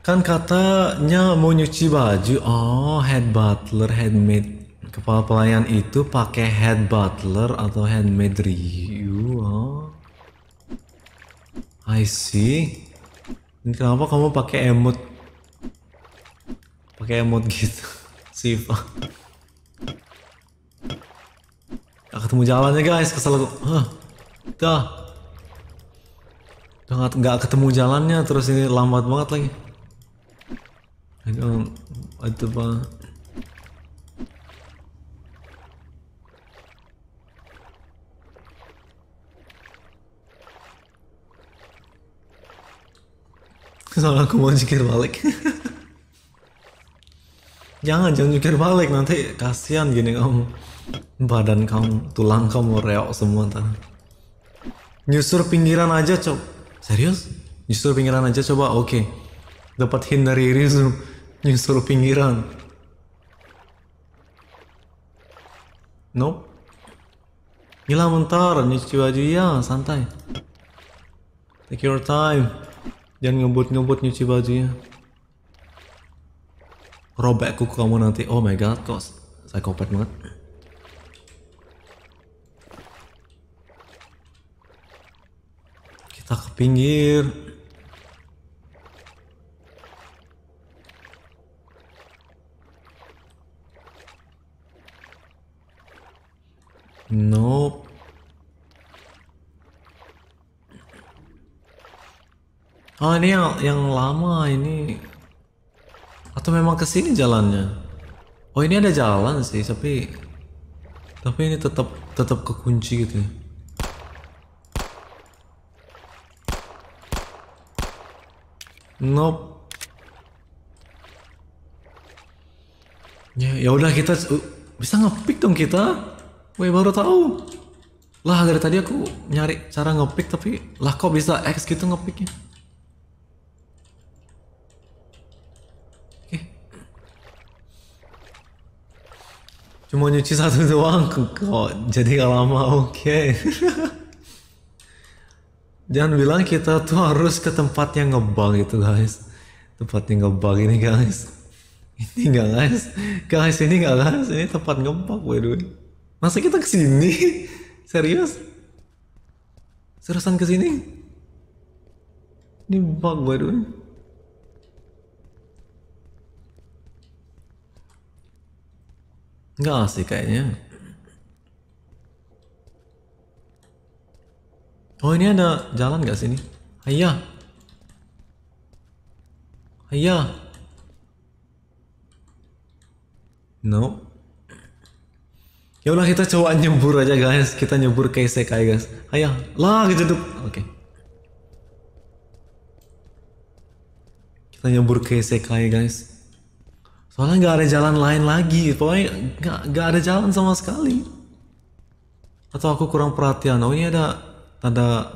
Kan katanya mau nyuci baju. Oh, head butler, handmade. Kepala pelayan itu pakai head butler atau handmade review. I see. Dan kenapa kamu pakai emot? Pakai emot gitu. [LAUGHS] Siva. Gak ketemu jalannya guys, kesel aku. Hah. Dah. Udah gak, ketemu jalannya, terus ini lambat banget lagi. Aduh, oh, aduh, Soalnya aku mau jungkir balik. jangan, jangan jungkir balik. Nanti kasihan gini kamu. Badan kamu, tulang kamu reok semua ntar. Nyusur pinggiran aja coba. Serius? Nyusur pinggiran aja coba, oke. Okay. Dapat hindari Rizu. Nyusur pinggiran. Nope. Gila mentar, nyuci baju ya, santai. Take your time. Jangan ngebut-ngebut nyuci bajunya. Robek kuku kamu nanti. Oh my god, kok psikopat banget. Kita ke pinggir. Nope. Oh ini yang, yang lama ini Atau memang kesini jalannya Oh ini ada jalan sih tapi Tapi ini tetap tetap kekunci gitu ya Nope Ya, ya udah kita uh, bisa ngepick dong kita. Woi baru tahu. Lah dari tadi aku nyari cara ngepick tapi lah kok bisa X gitu ngepicknya. Cuma nyuci satu doang kok jadi gak lama oke. Okay. [LAUGHS] Jangan bilang kita tuh harus ke tempat yang ngebang gitu guys. Tempat yang ngebang ini guys. Ini gak guys. Guys ini gak guys. Ini tempat ngebang by the way. Masa kita kesini? [LAUGHS] Serius? Seriusan kesini? Ini bug by the way. Enggak sih kayaknya. Oh ini ada jalan gak sini? ayah ayah No. Ya kita coba nyebur aja guys. Kita nyebur ke isekai guys. ayah Lah kejeduk. Gitu Oke. Okay. Kita nyebur ke isekai guys soalnya nggak ada jalan lain lagi pokoknya nggak nggak ada jalan sama sekali atau aku kurang perhatian oh ini ada tanda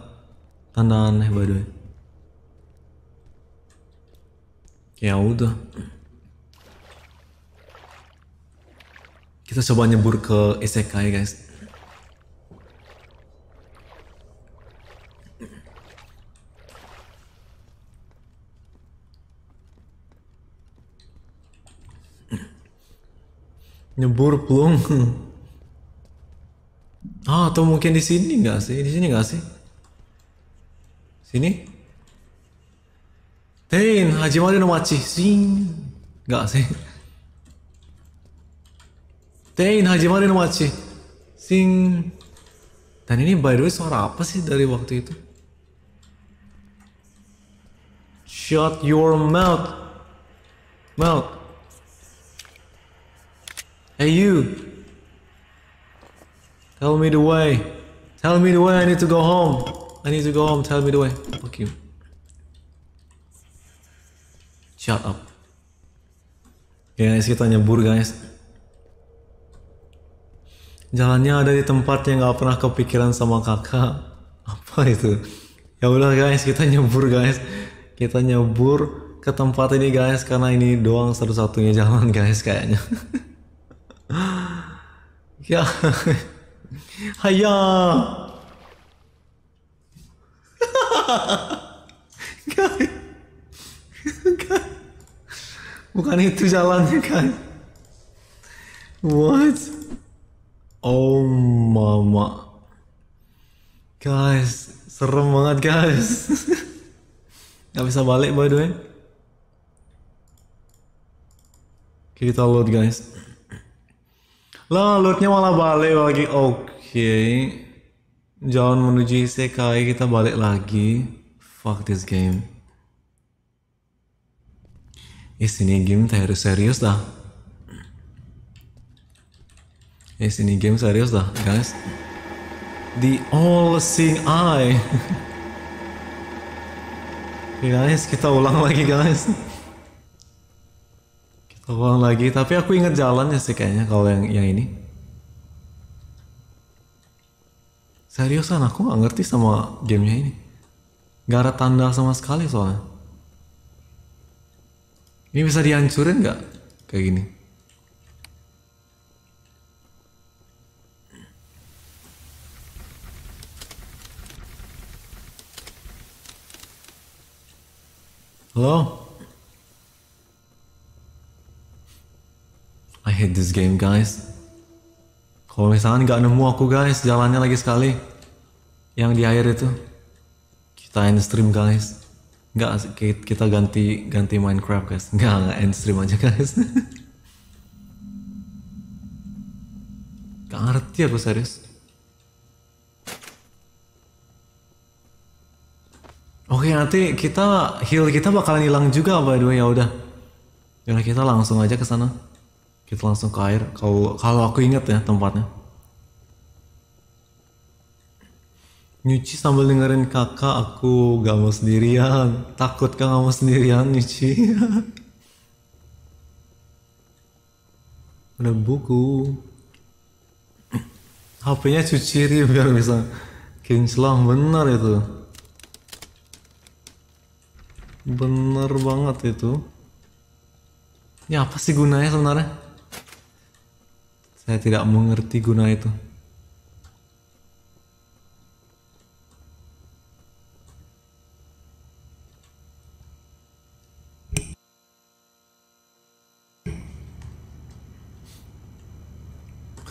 tanda aneh by the way ya udah kita coba nyebur ke isekai guys nyebur plung [LAUGHS] ah atau mungkin di sini nggak sih di sini nggak sih sini ten Haji Mali no Machi sing nggak sih ten Haji Mali no Machi sing dan ini by the way suara apa sih dari waktu itu shut your mouth mouth Hey you! Tell me the way! Tell me the way, I need to go home! I need to go home, tell me the way. Fuck you. Shut up. okay, ya, guys, kita nyebur guys. Jalannya ada di tempat yang gak pernah kepikiran sama kakak. Apa itu? Ya udah guys, kita nyebur guys. Kita nyebur ke tempat ini guys karena ini doang satu-satunya jalan guys kayaknya. [LAUGHS] 야, ya. 하야. Bukan itu jalannya kan? What? Oh mama. Guys, serem banget guys. Gak bisa balik by the way. Kita load guys. Lah lootnya malah balik lagi. Oke. Okay. Jalan menuju isekai kita balik lagi. Fuck this game. Eh sini game terus serius dah. Eh sini game serius dah, guys. The all seeing eye. [LAUGHS] guys, kita ulang lagi guys. Apaan lagi? Tapi aku inget jalannya sih kayaknya kalau yang yang ini. Seriusan aku gak ngerti sama gamenya ini. Gak ada tanda sama sekali soalnya. Ini bisa dihancurin nggak? Kayak gini. Halo? I hate this game guys. Kalau misalnya nggak nemu aku guys, jalannya lagi sekali. Yang di air itu. Kita end stream guys. Nggak, kita ganti ganti Minecraft guys. Nggak, nggak end stream aja guys. [LAUGHS] Nggak ngerti aku serius. Oke nanti kita heal kita bakalan hilang juga by the way ya udah. Ya kita langsung aja ke sana. Kita gitu, langsung ke air. Kalau kalau aku ingat ya tempatnya. Nyuci sambil dengerin kakak, aku gak mau sendirian. Takut kak gak mau sendirian nyuci. [LAUGHS] Ada buku. HP-nya cuci biar bisa kinclong bener itu. Bener banget itu. ini apa sih gunanya sebenarnya? Saya tidak mengerti guna itu.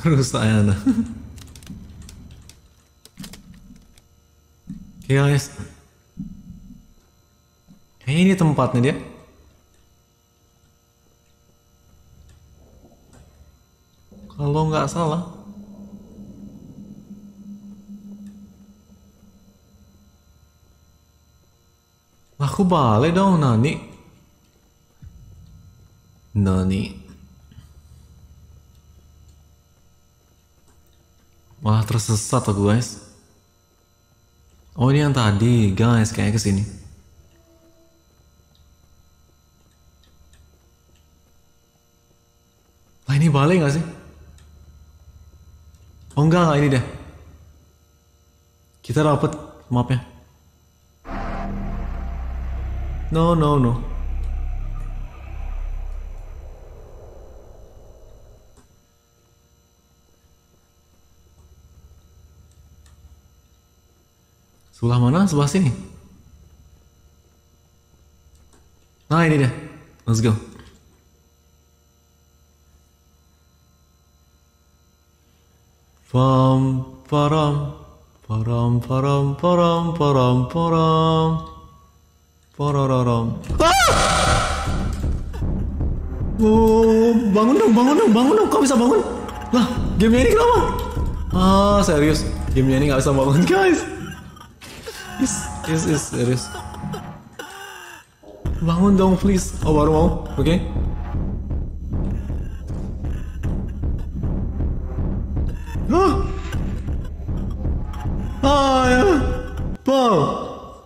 Terus [LAUGHS] saya? Oke guys. Kayaknya ini tempatnya dia. kalau nggak salah aku balik dong nani nani Wah tersesat aku guys Oh ini yang tadi guys kayaknya kesini Lah ini balik nggak sih? Oh enggak, enggak ini deh. Kita dapat ya. No, no, no. Sebelah mana? Sebelah sini. Nah ini deh. Let's go. Pam param param param param param param pam ah! Oh, bangun dong, bangun dong, bangun dong. Kok bisa bangun? Lah, game ini kenapa? Ah, serius. Game ini nggak bisa bangun, [LAUGHS] guys. Is, is, is, serius. Bangun dong, please. Oh, baru mau. Oke. Okay. Oh. Oh, yeah. Boom.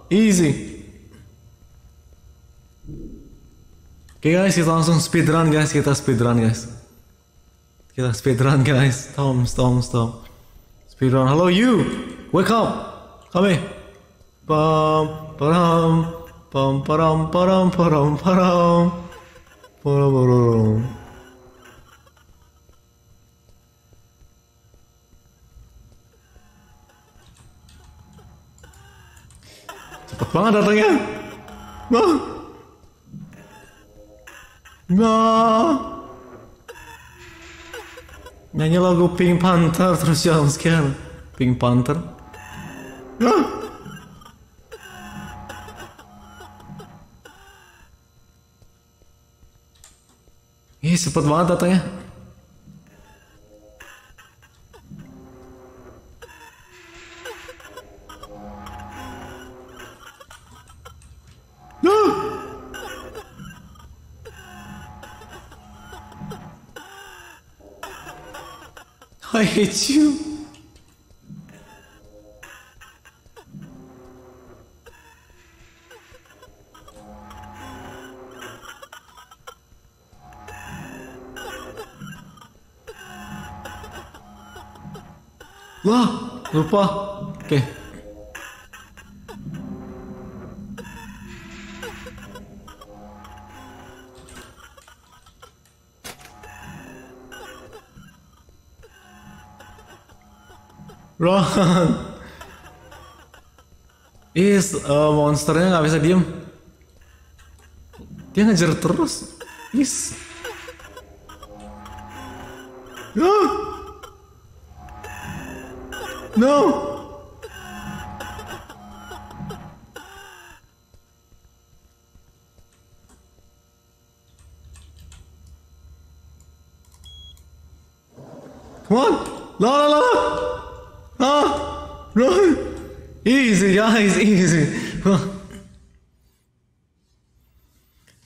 Easy. Oke okay, guys, kita langsung speedrun guys, kita speedrun guys. Kita speedrun guys. Tom, tom, tom. Speedrun. Hello you. Wake up. Come here. Pam, param, pam, param, param, param, param. Param, param. Cepet banget datangnya. bang nah. nah. Nyanyi lagu Pink Panther terus jangan scare. Pink Panther. Nah. Ih, cepet banget datangnya. I hit you. Lah, lupa. Oke. Ron. is uh, monsternya nggak bisa diem. Dia ngejar terus. Is. No. No. Come on. No, no, no. Ah, no. Easy, guys, easy.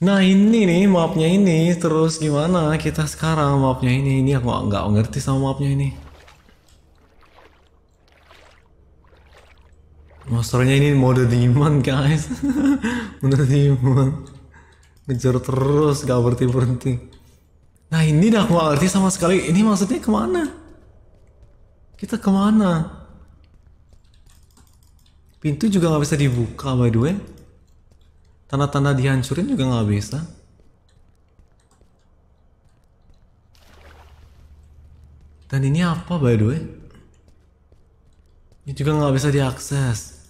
Nah ini nih mapnya ini terus gimana kita sekarang mapnya ini ini aku nggak ngerti sama mapnya ini. Monsternya ini mode demon guys, [LAUGHS] mode demon ngejar terus gak berhenti berhenti. Nah ini dah aku ngerti sama sekali ini maksudnya kemana? Kita kemana? Pintu juga nggak bisa dibuka by the way. Tanah-tanah dihancurin juga nggak bisa. Dan ini apa by the way? Ini juga nggak bisa diakses.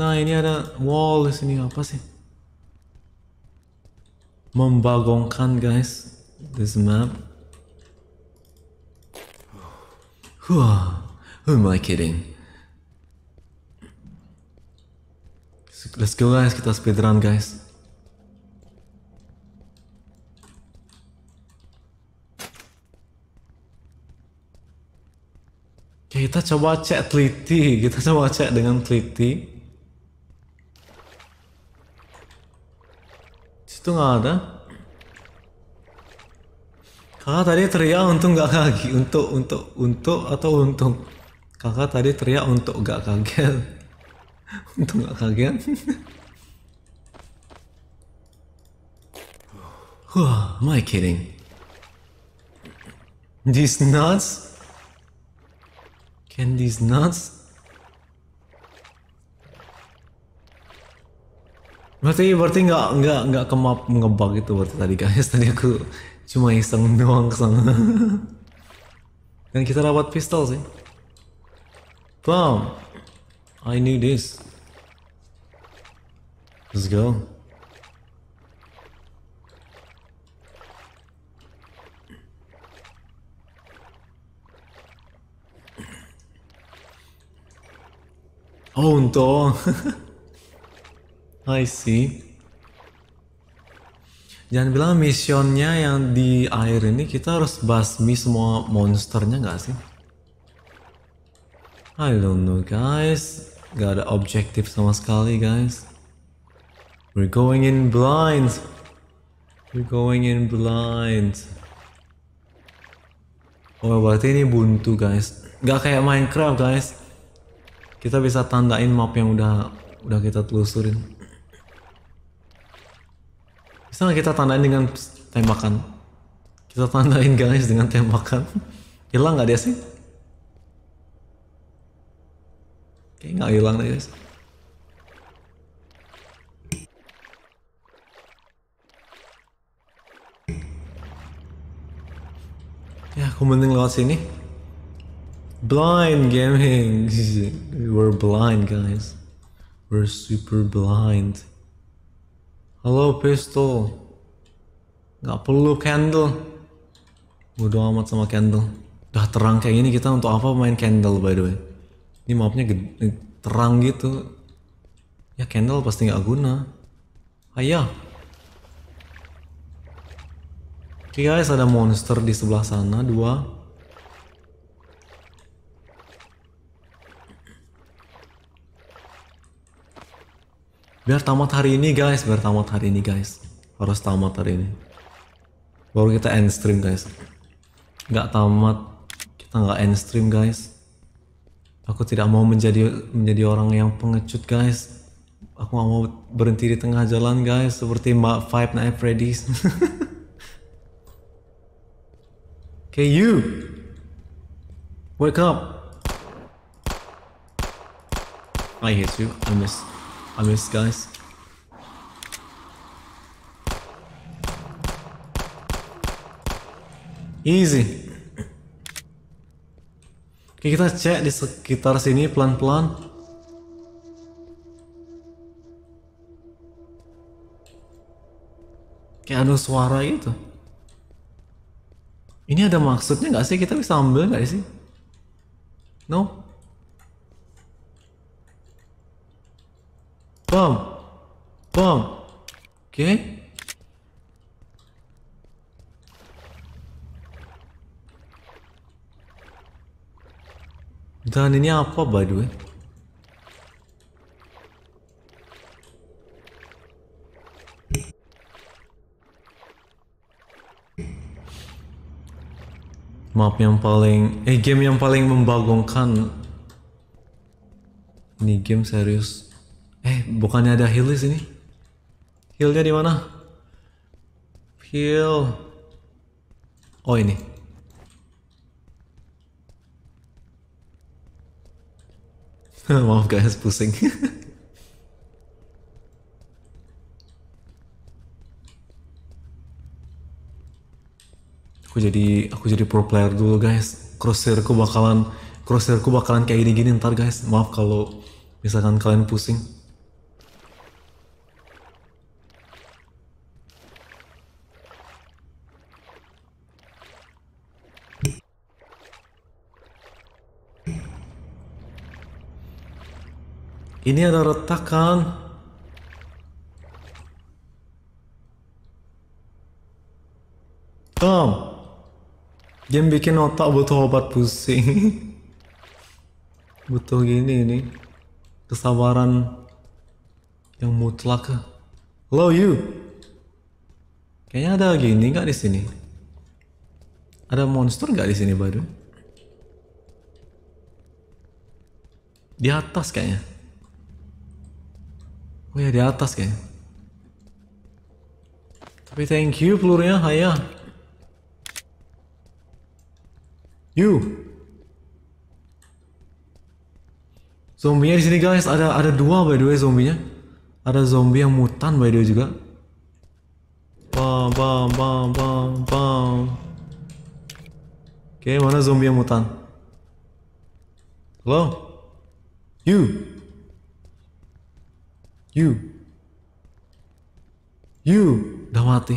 Nah ini ada wall di sini apa sih? Membagongkan guys, this map. Who am I kidding? Let's go guys, kita speedrun guys. Kita coba cek teliti, kita coba cek dengan teliti. Situ nggak ada. Kakak tadi teriak untuk nggak kaget, untuk untuk untuk atau untung. Kakak tadi teriak untuk nggak kaget, untuk nggak kaget. Wah, my I kidding? These nuts? Can these nuts? Berarti berarti nggak nggak nggak kemap ngebug itu berarti tadi guys [LAUGHS] tadi aku Cuma iseng doang kesana. Dan kita dapat pistol sih. Boom! I knew this. Let's go. Oh, untung. [LAUGHS] I see. jangan bilang misionnya yang di air ini kita harus basmi semua monsternya nggak sih? I don't know guys, nggak ada objektif sama sekali guys. We're going in blind. We're going in blind. Oh berarti ini buntu guys. nggak kayak Minecraft guys. Kita bisa tandain map yang udah udah kita telusurin misalnya kita tandain dengan tembakan kita tandain guys dengan tembakan hilang gak dia sih kayak gak hilang deh guys ya aku mending lewat sini blind gaming [LAUGHS] we're blind guys we're super blind Halo pistol. Gak perlu candle. Bodo amat sama candle. Udah terang kayak gini kita untuk apa main candle by the way. Ini mapnya gede, eh, terang gitu. Ya candle pasti gak guna. Ayah. Oke okay guys ada monster di sebelah sana dua. Biar tamat hari ini guys, biar tamat hari ini guys. Harus tamat hari ini. Baru kita end stream guys. Nggak tamat, kita nggak end stream guys. Aku tidak mau menjadi menjadi orang yang pengecut guys. Aku nggak mau berhenti di tengah jalan guys, seperti Mark Five Night Freddy's. [LAUGHS] okay, you. Wake up. I hate you. I miss. I missed, guys. Easy. Oke, kita cek di sekitar sini pelan-pelan. Kayak ada suara gitu. Ini ada maksudnya nggak sih? Kita bisa ambil nggak sih? No? Bam. Bam. Okay. Dan ini apa by the way? Map yang paling eh game yang paling membagongkan. Ini game serius Eh, bukannya ada heal di sini? Healnya di mana? Heal. Oh ini. [LAUGHS] Maaf guys, pusing. [LAUGHS] aku jadi aku jadi pro player dulu guys crosshairku bakalan crosshairku bakalan kayak gini gini ntar guys maaf kalau misalkan kalian pusing Ini ada retakan. Tom. Game bikin otak butuh obat pusing. [LAUGHS] butuh gini ini Kesabaran yang mutlak. Hello you. Kayaknya ada gini nggak di sini? Ada monster nggak di sini, Badu? Di atas kayaknya. Oh ya di atas kayaknya. Tapi thank you pelurunya, haya. You. Zombinya di sini guys, ada ada dua by the way zombinya. Ada zombie yang mutan by the way juga. Bam bam bam bam bam. Oke, okay, mana zombie yang mutan? Hello, You. You. You. Udah mati.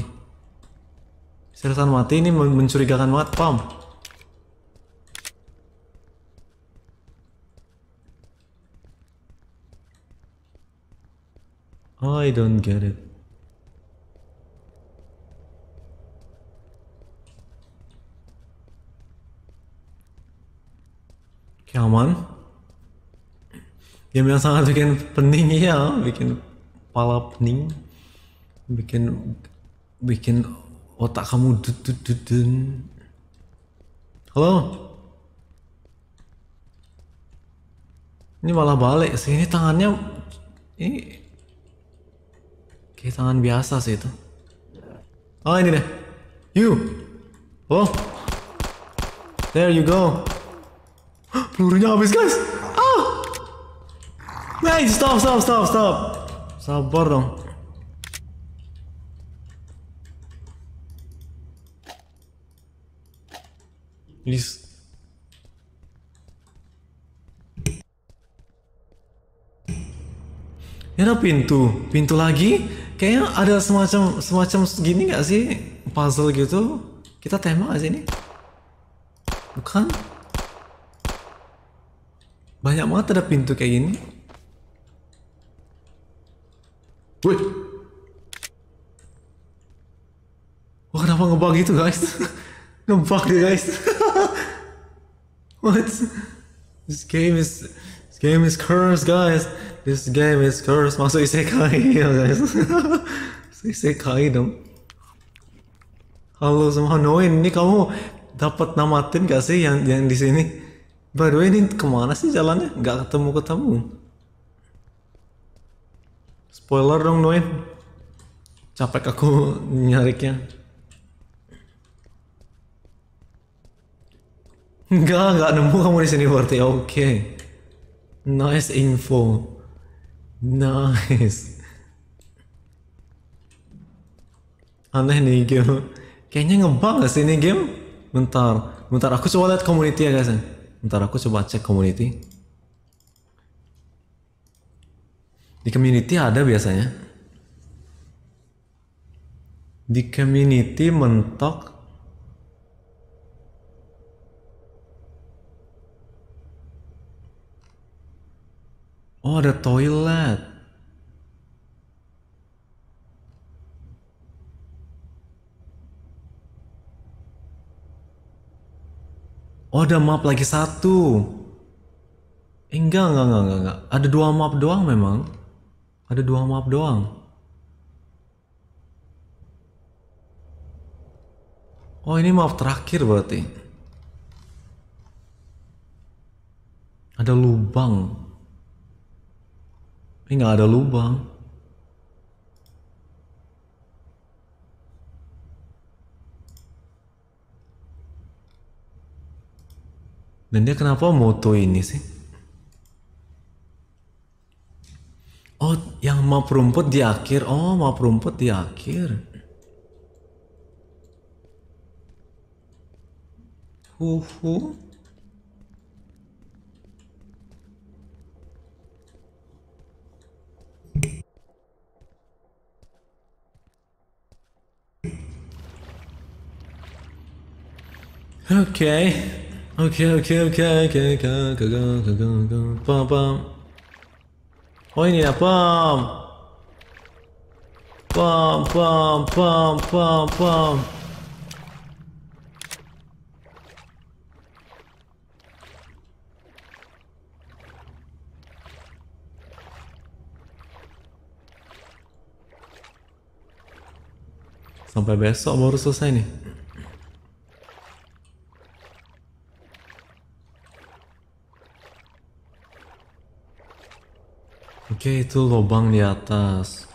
Seriusan mati ini mencurigakan banget, pam. I don't get it. Come on game yang sangat bikin pening ya bikin kepala pening bikin bikin otak kamu dududududun halo ini malah balik sih ini tangannya ini kayak tangan biasa sih itu oh ini deh you oh there you go [GASPS] pelurunya habis guys Guys, stop, stop, stop, stop. Sabar dong. Please. Ya ada pintu, pintu lagi. Kayaknya ada semacam semacam gini nggak sih puzzle gitu? Kita tema aja ini? Bukan? Banyak banget ada pintu kayak gini. Woi, Wah kenapa ngebug gitu guys? [LAUGHS] ngebug deh guys. [LAUGHS] What? This game is this game is cursed guys. This game is cursed. Masuk isekai ya [LAUGHS] guys. Masuk isekai dong. Halo semua Noin, ini kamu dapat namatin gak sih yang yang di sini? Baru ini kemana sih jalannya? Gak ketemu ketemu. Spoiler dong Noin. Capek aku nyariknya. Enggak, enggak nemu kamu di sini berarti. Ya, oke. Okay. Nice info. Nice. Aneh nih game. Kayaknya ngebang gak sih ini game? Bentar, bentar aku coba lihat community ya guys. Bentar aku coba cek community. Di community ada biasanya. Di community mentok Oh, ada toilet. Oh, ada map lagi satu. Eh, enggak, enggak, enggak, enggak, enggak. Ada dua map doang memang. Ada dua map doang. Oh ini map terakhir berarti. Ada lubang. Ini nggak ada lubang. Dan dia kenapa moto ini sih? Oh, yang map rumput di akhir. Oh, map rumput di akhir. Huhu. Oke. oke, Oke, oke, oke, oke, oke, oke, oke, oke, oke, oke, oke, oke, oke, nina yine pam. Pam pam pam pam pam. Sampai besok baru selesai nih. Oke, itu lubang di atas.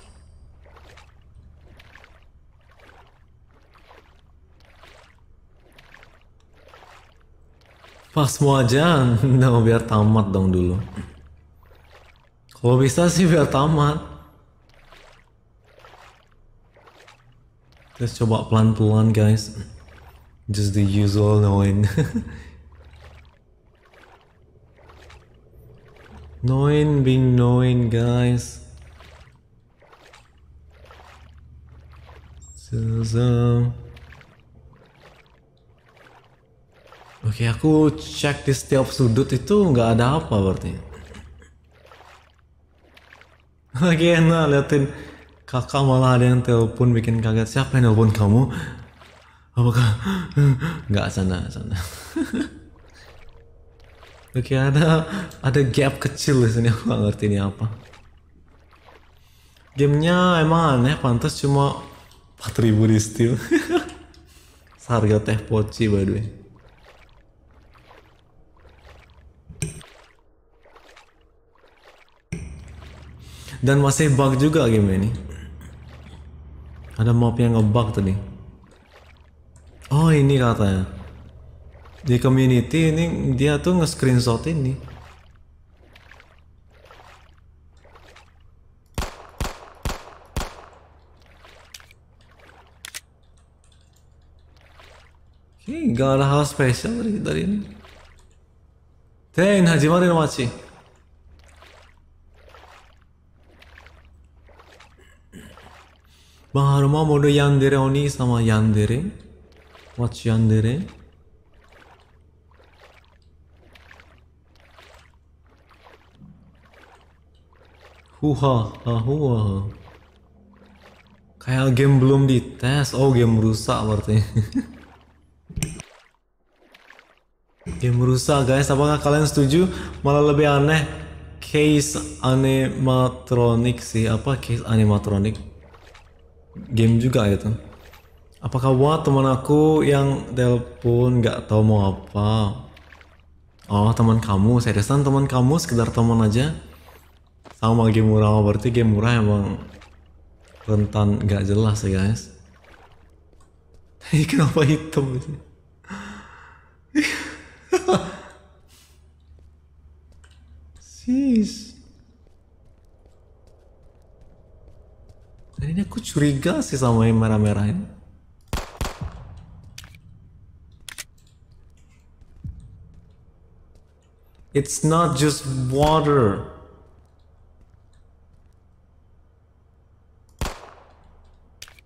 Pas mau aja, no, [LAUGHS] biar tamat dong dulu. Kalau bisa sih biar tamat. Let's coba pelan-pelan guys. Just the usual knowing. [LAUGHS] 9 being 9 guys. So, so. Oke aku cek di setiap sudut itu nggak ada apa berarti. Lagi enak liatin kakak malah ada yang telepon bikin kaget siapa yang telepon kamu? Apakah nggak sana sana? [LAUGHS] Oke ada ada gap kecil di sini aku gak ngerti ini apa. Gamenya emang aneh, pantas cuma 4000 di steel. [LAUGHS] harga teh poci by the way. Dan masih bug juga game ini. Ada mob yang ngebug tadi. Oh ini katanya di community ini dia tuh nge-screenshot ini gak ada hal spesial dari, dari ini Ten, Hajimari no Machi Bang Haruma mode Yandere Oni sama Yandere Watch Yandere Huha, huha. Kayak game belum dites. Oh, game rusak berarti. [LAUGHS] game rusak, guys. Apakah kalian setuju? Malah lebih aneh case animatronic sih. Apa case animatronic? Game juga itu. Apakah buat teman aku yang telepon nggak tahu mau apa? Oh, teman kamu. Saya Seriusan teman kamu sekedar teman aja? sama game murah berarti game murah emang rentan gak jelas ya guys [LAUGHS] kenapa hitam sih sis ini aku curiga sih sama yang merah-merah ini It's not just water.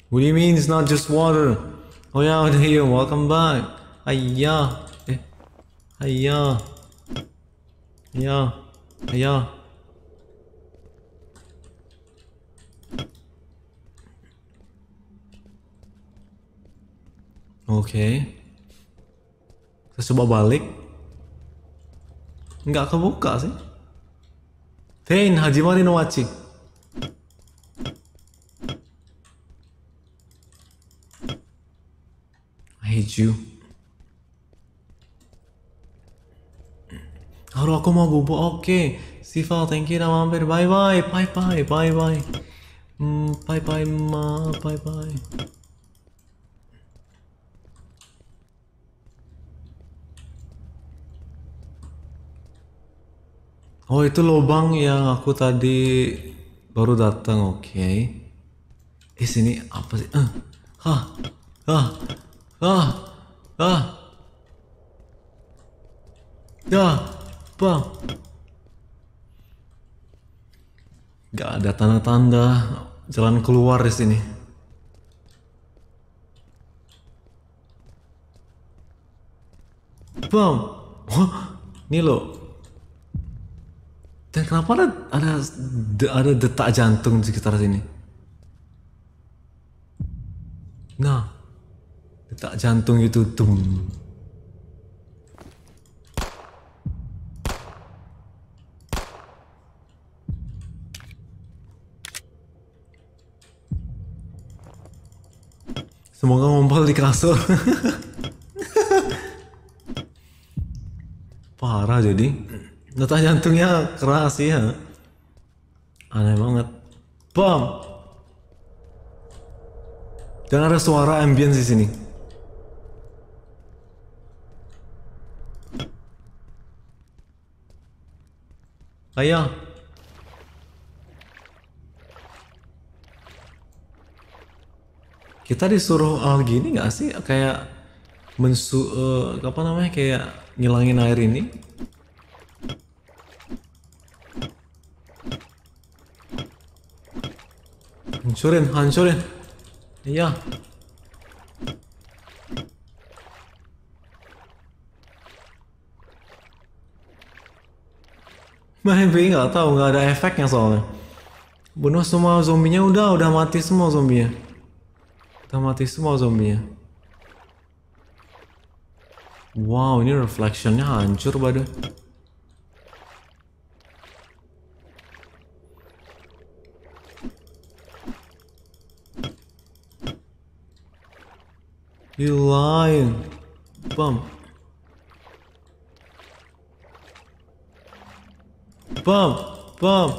What do you mean it's not just water? Oh yeah, here, welcome back. Hiya. Eh, hiya. Hiya. Hiya. Okay. Saya coba balik. Enggak kebuka sih. Pain, Haji no wachi. I hate you. Haru aku mau bobo. Oke. Okay. Sifal, thank you udah mampir. Bye bye. Bye bye. Bye bye. Mm, bye bye ma. Bye bye. Oh itu lubang yang aku tadi baru datang, oke. Okay. Eh sini apa sih? Ah, ah, ah. Ah! Ah! Ya, bang. Gak ada tanda-tanda jalan keluar di sini. Bang, wah, ini loh. Dan kenapa ada ada ada detak jantung di sekitar sini? Nah, detak jantung itu tum Semoga ngompol di kasur. [LAUGHS] Parah jadi. Detak jantungnya keras ya. Aneh banget. bom Dan ada suara ambience di sini. Ayo. Kita disuruh uh, gini nggak sih? Kayak mensu uh, apa namanya? Kayak ngilangin air ini. Hancurin, hancurin. Iya. Main BI nggak tahu, nggak ada efeknya soalnya. Bunuh semua zombinya udah, udah mati semua zombinya. Udah mati semua zombinya. Wow, ini reflectionnya hancur pada. You lying. Bum. Pam, pam.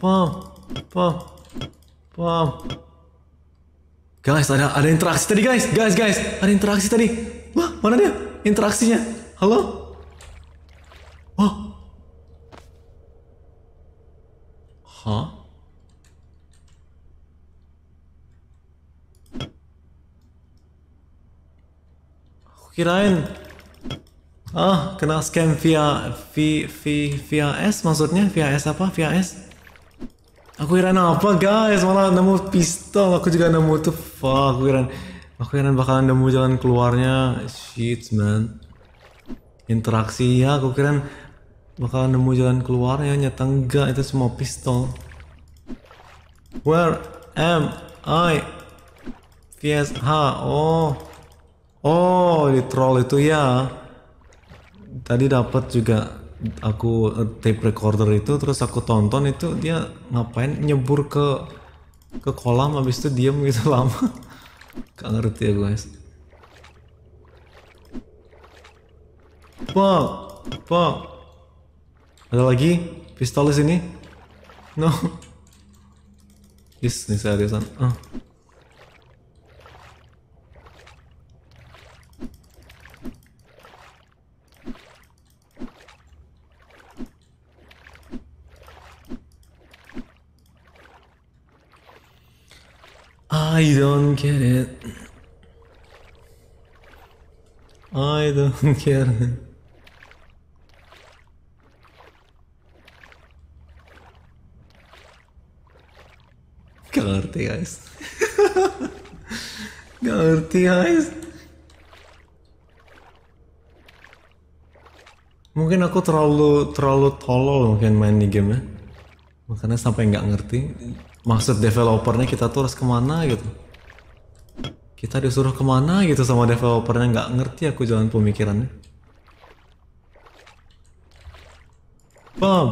Pam, pam, pam. Guys, ada ada interaksi tadi guys, guys guys, ada interaksi tadi. Wah, mana dia? Interaksinya? Halo? Wah. Hah? Aku kirain ah kena scam via v, v, via S maksudnya? Via S apa? Via S? Aku kira apa guys? Malah nemu pistol. Aku juga nemu tuh. Fuck, aku kira aku kira bakalan nemu jalan keluarnya. Shit, man. Interaksi ya, aku kira bakalan nemu jalan keluarnya. Nyata enggak, itu semua pistol. Where am I? S VSH, oh. Oh, di troll itu ya tadi dapat juga aku eh, tape recorder itu terus aku tonton itu dia ngapain nyebur ke ke kolam habis itu diam gitu [LAUGHS] lama gak ngerti ya guys pak pak ada lagi pistol di sini no yes [LAUGHS] nih seriusan ah I don't get it. I don't get it. Gak ngerti guys. [LAUGHS] Gak ngerti guys. Mungkin aku terlalu terlalu tolol mungkin main di game ya. Makanya sampai nggak ngerti maksud developernya kita tuh harus kemana gitu kita disuruh kemana gitu sama developernya nggak ngerti aku jalan pemikirannya pom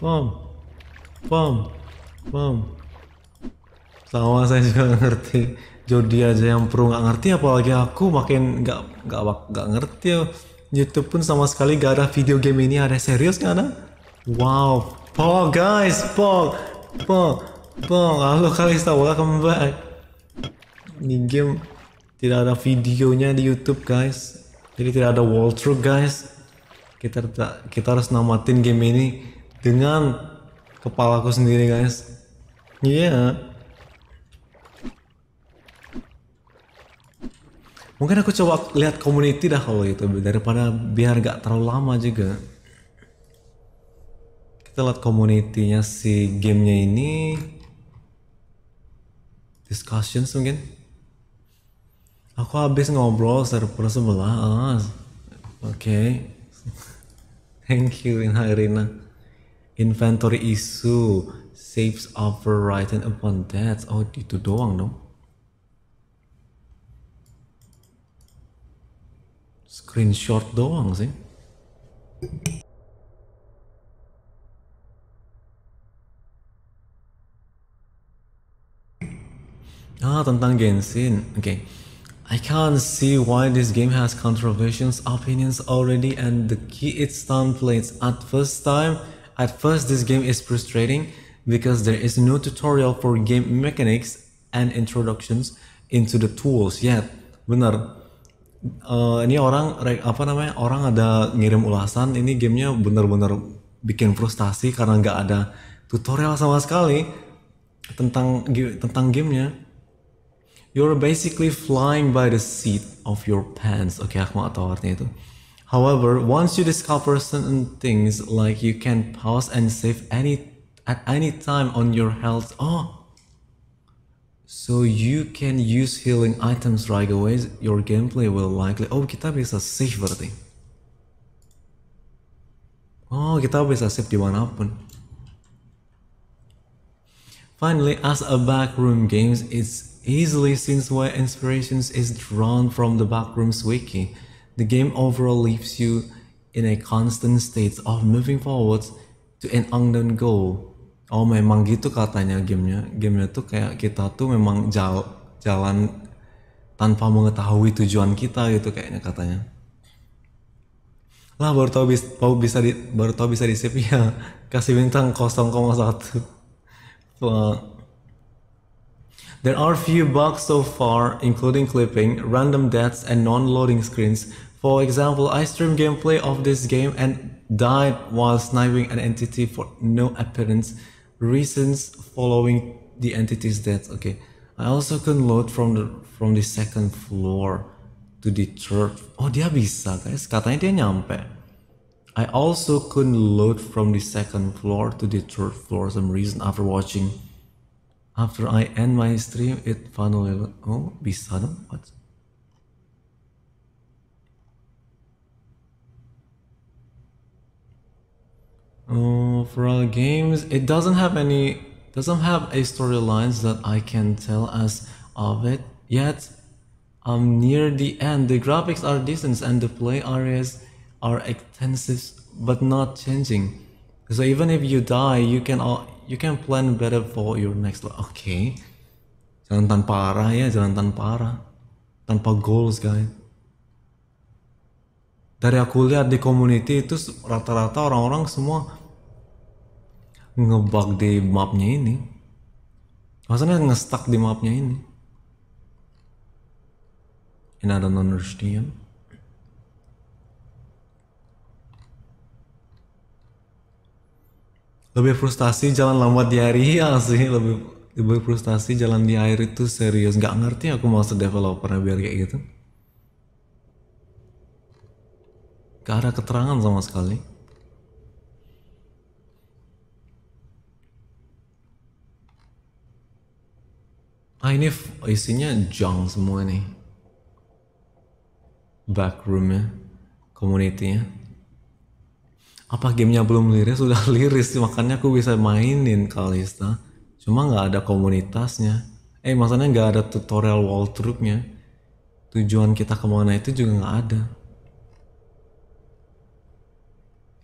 pom pom pom sama saya juga gak ngerti Jody aja yang perlu nggak ngerti apalagi aku makin nggak nggak nggak ngerti YouTube pun sama sekali gak ada video game ini ada serius gak ada wow Paul, guys, Paul, Paul, Paul, halo Kalista, welcome back. Ini game tidak ada videonya di YouTube, guys. Jadi tidak ada walkthrough, guys. Kita kita harus namatin game ini dengan kepalaku sendiri, guys. Iya. Mungkin aku coba lihat community dah kalau gitu daripada biar gak terlalu lama juga kita lihat community-nya si gamenya ini discussions mungkin aku habis ngobrol server sebelah ah, oke okay. [LAUGHS] thank you Irina inventory issue saves overwritten upon that oh itu doang dong screenshot doang sih Ah, tentang Genshin. Okay. I can't see why this game has controversies, opinions already, and the key it's time plays. At first time, at first this game is frustrating because there is no tutorial for game mechanics and introductions into the tools yet. Benar. Uh, ini orang apa namanya orang ada ngirim ulasan ini gamenya benar-benar bikin frustasi karena nggak ada tutorial sama sekali tentang tentang gamenya You're basically flying by the seat of your pants. Oke, okay, aku gak tahu artinya itu. However, once you discover certain things, like you can pause and save any at any time on your health. Oh, so you can use healing items right away. Your gameplay will likely. Oh, kita bisa save berarti. Oh, kita bisa save dimanapun. Finally, as a backroom games, it's easily since why inspirations is drawn from the backrooms wiki. The game overall leaves you in a constant state of moving forward to an unknown goal. Oh memang gitu katanya gamenya. Gamenya tuh kayak kita tuh memang jal jalan tanpa mengetahui tujuan kita gitu kayaknya katanya. Lah baru tau bisa, baru bisa di baru tau bisa di save ya. [LAUGHS] Kasih bintang 0,1. Wah. There are few bugs so far, including clipping, random deaths and non-loading screens. For example, I streamed gameplay of this game and died while sniping an entity for no apparent reasons following the entity's death. Okay, I also couldn't load from the from the second floor to the third. Oh dia bisa guys, katanya dia nyampe. I also couldn't load from the second floor to the third floor for some reason after watching after I end my stream, it finally will oh be sudden. What? Oh, for all games, it doesn't have any doesn't have a storylines that I can tell as of it yet. I'm near the end. The graphics are decent and the play areas are extensive but not changing. So even if you die, you can all you can plan better for your next life. Oke, okay. jalan tanpa arah ya, jalan tanpa arah, tanpa goals guys. Dari aku lihat di community itu rata-rata orang-orang semua ngebug di mapnya ini. Maksudnya ngestak di mapnya ini. Ini ada non understand. lebih frustasi jalan lambat di air iya sih lebih lebih frustasi jalan di air itu serius nggak ngerti aku mau maksud developernya biar kayak gitu gak ada keterangan sama sekali ah ini isinya junk semua nih backroomnya community-nya apa gamenya belum liris sudah [LAUGHS] liris makanya aku bisa mainin Kalista cuma nggak ada komunitasnya eh maksudnya nggak ada tutorial wall nya tujuan kita kemana itu juga nggak ada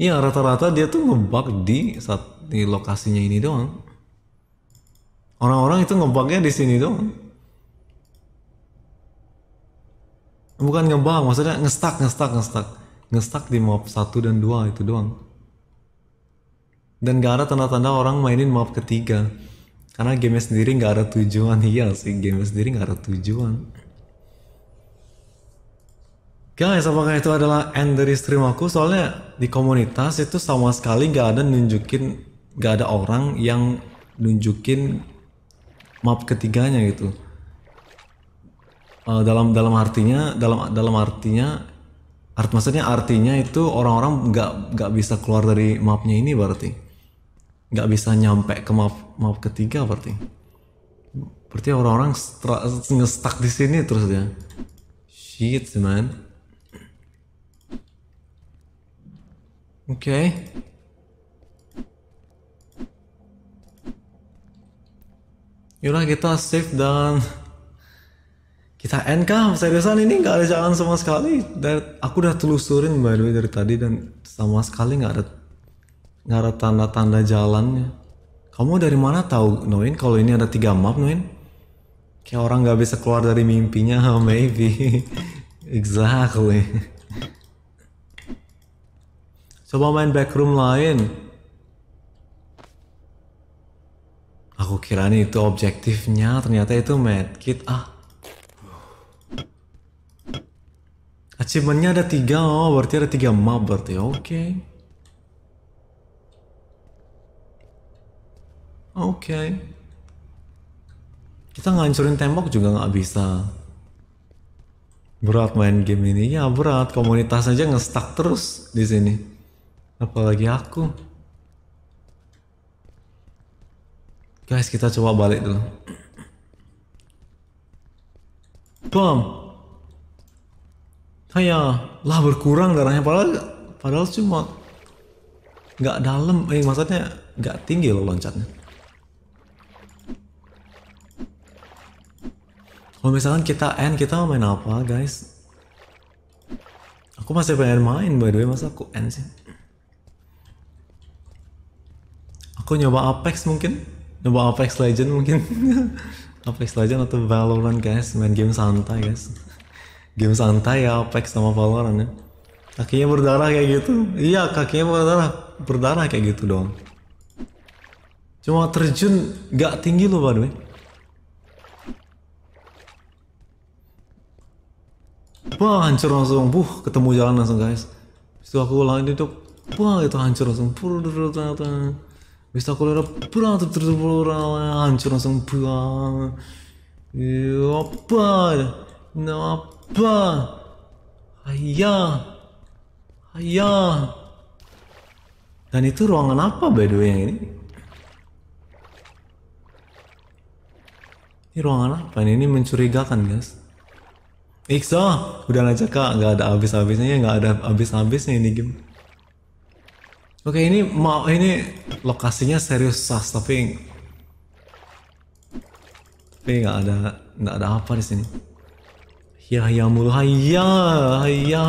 iya rata-rata dia tuh ngebug di saat di lokasinya ini doang orang-orang itu ngebugnya di sini doang bukan ngebug maksudnya ngestak ngestak ngestak ngestak di map 1 dan 2 itu doang dan gak ada tanda-tanda orang mainin map ketiga karena game sendiri gak ada tujuan [LAUGHS] iya sih game sendiri gak ada tujuan guys apakah itu adalah end dari stream aku soalnya di komunitas itu sama sekali gak ada nunjukin gak ada orang yang nunjukin map ketiganya gitu uh, dalam dalam artinya dalam dalam artinya Art maksudnya artinya itu orang-orang nggak -orang nggak bisa keluar dari mapnya ini berarti nggak bisa nyampe ke map map ketiga berarti berarti orang-orang ngestak di sini terus ya shit man oke okay. yaudah kita save dan kita end kah seriusan ini nggak ada jalan sama sekali dan aku udah telusurin by the way dari tadi dan sama sekali nggak ada nggak ada tanda-tanda jalannya kamu dari mana tahu Noin kalau ini ada tiga map Noin kayak orang nggak bisa keluar dari mimpinya [LAUGHS] maybe exactly coba main backroom lain aku kira nih itu objektifnya ternyata itu medkit ah Achievementnya ada tiga, oh berarti ada tiga map berarti, oke. Okay. Oke. Okay. Kita ngancurin tembok juga nggak bisa. Berat main game ini, ya berat. Komunitas aja ngestak terus di sini. Apalagi aku. Guys, kita coba balik dulu. Bom ya lah berkurang darahnya padahal padahal cuma nggak dalam eh maksudnya nggak tinggi loh loncatnya kalau misalkan kita end kita main apa guys aku masih pengen main by the way masa aku end sih aku nyoba Apex mungkin nyoba Apex Legend mungkin [LAUGHS] Apex Legend atau Valorant guys main game santai guys game santai ya Apex sama Valorant ya kakinya berdarah kayak gitu iya kakinya berdarah berdarah kayak gitu dong cuma terjun gak tinggi loh by the way Wah hancur langsung, buh ketemu jalan langsung guys. bisa aku ulang itu, wah itu hancur langsung. bisa aku lihat, pulang hancur langsung buah Apa? Nah, Bah. Ayah. Ayah. Dan itu ruangan apa by the way yang ini? Ini ruangan apa ini? mencurigakan guys. Iksa, eh, udah aja kak, nggak ada habis-habisnya, ya. gak ada habis-habisnya ini game. Oke ini mau ini lokasinya serius sas tapi tapi gak ada gak ada apa di sini. Ya ya mulu haiya haiya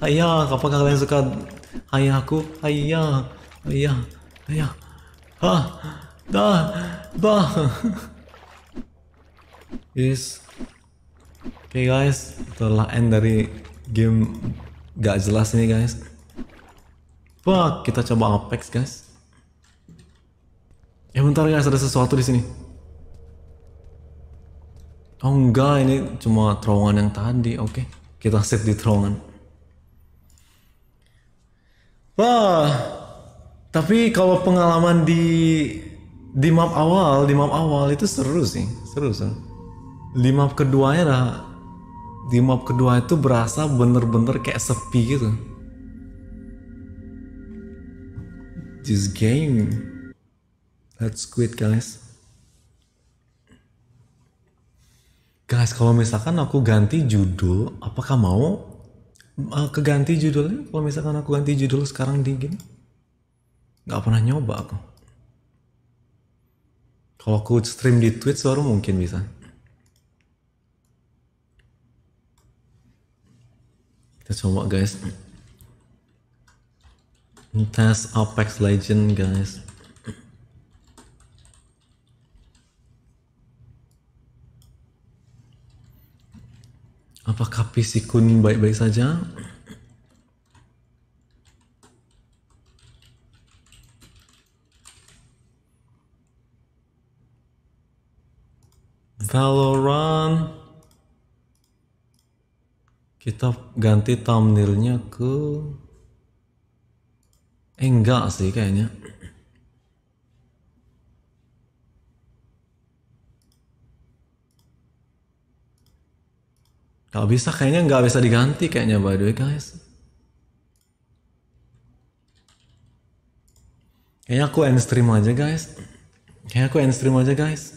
haiya apakah kalian suka haiya aku haiya haiya haiya ha ah, dah dah [LAUGHS] yes oke okay, guys itulah end dari game gak jelas ini guys wah kita coba Apex guys. Eh bentar guys, ada sesuatu di sini. Oh enggak, ini cuma terowongan yang tadi. Oke, okay. kita set di terowongan. Wah, tapi kalau pengalaman di di map awal, di map awal itu seru sih, seru sih. Di map keduanya lah, di map kedua itu berasa bener-bener kayak sepi gitu. This game, let's quit guys. Guys, kalau misalkan aku ganti judul, apakah mau uh, keganti judulnya? Kalau misalkan aku ganti judul sekarang di gini, nggak pernah nyoba aku. Kalau aku stream di Twitch baru mungkin bisa. Kita coba guys. test Apex Legend guys. Apakah pisikun baik-baik saja? Valorant kita ganti thumbnailnya ke eh, enggak sih kayaknya Kalau bisa kayaknya nggak bisa diganti kayaknya by the way guys. Kayaknya aku end stream aja guys. Kayaknya aku end stream aja guys.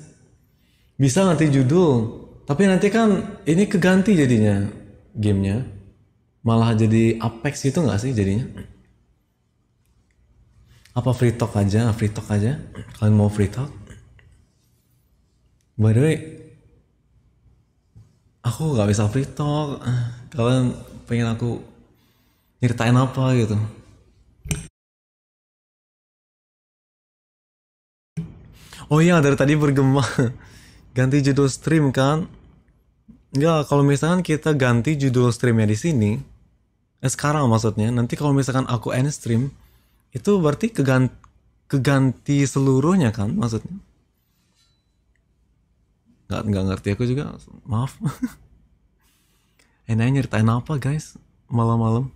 Bisa nanti judul. Tapi nanti kan ini keganti jadinya gamenya. Malah jadi Apex gitu nggak sih jadinya? Apa free talk aja? Free talk aja? Kalian mau free talk? By the way, aku nggak bisa free talk kalian pengen aku nyeritain apa gitu oh iya dari tadi bergema [LAUGHS] ganti judul stream kan Enggak, kalau misalkan kita ganti judul streamnya di sini, eh, sekarang maksudnya, nanti kalau misalkan aku end stream, itu berarti keganti, keganti seluruhnya kan maksudnya? nggak nggak ngerti aku juga maaf [LAUGHS] enaknya eh, nyeritain apa guys malam-malam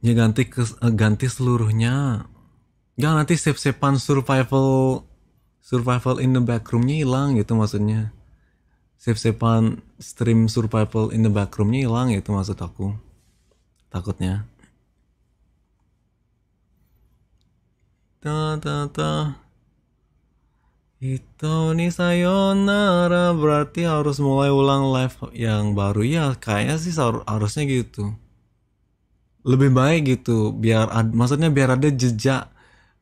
ya ganti ke, eh, ganti seluruhnya Gak ya, nanti save sepan survival survival in the backroomnya hilang gitu maksudnya save sepan stream survival in the backroomnya hilang gitu maksud aku takutnya ta ta ta itu nih sayonara berarti harus mulai ulang live yang baru ya kayaknya sih harusnya gitu lebih baik gitu biar ad, maksudnya biar ada jejak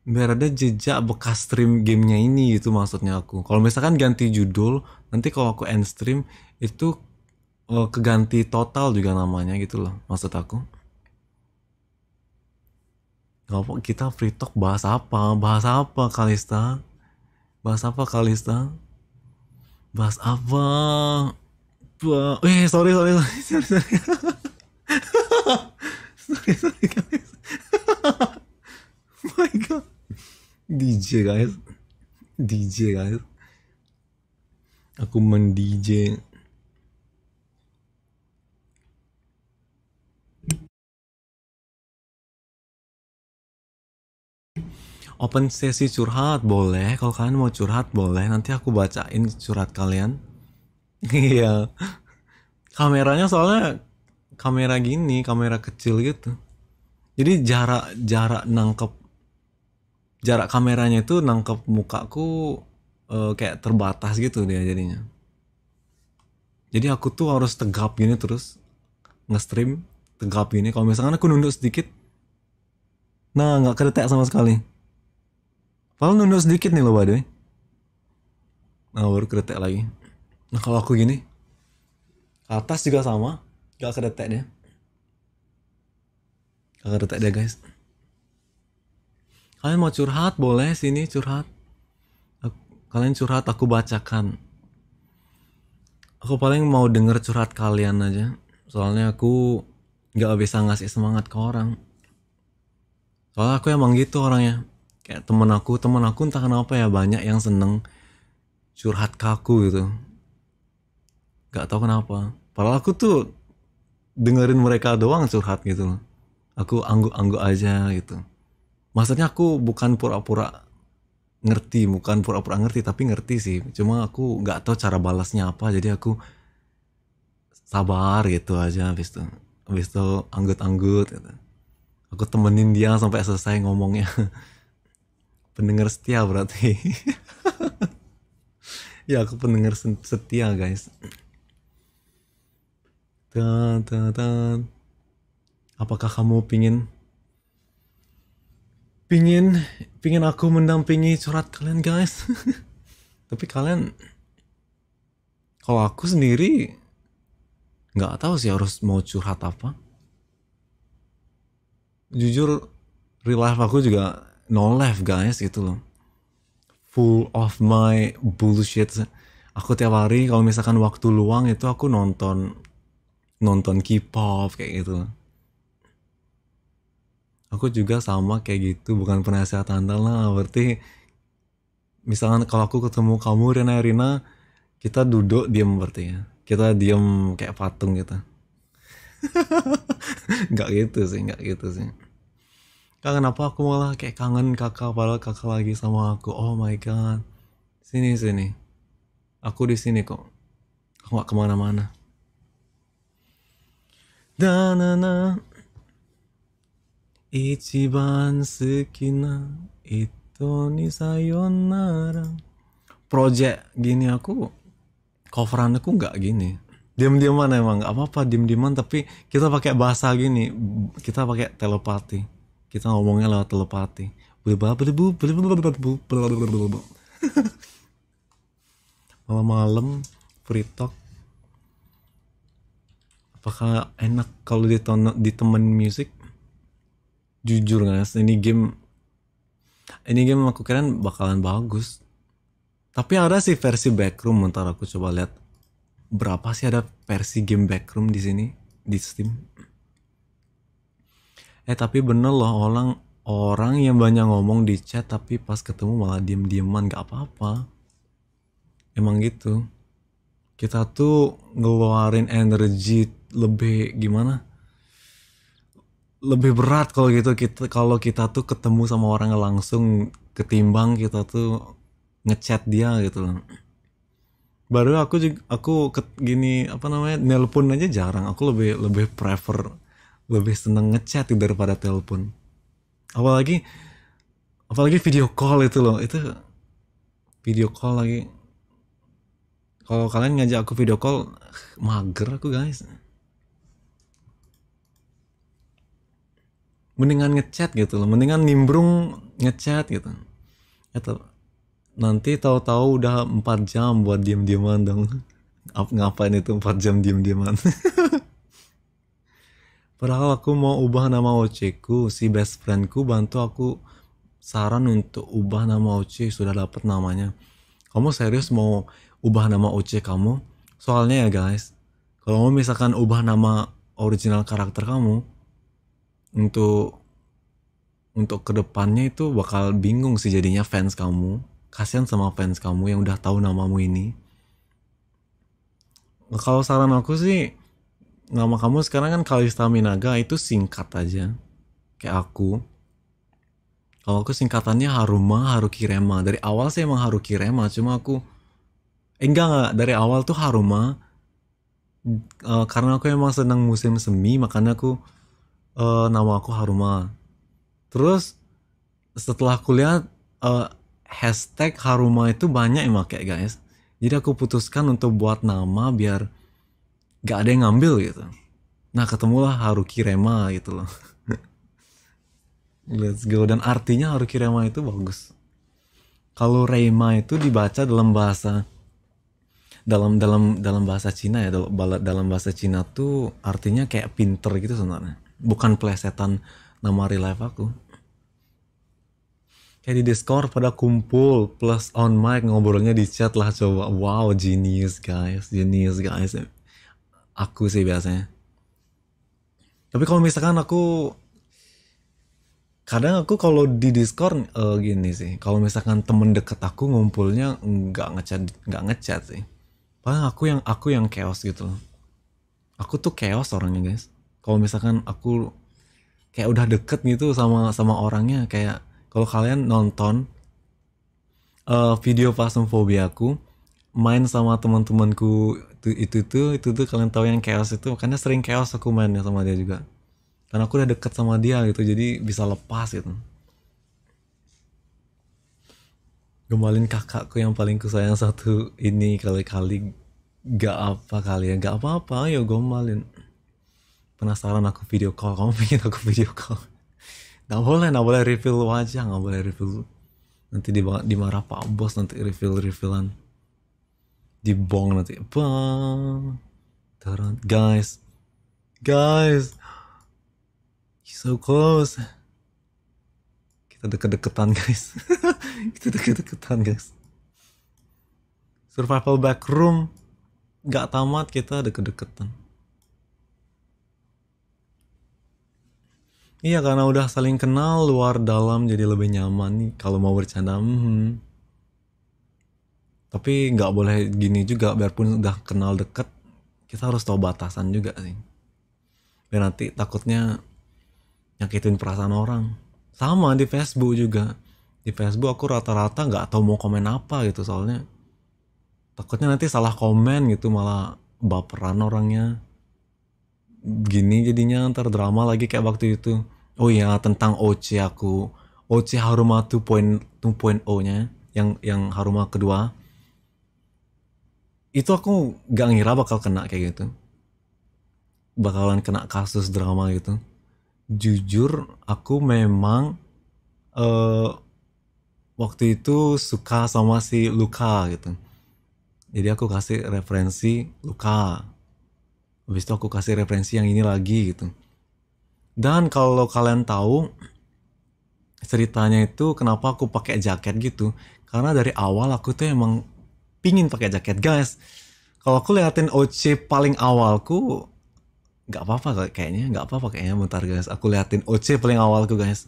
biar ada jejak bekas stream gamenya ini gitu maksudnya aku kalau misalkan ganti judul nanti kalau aku end stream itu uh, keganti total juga namanya gitu loh maksud aku ngomong kita free talk bahas apa bahas apa Kalista bahas apa Kalista bahas apa bah eh sorry sorry sorry [LAUGHS] sorry sorry sorry, sorry guys oh [LAUGHS] my god DJ guys DJ guys aku mendj DJ open sesi curhat boleh kalau kalian mau curhat boleh nanti aku bacain curhat kalian [LAUGHS] iya kameranya soalnya kamera gini kamera kecil gitu jadi jarak jarak nangkep jarak kameranya itu nangkep mukaku uh, kayak terbatas gitu dia jadinya jadi aku tuh harus tegap gini terus nge-stream tegap gini kalau misalkan aku nunduk sedikit nah nggak kedetek sama sekali Paling nunduk sedikit nih lo badai. baru kedetek lagi. Nah kalau aku gini, atas juga sama, gak kedetek deh. Gak kedetek deh guys. Kalian mau curhat boleh sini curhat. Aku, kalian curhat aku bacakan. Aku paling mau denger curhat kalian aja. Soalnya aku gak bisa ngasih semangat ke orang. Soalnya aku emang gitu orangnya kayak temen aku temen aku entah kenapa ya banyak yang seneng curhat ke aku gitu gak tau kenapa padahal aku tuh dengerin mereka doang curhat gitu aku angguk-angguk aja gitu maksudnya aku bukan pura-pura ngerti bukan pura-pura ngerti tapi ngerti sih cuma aku nggak tahu cara balasnya apa jadi aku sabar gitu aja habis itu habis itu anggut-anggut gitu. aku temenin dia sampai selesai ngomongnya [LAUGHS] pendengar setia berarti [LAUGHS] ya aku pendengar setia guys tan tan tan apakah kamu pingin pingin pingin aku mendampingi curhat kalian guys [LAUGHS] tapi kalian kalau aku sendiri nggak tahu sih harus mau curhat apa jujur real life aku juga no life guys gitu loh full of my bullshit aku tiap hari kalau misalkan waktu luang itu aku nonton nonton K-pop kayak gitu aku juga sama kayak gitu bukan penasihat handal lah berarti misalkan kalau aku ketemu kamu Rina Rina kita duduk diem berarti ya kita diem kayak patung gitu [LAUGHS] nggak gitu sih nggak gitu sih kangen apa aku malah kayak kangen kakak padahal kakak lagi sama aku oh my god sini sini aku di sini kok aku gak kemana-mana danana ichiban sekina itu ni sayonara project gini aku coveran aku nggak gini diam-diaman emang nggak apa-apa diam-diaman tapi kita pakai bahasa gini kita pakai telepati kita ngomongnya lewat telepati malam-malam free talk apakah enak kalau di temen musik jujur guys ini game ini game aku kira bakalan bagus tapi ada sih versi backroom ntar aku coba lihat berapa sih ada versi game backroom di sini di Steam eh tapi bener loh orang orang yang banyak ngomong di chat tapi pas ketemu malah diem dieman gak apa apa emang gitu kita tuh ngeluarin energi lebih gimana lebih berat kalau gitu kita kalau kita tuh ketemu sama orang langsung ketimbang kita tuh ngechat dia gitu loh baru aku juga aku ke, gini apa namanya nelpon aja jarang aku lebih lebih prefer lebih seneng ngechat gitu daripada telepon apalagi apalagi video call itu loh itu video call lagi kalau kalian ngajak aku video call mager aku guys mendingan ngechat gitu loh mendingan nimbrung ngechat gitu atau nanti tahu-tahu udah empat jam buat diam-diaman dong ngapain itu empat jam diam-diaman? [LAUGHS] Padahal aku mau ubah nama OC-ku, si best friendku bantu aku saran untuk ubah nama OC, sudah dapat namanya. Kamu serius mau ubah nama OC kamu? Soalnya ya guys, kalau mau misalkan ubah nama original karakter kamu untuk untuk kedepannya itu bakal bingung sih jadinya fans kamu. Kasihan sama fans kamu yang udah tahu namamu ini. kalau saran aku sih nama kamu sekarang kan Kalista Minaga itu singkat aja kayak aku kalau aku singkatannya Haruma Haruki Rema dari awal sih emang Haruki Rema cuma aku eh enggak enggak dari awal tuh Haruma uh, karena aku emang senang musim semi makanya aku uh, nama aku Haruma terus setelah kuliah uh, hashtag Haruma itu banyak yang kayak guys jadi aku putuskan untuk buat nama biar gak ada yang ngambil gitu nah ketemulah Haruki Rema gitu loh [LAUGHS] let's go dan artinya Haruki Rema itu bagus kalau Rema itu dibaca dalam bahasa dalam dalam dalam bahasa Cina ya dalam bahasa Cina tuh artinya kayak pinter gitu sebenarnya bukan plesetan nama real life aku kayak di Discord pada kumpul plus on mic ngobrolnya di chat lah coba wow genius guys genius guys aku sih biasanya tapi kalau misalkan aku kadang aku kalau di Discord uh, gini sih kalau misalkan temen deket aku ngumpulnya nggak ngechat nggak ngechat sih paling aku yang aku yang chaos gitu aku tuh chaos orangnya guys kalau misalkan aku kayak udah deket gitu sama sama orangnya kayak kalau kalian nonton uh, video pasmofobia aku main sama teman-temanku itu itu tuh itu tuh kalian tahu yang chaos itu makanya sering chaos aku mainnya sama dia juga karena aku udah deket sama dia gitu jadi bisa lepas gitu gemalin kakakku yang paling kusayang satu ini kali-kali gak apa kali ya gak apa-apa ya gomalin penasaran aku video call kamu pingin aku video call [LAUGHS] nggak boleh nggak boleh reveal wajah nggak boleh reveal nanti dimarah pak bos nanti reveal revealan di bong nanti bang taran guys guys he's so close kita deket-deketan guys [LAUGHS] kita deket-deketan guys survival back room nggak tamat kita deket-deketan Iya karena udah saling kenal luar dalam jadi lebih nyaman nih kalau mau bercanda. Mm -hmm tapi nggak boleh gini juga biarpun udah kenal deket kita harus tahu batasan juga sih biar nanti takutnya nyakitin perasaan orang sama di Facebook juga di Facebook aku rata-rata nggak -rata tahu mau komen apa gitu soalnya takutnya nanti salah komen gitu malah baperan orangnya gini jadinya ntar drama lagi kayak waktu itu oh ya tentang OC aku OC Haruma 2.0 nya yang yang Haruma kedua itu aku gak ngira bakal kena kayak gitu bakalan kena kasus drama gitu jujur aku memang uh, waktu itu suka sama si Luka gitu jadi aku kasih referensi Luka habis itu aku kasih referensi yang ini lagi gitu dan kalau kalian tahu ceritanya itu kenapa aku pakai jaket gitu karena dari awal aku tuh emang pingin pakai jaket guys kalau aku liatin OC paling awalku nggak apa-apa kayaknya nggak apa-apa kayaknya bentar guys aku liatin OC paling awalku guys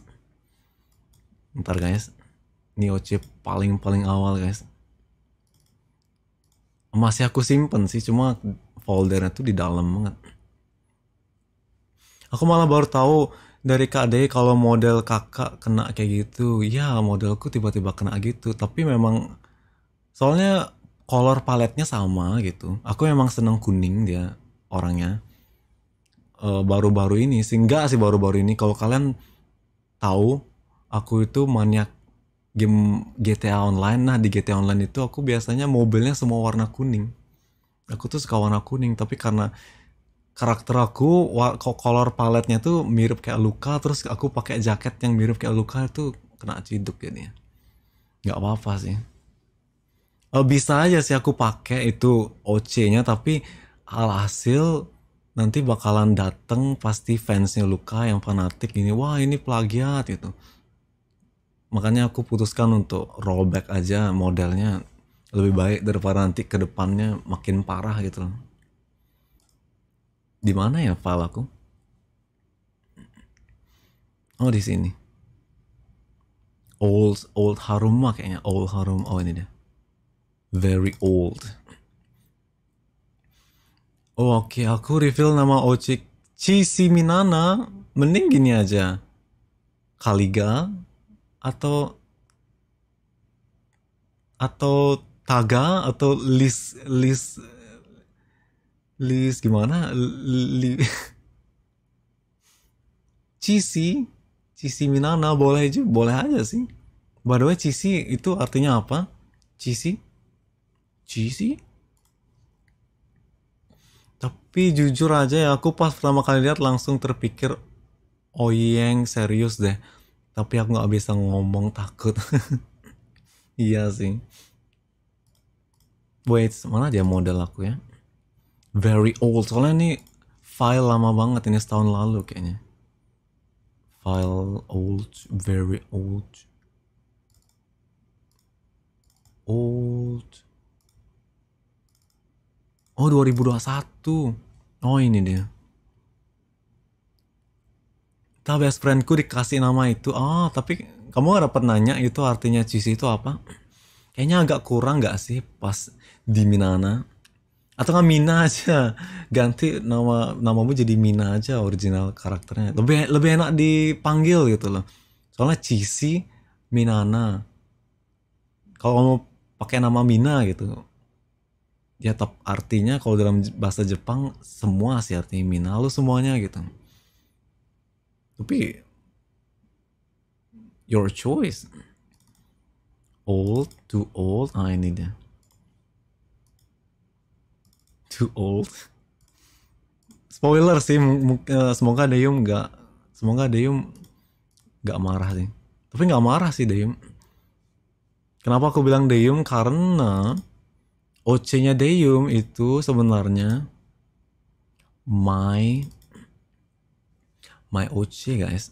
bentar guys ini OC paling paling awal guys masih aku simpen sih cuma foldernya tuh di dalam banget aku malah baru tahu dari kak KD kalau model kakak kena kayak gitu ya modelku tiba-tiba kena gitu tapi memang soalnya color paletnya sama gitu aku emang seneng kuning dia orangnya eh, baru-baru uh, ini sih enggak sih baru-baru ini kalau kalian tahu aku itu maniak game GTA Online nah di GTA Online itu aku biasanya mobilnya semua warna kuning aku tuh suka warna kuning tapi karena karakter aku color paletnya tuh mirip kayak Luka terus aku pakai jaket yang mirip kayak Luka itu kena ciduk jadinya nggak apa-apa sih Eh, bisa aja sih aku pakai itu OC-nya tapi alhasil nanti bakalan dateng pasti fansnya Luka yang fanatik ini wah ini plagiat gitu makanya aku putuskan untuk rollback aja modelnya lebih baik daripada nanti kedepannya makin parah gitu loh di mana ya file aku oh di sini old old harum kayaknya old harum oh ini dia very old. Oh, Oke, okay. aku reveal nama Ochik Cici Minana. Mending gini aja. Kaliga atau atau Taga atau Lis Lis Lis gimana? [LAUGHS] Cici Cici Minana boleh aja, boleh aja sih. By the way, Cici itu artinya apa? Cici G sih tapi jujur aja ya aku pas pertama kali lihat langsung terpikir oyeng oh serius deh tapi aku nggak bisa ngomong takut [LAUGHS] iya sih wait mana dia model aku ya very old soalnya ini file lama banget ini setahun lalu kayaknya file old very old old Oh 2021. Oh ini dia. Tapi best friendku dikasih nama itu. Oh tapi kamu gak dapat nanya itu artinya Cici itu apa? Kayaknya agak kurang gak sih pas di Minana? Atau kan Mina aja. [LAUGHS] Ganti nama namamu jadi Mina aja original karakternya. Lebih lebih enak dipanggil gitu loh. Soalnya Cici Minana. Kalau kamu pakai nama Mina gitu ya top artinya kalau dalam bahasa Jepang semua sih artinya minalu semuanya gitu tapi your choice old too old ah ini dia too old spoiler sih eh, semoga Dayum nggak semoga Dayum nggak marah sih tapi nggak marah sih Dayum kenapa aku bilang Dayum karena OC-nya Deum itu sebenarnya my my OC guys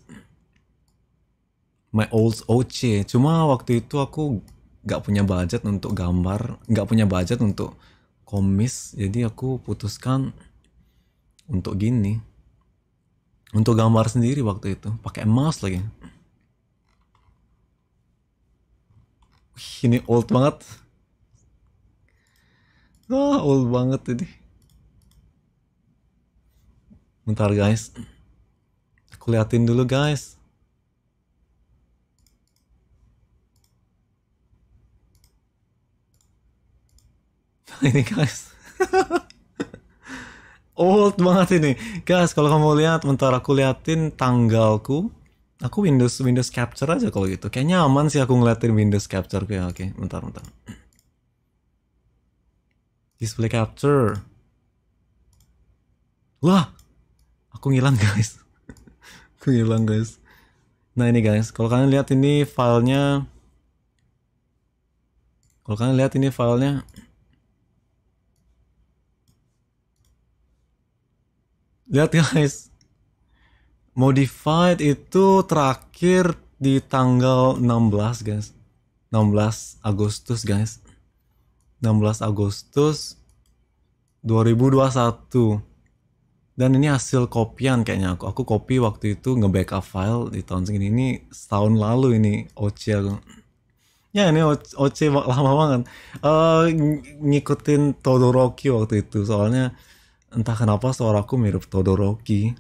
my old OC cuma waktu itu aku gak punya budget untuk gambar gak punya budget untuk komis jadi aku putuskan untuk gini untuk gambar sendiri waktu itu pakai emas lagi ini old banget Wah, old banget ini. Bentar guys. Aku liatin dulu guys. [LAUGHS] ini guys. [LAUGHS] old banget ini. Guys, kalau kamu lihat, bentar aku liatin tanggalku. Aku Windows Windows Capture aja kalau gitu. Kayaknya aman sih aku ngeliatin Windows Capture. Oke, ya. oke. Bentar, bentar display capture wah, aku ngilang guys [LAUGHS] aku ngilang guys nah ini guys kalau kalian lihat ini filenya kalau kalian lihat ini filenya lihat guys modified itu terakhir di tanggal 16 guys 16 Agustus guys 16 Agustus 2021 dan ini hasil kopian kayaknya aku aku kopi waktu itu nge-backup file di tahun segini ini setahun lalu ini OC ya ini OC lama banget uh, ngikutin Todoroki waktu itu soalnya entah kenapa suara aku mirip Todoroki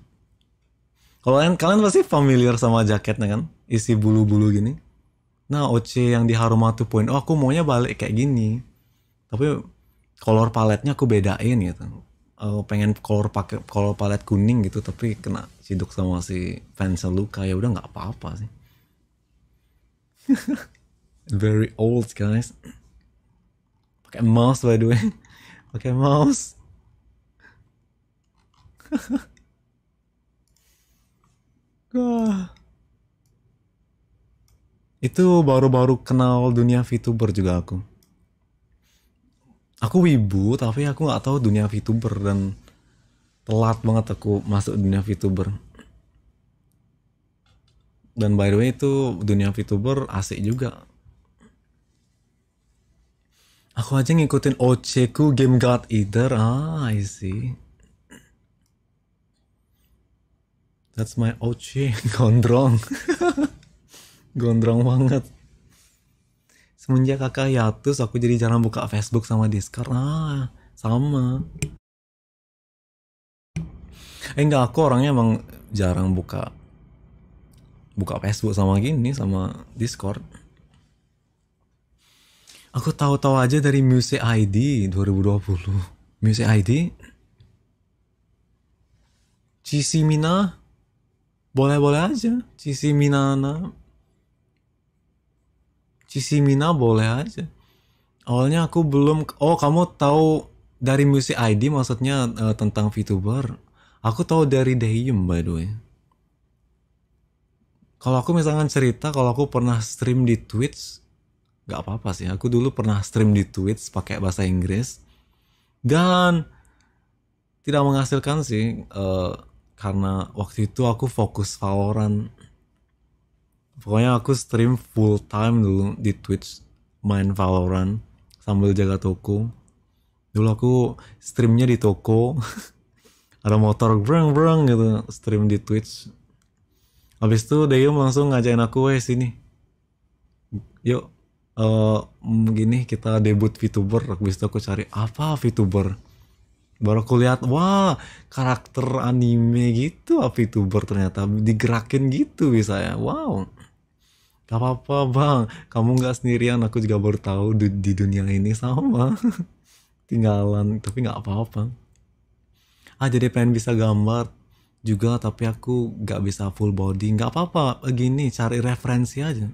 kalau kalian kalian pasti familiar sama jaketnya kan isi bulu-bulu gini nah OC yang di Harumatu Point oh, aku maunya balik kayak gini tapi color paletnya aku bedain gitu uh, pengen color pakai color palet kuning gitu tapi kena ciduk sama si pencil luka ya udah nggak apa-apa sih [LAUGHS] very old guys pakai mouse by the way [LAUGHS] pakai mouse [LAUGHS] ah. itu baru-baru kenal dunia VTuber juga aku aku wibu tapi aku nggak tahu dunia VTuber dan telat banget aku masuk dunia VTuber. Dan by the way itu dunia VTuber asik juga. Aku aja ngikutin OC ku Game God Eater. Ah, I see. That's my OC [LAUGHS] Gondrong. [LAUGHS] Gondrong banget semenjak kakak hiatus aku jadi jarang buka Facebook sama Discord ah sama eh enggak aku orangnya emang jarang buka buka Facebook sama gini sama Discord aku tahu-tahu aja dari Music ID 2020 Music ID Cici Mina boleh-boleh aja Cici Minana mina boleh aja. Awalnya aku belum oh kamu tahu dari musik ID maksudnya uh, tentang VTuber. Aku tahu dari Dayum by the way. Kalau aku misalkan cerita kalau aku pernah stream di Twitch nggak apa-apa sih. Aku dulu pernah stream di Twitch pakai bahasa Inggris dan tidak menghasilkan sih uh, karena waktu itu aku fokus Valorant pokoknya aku stream full time dulu di Twitch main Valorant sambil jaga toko dulu aku streamnya di toko [LAUGHS] ada motor brang brang gitu stream di Twitch habis itu Dayum langsung ngajakin aku eh sini yuk uh, gini kita debut VTuber habis itu aku cari apa VTuber baru aku lihat wah karakter anime gitu VTuber ternyata digerakin gitu bisa ya wow gak apa-apa bang kamu gak sendirian aku juga baru tahu di, di dunia ini sama [LAUGHS] tinggalan tapi gak apa-apa ah jadi pengen bisa gambar juga tapi aku gak bisa full body gak apa-apa gini cari referensi aja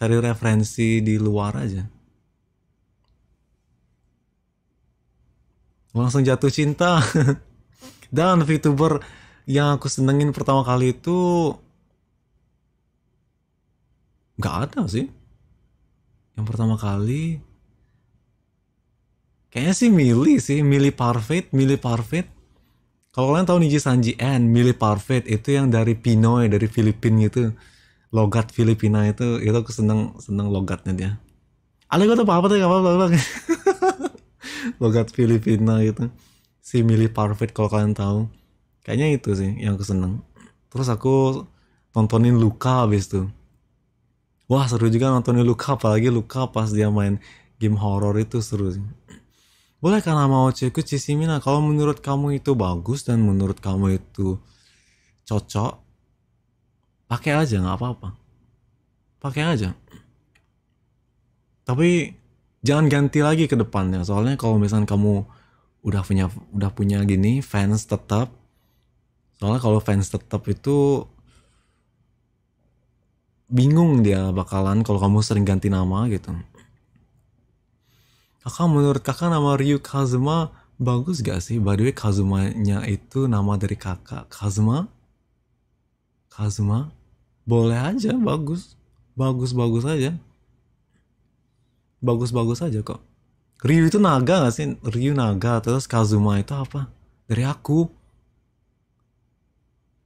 cari referensi di luar aja langsung jatuh cinta [LAUGHS] dan VTuber yang aku senengin pertama kali itu nggak ada sih yang pertama kali kayaknya sih milih sih milih Parfait milih Parfait kalau kalian tahu Niji Sanji N milih Parfait itu yang dari Pinoy dari Filipina gitu logat Filipina itu itu aku seneng seneng logatnya dia ada gue tuh apa apa tuh apa apa [LAUGHS] logat Filipina gitu si milih Parfait kalau kalian tahu kayaknya itu sih yang aku seneng terus aku tontonin Luka abis tuh wah seru juga nontonin Luka apalagi Luka pas dia main game horror itu seru sih boleh karena mau ceku Cisimina kalau menurut kamu itu bagus dan menurut kamu itu cocok pakai aja nggak apa-apa pakai aja tapi jangan ganti lagi ke depannya soalnya kalau misalnya kamu udah punya udah punya gini fans tetap soalnya kalau fans tetap itu bingung dia bakalan kalau kamu sering ganti nama gitu kakak menurut kakak nama Ryu Kazuma bagus gak sih by the way Kazumanya itu nama dari kakak Kazuma Kazuma boleh aja bagus bagus bagus aja bagus bagus aja kok Ryu itu naga gak sih Ryu naga terus Kazuma itu apa dari aku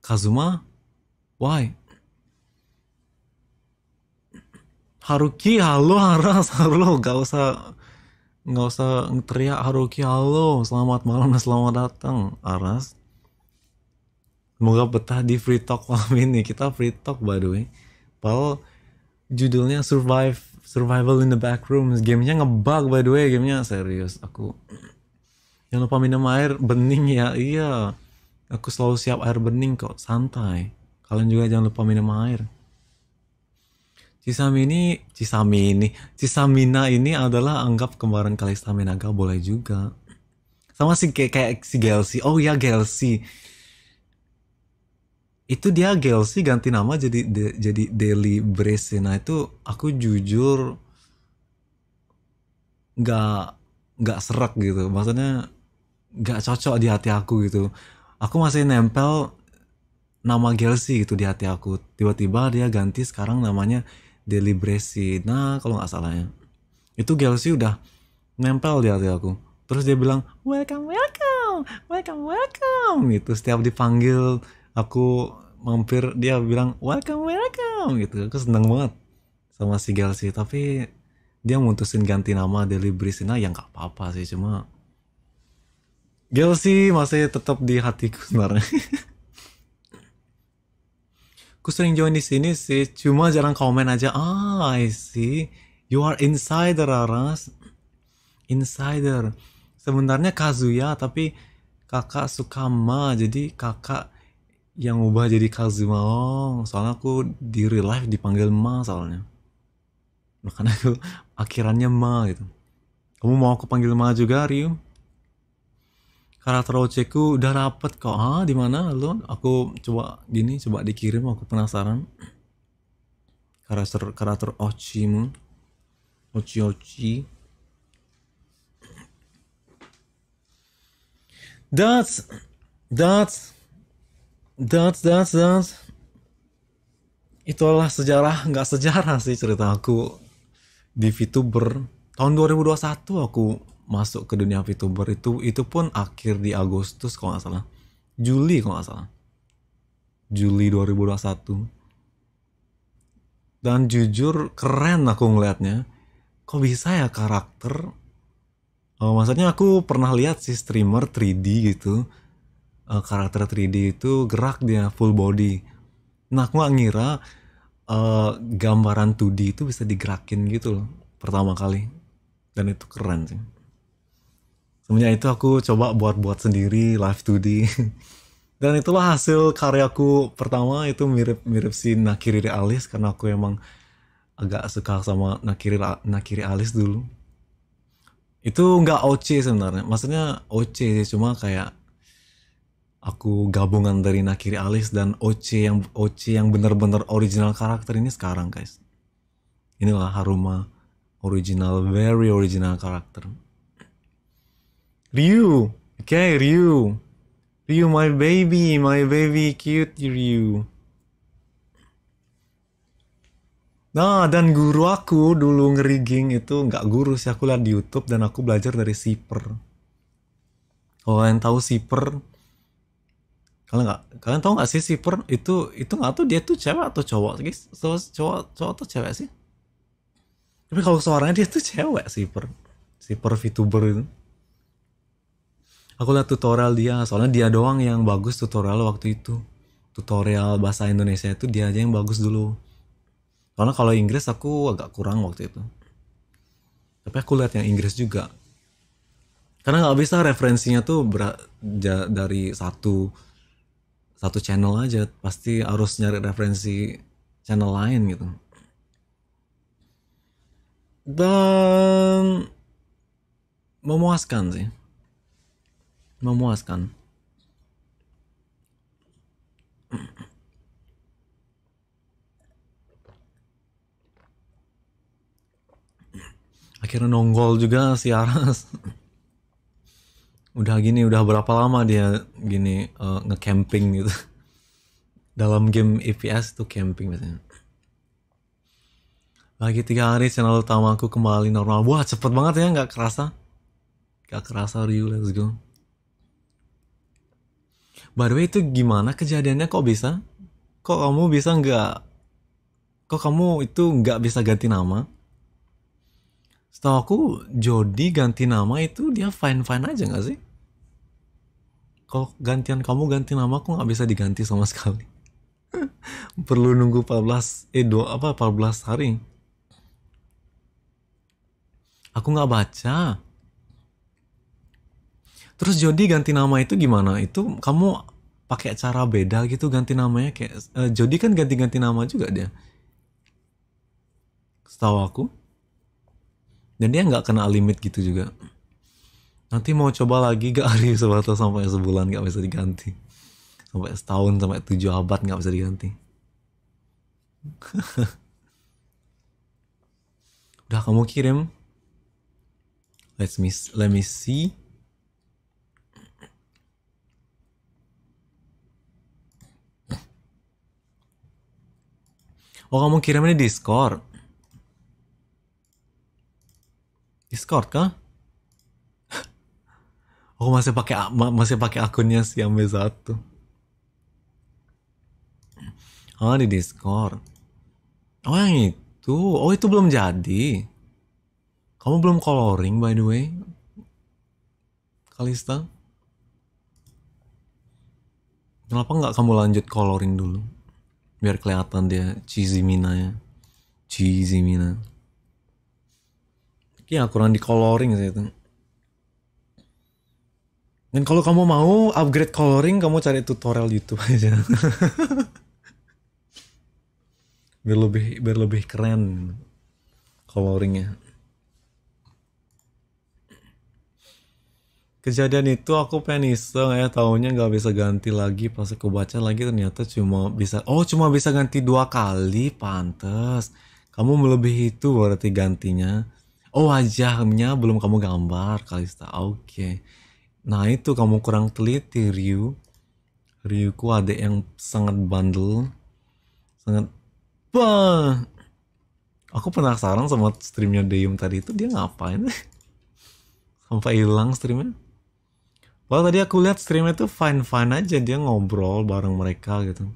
Kazuma why Haruki halo Haras [LAUGHS] halo gak usah nggak usah teriak Haruki halo selamat malam dan selamat datang Aras semoga betah di free talk malam [LAUGHS] ini kita free talk by the way Paul judulnya survive survival in the back room gamenya ngebug by the way gamenya serius aku [CLEARS THROAT] jangan lupa minum air bening ya iya aku selalu siap air bening kok santai kalian juga jangan lupa minum air Cisami ini, Cisamina ini adalah anggap kemarin kali Staminaga boleh juga. Sama si kayak, kayak si Gelsi. Oh ya Gelsi. Itu dia Gelsi ganti nama jadi de, jadi Deli Brese. Nah itu aku jujur nggak nggak serak gitu. Maksudnya nggak cocok di hati aku gitu. Aku masih nempel nama Gelsi gitu di hati aku. Tiba-tiba dia ganti sekarang namanya Delibresi nah kalau nggak salah ya itu Gelsi udah nempel di hati aku terus dia bilang welcome welcome welcome welcome gitu setiap dipanggil aku mampir dia bilang welcome welcome gitu aku seneng banget sama si Gelsi. tapi dia mutusin ganti nama nah yang nggak apa-apa sih cuma Gelsi masih tetap di hatiku sebenarnya [LAUGHS] Aku sering join di sini sih, cuma jarang komen aja. Ah, I see. You are insider, Aras. Insider. Sebenarnya Kazuya, tapi kakak suka Ma Jadi kakak yang ubah jadi Kazuma. Oh, soalnya aku di real life dipanggil Ma soalnya. Makanya aku [LAUGHS] akhirannya Ma gitu. Kamu mau aku panggil Ma juga, Ryu? karakter OC ku udah rapet kok ah di mana lo aku coba gini coba dikirim aku penasaran karakter karakter OC mu OC OC. that's that's that's that's that's itulah sejarah nggak sejarah sih cerita aku di VTuber tahun 2021 aku masuk ke dunia VTuber itu itu pun akhir di Agustus kalau nggak salah. Juli kalau nggak salah. Juli 2021. Dan jujur keren aku ngelihatnya. Kok bisa ya karakter? Oh maksudnya aku pernah lihat si streamer 3D gitu. Uh, karakter 3D itu gerak dia full body. Nah aku nggak ngira uh, gambaran 2D itu bisa digerakin gitu loh pertama kali. Dan itu keren sih semuanya itu aku coba buat-buat sendiri live 2D [LAUGHS] dan itulah hasil karyaku pertama itu mirip-mirip si Nakiri Alis karena aku emang agak suka sama Nakiri Nakiri Alis dulu itu nggak OC sebenarnya maksudnya OC cuma kayak aku gabungan dari Nakiri Alis dan OC yang OC yang bener-bener original karakter ini sekarang guys. Inilah Haruma original, very original karakter. Ryu. Okay, Ryu. Ryu, my baby, my baby, cute Ryu. Nah, dan guru aku dulu ngeriging itu nggak guru sih, aku lihat di YouTube dan aku belajar dari Siper. Kalau kalian tahu Siper, kalian nggak kalian tahu nggak sih Siper itu itu nggak tuh dia tuh cewek atau cowok guys, so, cowok cowok atau cewek sih? Tapi kalau suaranya dia tuh cewek Siper, Siper VTuber itu aku lihat tutorial dia soalnya dia doang yang bagus tutorial waktu itu tutorial bahasa Indonesia itu dia aja yang bagus dulu karena kalau Inggris aku agak kurang waktu itu tapi aku lihat yang Inggris juga karena nggak bisa referensinya tuh ber- dari satu satu channel aja pasti harus nyari referensi channel lain gitu dan memuaskan sih memuaskan. Akhirnya nonggol juga si Aras. udah gini, udah berapa lama dia gini uh, nge-camping gitu. Dalam game EPS tuh camping biasanya. Lagi tiga hari channel utamaku kembali normal. Wah cepet banget ya, nggak kerasa. Gak kerasa Ryu, let's go. By the way itu gimana kejadiannya kok bisa? Kok kamu bisa nggak? Kok kamu itu nggak bisa ganti nama? Setahu aku Jody ganti nama itu dia fine fine aja nggak sih? Kok gantian kamu ganti nama aku nggak bisa diganti sama [LAUGHS] sekali. Perlu nunggu 14 eh dua apa 14 hari. Aku nggak baca Terus Jody ganti nama itu gimana? Itu kamu pakai cara beda gitu ganti namanya kayak uh, Jody kan ganti-ganti nama juga dia. Setahu aku. Dan dia nggak kena limit gitu juga. Nanti mau coba lagi gak hari [LAUGHS] sebatas sampai sebulan gak bisa diganti. Sampai setahun sampai tujuh abad nggak bisa diganti. [LAUGHS] Udah kamu kirim. Let's miss, let me see. Oh kamu kirimnya di Discord. Discord kah? aku [LAUGHS] oh, masih pakai masih pakai akunnya si yang b Oh di Discord. Oh yang itu. Oh itu belum jadi. Kamu belum coloring by the way. Kalista. Kenapa nggak kamu lanjut coloring dulu? biar kelihatan dia cheesy mina ya cheesy mina ya kurang di coloring sih itu dan kalau kamu mau upgrade coloring kamu cari tutorial YouTube [LAUGHS] aja biar lebih biar lebih keren coloringnya kejadian itu aku pengen iseng ya tahunya nggak bisa ganti lagi pas aku baca lagi ternyata cuma bisa oh cuma bisa ganti dua kali pantes kamu melebihi itu berarti gantinya oh wajahnya belum kamu gambar Kalista oke okay. nah itu kamu kurang teliti Ryu Ryuku ada yang sangat bandel sangat bah aku penasaran sama streamnya Deum tadi itu dia ngapain [LAUGHS] sampai hilang streamnya kalau tadi aku lihat streamnya tuh fine-fine aja dia ngobrol bareng mereka gitu.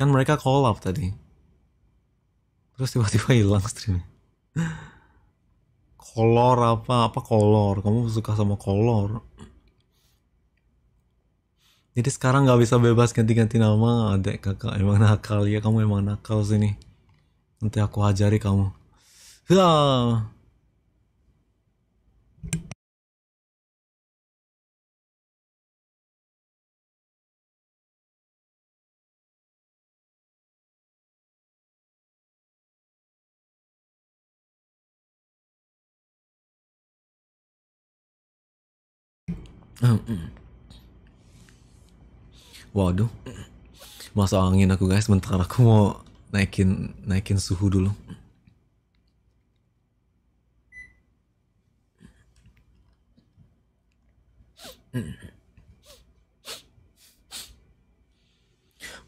Kan mereka call up tadi. Terus tiba-tiba [LAUGHS] hilang streamnya. kolor apa? Apa kolor? Kamu suka sama kolor? Jadi sekarang nggak bisa bebas ganti-ganti nama adek kakak emang nakal ya kamu emang nakal sini nanti aku ajari kamu. Hah. Waduh. Masuk angin aku guys, bentar aku mau naikin naikin suhu dulu.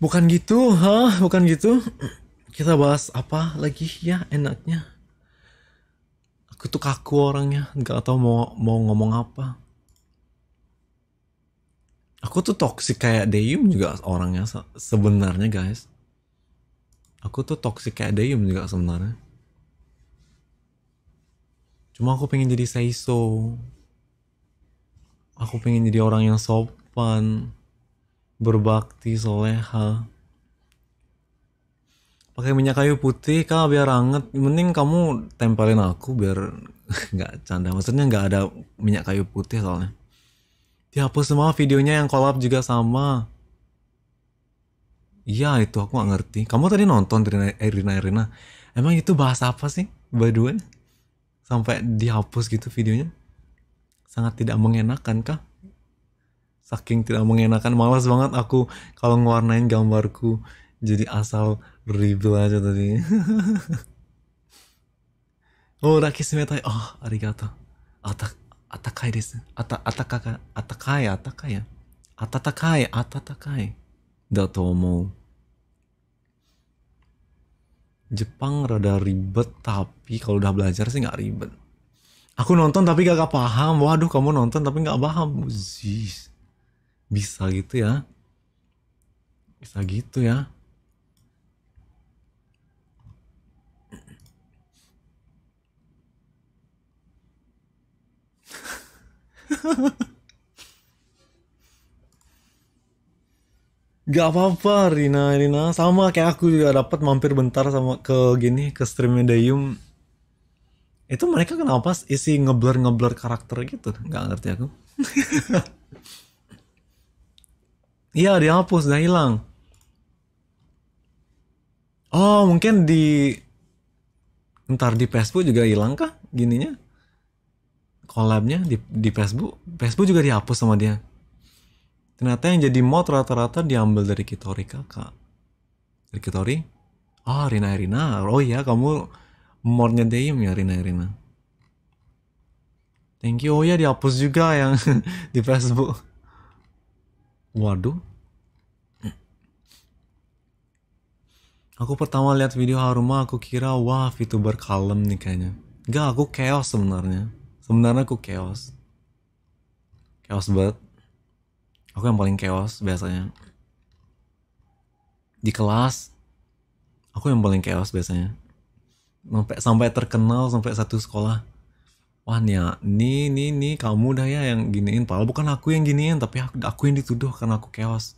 Bukan gitu, hah? Bukan gitu. Kita bahas apa lagi ya enaknya? Aku tuh kaku orangnya, nggak tahu mau mau ngomong apa. Aku tuh toxic kayak Dayum juga orangnya sebenarnya guys. Aku tuh toxic kayak Dayum juga sebenarnya. Cuma aku pengen jadi Saiso. Aku pengen jadi orang yang sopan, berbakti, soleha. Pakai minyak kayu putih kak biar anget. Mending kamu tempelin aku biar [LAUGHS] nggak canda. Maksudnya nggak ada minyak kayu putih soalnya dihapus semua videonya yang kolab juga sama iya itu aku gak ngerti kamu tadi nonton dari Irina, Irina. Eh, emang itu bahas apa sih by the way sampai dihapus gitu videonya sangat tidak mengenakan kah saking tidak mengenakan malas banget aku kalau ngewarnain gambarku jadi asal ribel aja tadi [LAUGHS] oh rakisimeta oh arigato atak jepang rada ribet, tapi kalau udah belajar sih nggak ribet. Aku nonton tapi gak, gak paham. Waduh, kamu nonton tapi gak paham. Jeez. Bisa gitu ya. Bisa gitu ya. Gak apa-apa Rina Rina sama kayak aku juga dapat mampir bentar sama ke gini ke streamnya Dayum itu mereka kenapa isi ngeblur ngeblur karakter gitu Gak ngerti aku [LAUGHS] iya dihapus dan hilang oh mungkin di ntar di Facebook juga hilang kah gininya kolabnya di, di Facebook Facebook juga dihapus sama dia ternyata yang jadi mod rata-rata diambil dari Kitori kakak dari Kitori ah oh, Rina Rina oh iya kamu modnya Deim ya Rina Rina thank you oh iya dihapus juga yang [LAUGHS] di Facebook waduh Aku pertama lihat video Haruma, aku kira wah VTuber kalem nih kayaknya. Gak, aku chaos sebenarnya sebenarnya aku chaos chaos banget aku yang paling chaos biasanya di kelas aku yang paling chaos biasanya sampai sampai terkenal sampai satu sekolah wah nih nih nih nih kamu dah ya yang giniin padahal bukan aku yang giniin tapi aku, aku yang dituduh karena aku chaos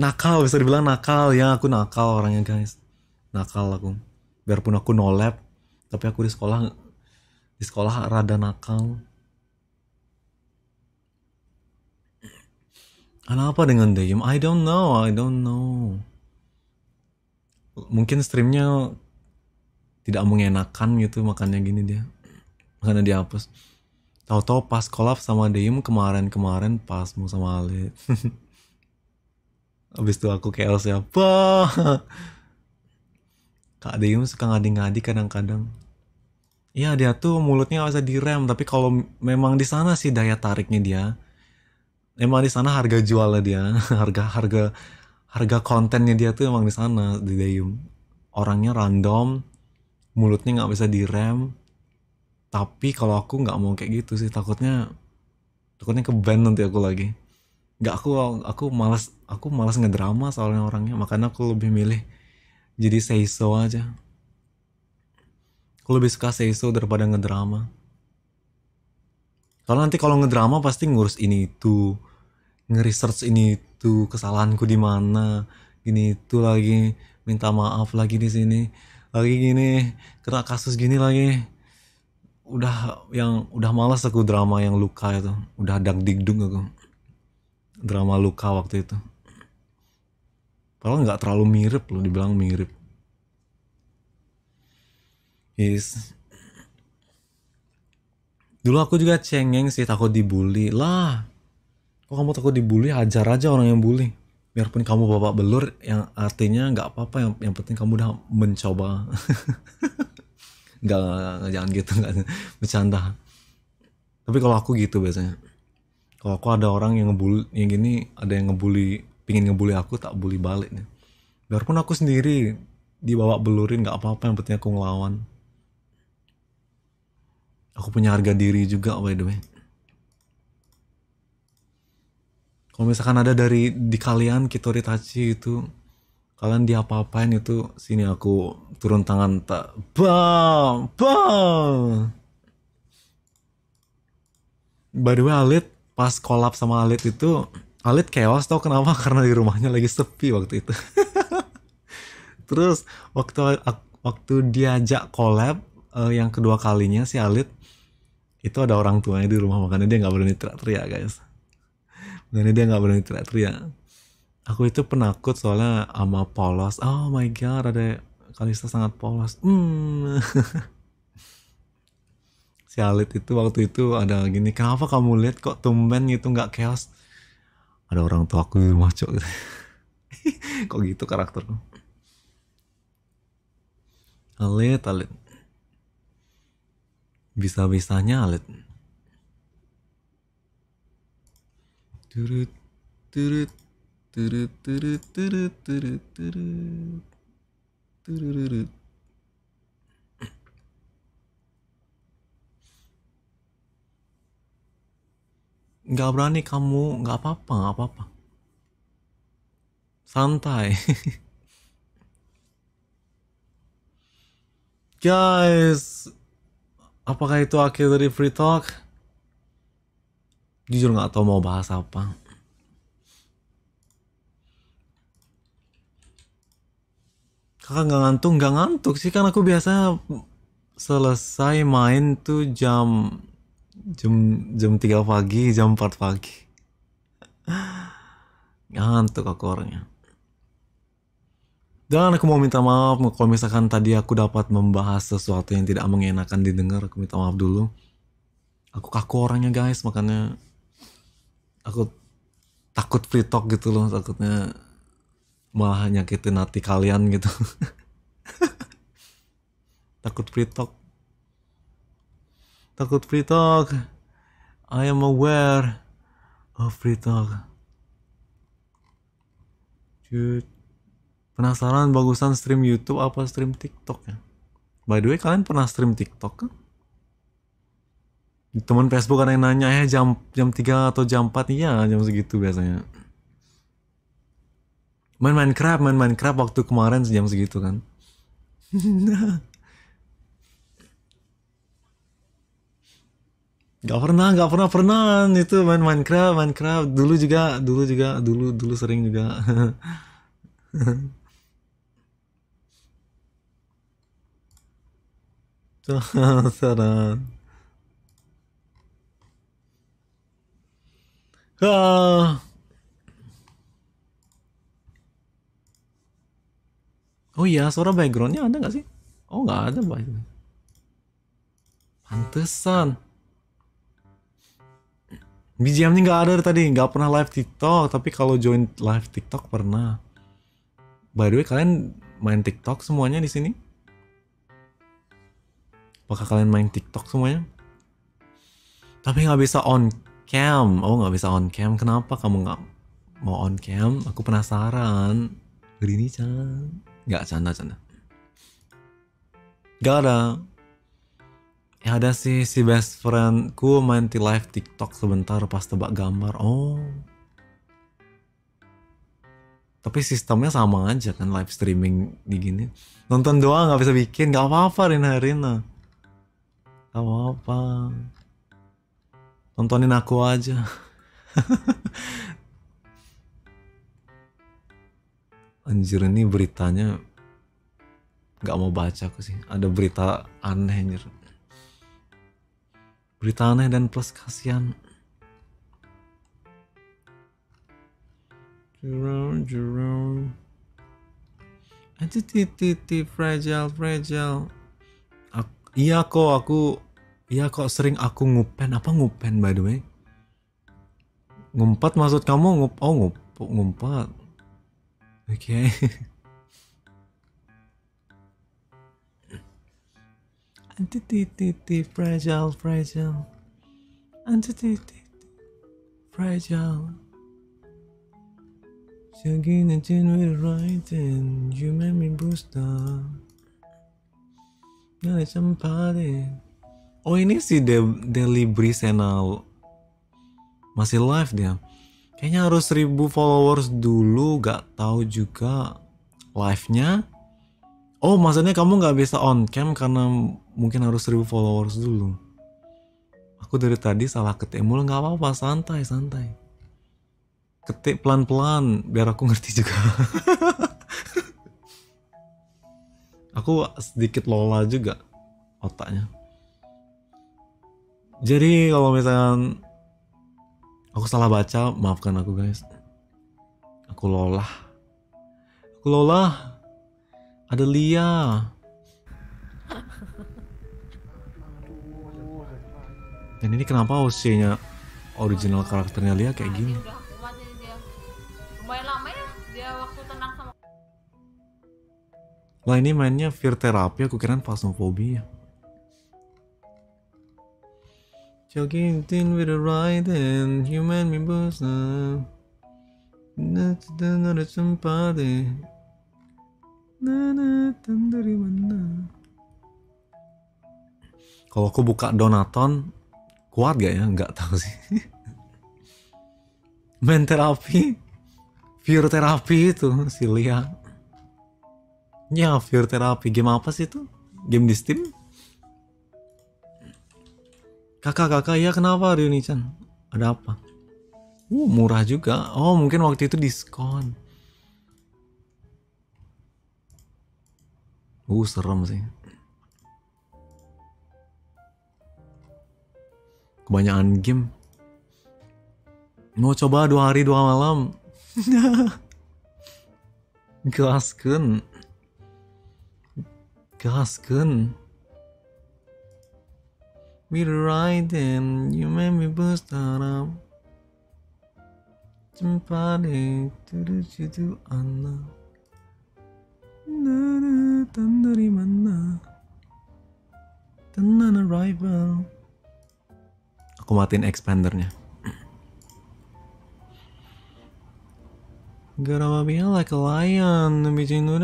nakal bisa dibilang nakal ya aku nakal orangnya guys nakal aku biarpun aku no lab tapi aku di sekolah di sekolah rada nakal ada apa dengan Dayum? I don't know, I don't know. Mungkin streamnya tidak mengenakan gitu makanya gini dia. Makanya dihapus. Tahu-tahu pas kolab sama Dayum kemarin-kemarin pas mau sama Ali. [LAUGHS] Abis itu aku kayak siapa? Kak Deum suka ngadi-ngadi kadang-kadang. Iya dia tuh mulutnya nggak bisa direm, tapi kalau memang di sana sih daya tariknya dia. Emang di sana harga jualnya dia, [LAUGHS] harga harga harga kontennya dia tuh emang di sana di Dayum. Orangnya random, mulutnya nggak bisa direm. Tapi kalau aku nggak mau kayak gitu sih, takutnya takutnya ke band nanti aku lagi. Nggak aku aku malas aku malas ngedrama soalnya orangnya, makanya aku lebih milih jadi say so aja aku lebih suka say so daripada ngedrama kalau nanti kalau ngedrama pasti ngurus ini itu ngeresearch ini itu kesalahanku di mana gini itu lagi minta maaf lagi di sini lagi gini kena kasus gini lagi udah yang udah malas aku drama yang luka itu udah dag digdung aku drama luka waktu itu Padahal nggak terlalu mirip loh, dibilang mirip. Is dulu aku juga cengeng sih takut dibully lah kok kamu takut dibully Ajar aja orang yang bully biarpun kamu bapak belur yang artinya nggak apa-apa yang yang penting kamu udah mencoba [LAUGHS] gak, nggak jangan gitu gak, bercanda tapi kalau aku gitu biasanya kalau aku ada orang yang ngebully yang gini ada yang ngebully pingin ngebully aku tak bully balik nih biarpun aku sendiri dibawa belurin nggak apa-apa yang penting aku ngelawan aku punya harga diri juga by the way kalau misalkan ada dari di kalian Tachi itu kalian dia apa-apain itu sini aku turun tangan tak bam bam by the way Alit pas kolab sama Alit itu Alit chaos tau kenapa [LAUGHS] karena di rumahnya lagi sepi waktu itu [LAUGHS] terus waktu waktu diajak collab uh, yang kedua kalinya si Alit itu ada orang tuanya di rumah makanya dia nggak berani teriak-teriak guys makanya dia nggak berani teriak-teriak aku itu penakut soalnya sama polos oh my god ada Kalista sangat polos hmm [LAUGHS] si Alit itu waktu itu ada gini kenapa kamu lihat kok tumben gitu nggak chaos ada orang tua aku di rumah cok gitu. kok gitu karakter alit alit bisa bisanya alit turut turut turut turut turut turut turut turut nggak berani kamu nggak apa-apa nggak apa-apa santai [LAUGHS] guys apakah itu akhir dari free talk jujur nggak tahu mau bahas apa kakak nggak ngantuk nggak ngantuk sih kan aku biasa selesai main tuh jam jam jam tiga pagi jam empat pagi ngantuk aku orangnya dan aku mau minta maaf kalau misalkan tadi aku dapat membahas sesuatu yang tidak mengenakan didengar aku minta maaf dulu aku kaku orangnya guys makanya aku takut free talk gitu loh takutnya malah nyakitin hati kalian gitu [LAUGHS] takut free talk takut free talk I am aware of free talk Dude. penasaran bagusan stream YouTube apa stream TikTok ya by the way kalian pernah stream TikTok kan? teman Facebook ada yang nanya ya jam jam 3 atau jam 4 iya jam segitu biasanya main Minecraft main Minecraft waktu kemarin jam segitu kan [LAUGHS] Gak pernah, gak pernah pernah itu main Minecraft, Minecraft dulu juga, dulu juga, dulu dulu sering juga. Saran. [LAUGHS] ah. Oh iya, suara backgroundnya ada gak sih? Oh gak ada, Pak. Pantesan. BGM-nya nggak ada tadi, nggak pernah live TikTok. Tapi kalau join live TikTok pernah. By the way, kalian main TikTok semuanya di sini? Apakah kalian main TikTok semuanya? Tapi nggak bisa on cam. Oh, nggak bisa on cam. Kenapa kamu nggak mau on cam? Aku penasaran. Gini, Chan. Nggak, canda-canda. Gak ada. Ya ada sih si best friendku main di live TikTok sebentar pas tebak gambar. Oh. Tapi sistemnya sama aja kan live streaming di gini. Nonton doang nggak bisa bikin, nggak apa-apa Rina Rina. Gak apa-apa. Tontonin aku aja. [LAUGHS] anjir ini beritanya nggak mau baca aku sih. Ada berita aneh anjir berita aneh dan plus kasihan Jerome, Jerome. Aja titi fragile, fragile. Aku, iya kok aku, iya kok sering aku ngupen. Apa ngupen by the way? Ngumpat maksud kamu ngup? Oh ngup, ngumpat. Oke. Okay. [LAUGHS] Antititi fragile fragile. Antititi fragile. Shaking a tin with writing, you made me up. Now it's somebody. Oh ini si De Deli Brisenal masih live dia. Kayaknya harus 1000 followers dulu, gak tahu juga live-nya. Oh maksudnya kamu gak bisa on cam karena mungkin harus seribu followers dulu aku dari tadi salah ketik mulu nggak apa-apa santai santai ketik pelan-pelan biar aku ngerti juga [LAUGHS] aku sedikit lola juga otaknya jadi kalau misalnya aku salah baca maafkan aku guys aku lola, aku lola. ada Lia Dan ini kenapa OC-nya original karakternya Lia kayak gini? Ya, lah ini mainnya fear therapy, aku kira phasmophobia. Jogging thin with a right and human me Nah, ada sempat deh. Nah, nah, tanda dari mana? Kalau aku buka Donaton, kuat gak ya nggak tahu sih main terapi fear terapi itu si Lia ya fear terapi game apa sih itu game di Steam kakak-kakak ya kenapa Ryuni-chan ada apa uh murah juga oh mungkin waktu itu diskon uh serem sih kebanyakan game mau coba dua hari dua malam gaskan [LAUGHS] gaskan we ride and you make me boost up cempane turu situ anna nana tandari mana tanana rival Aku matiin expandernya. Gerama being like a lion, nen, nen,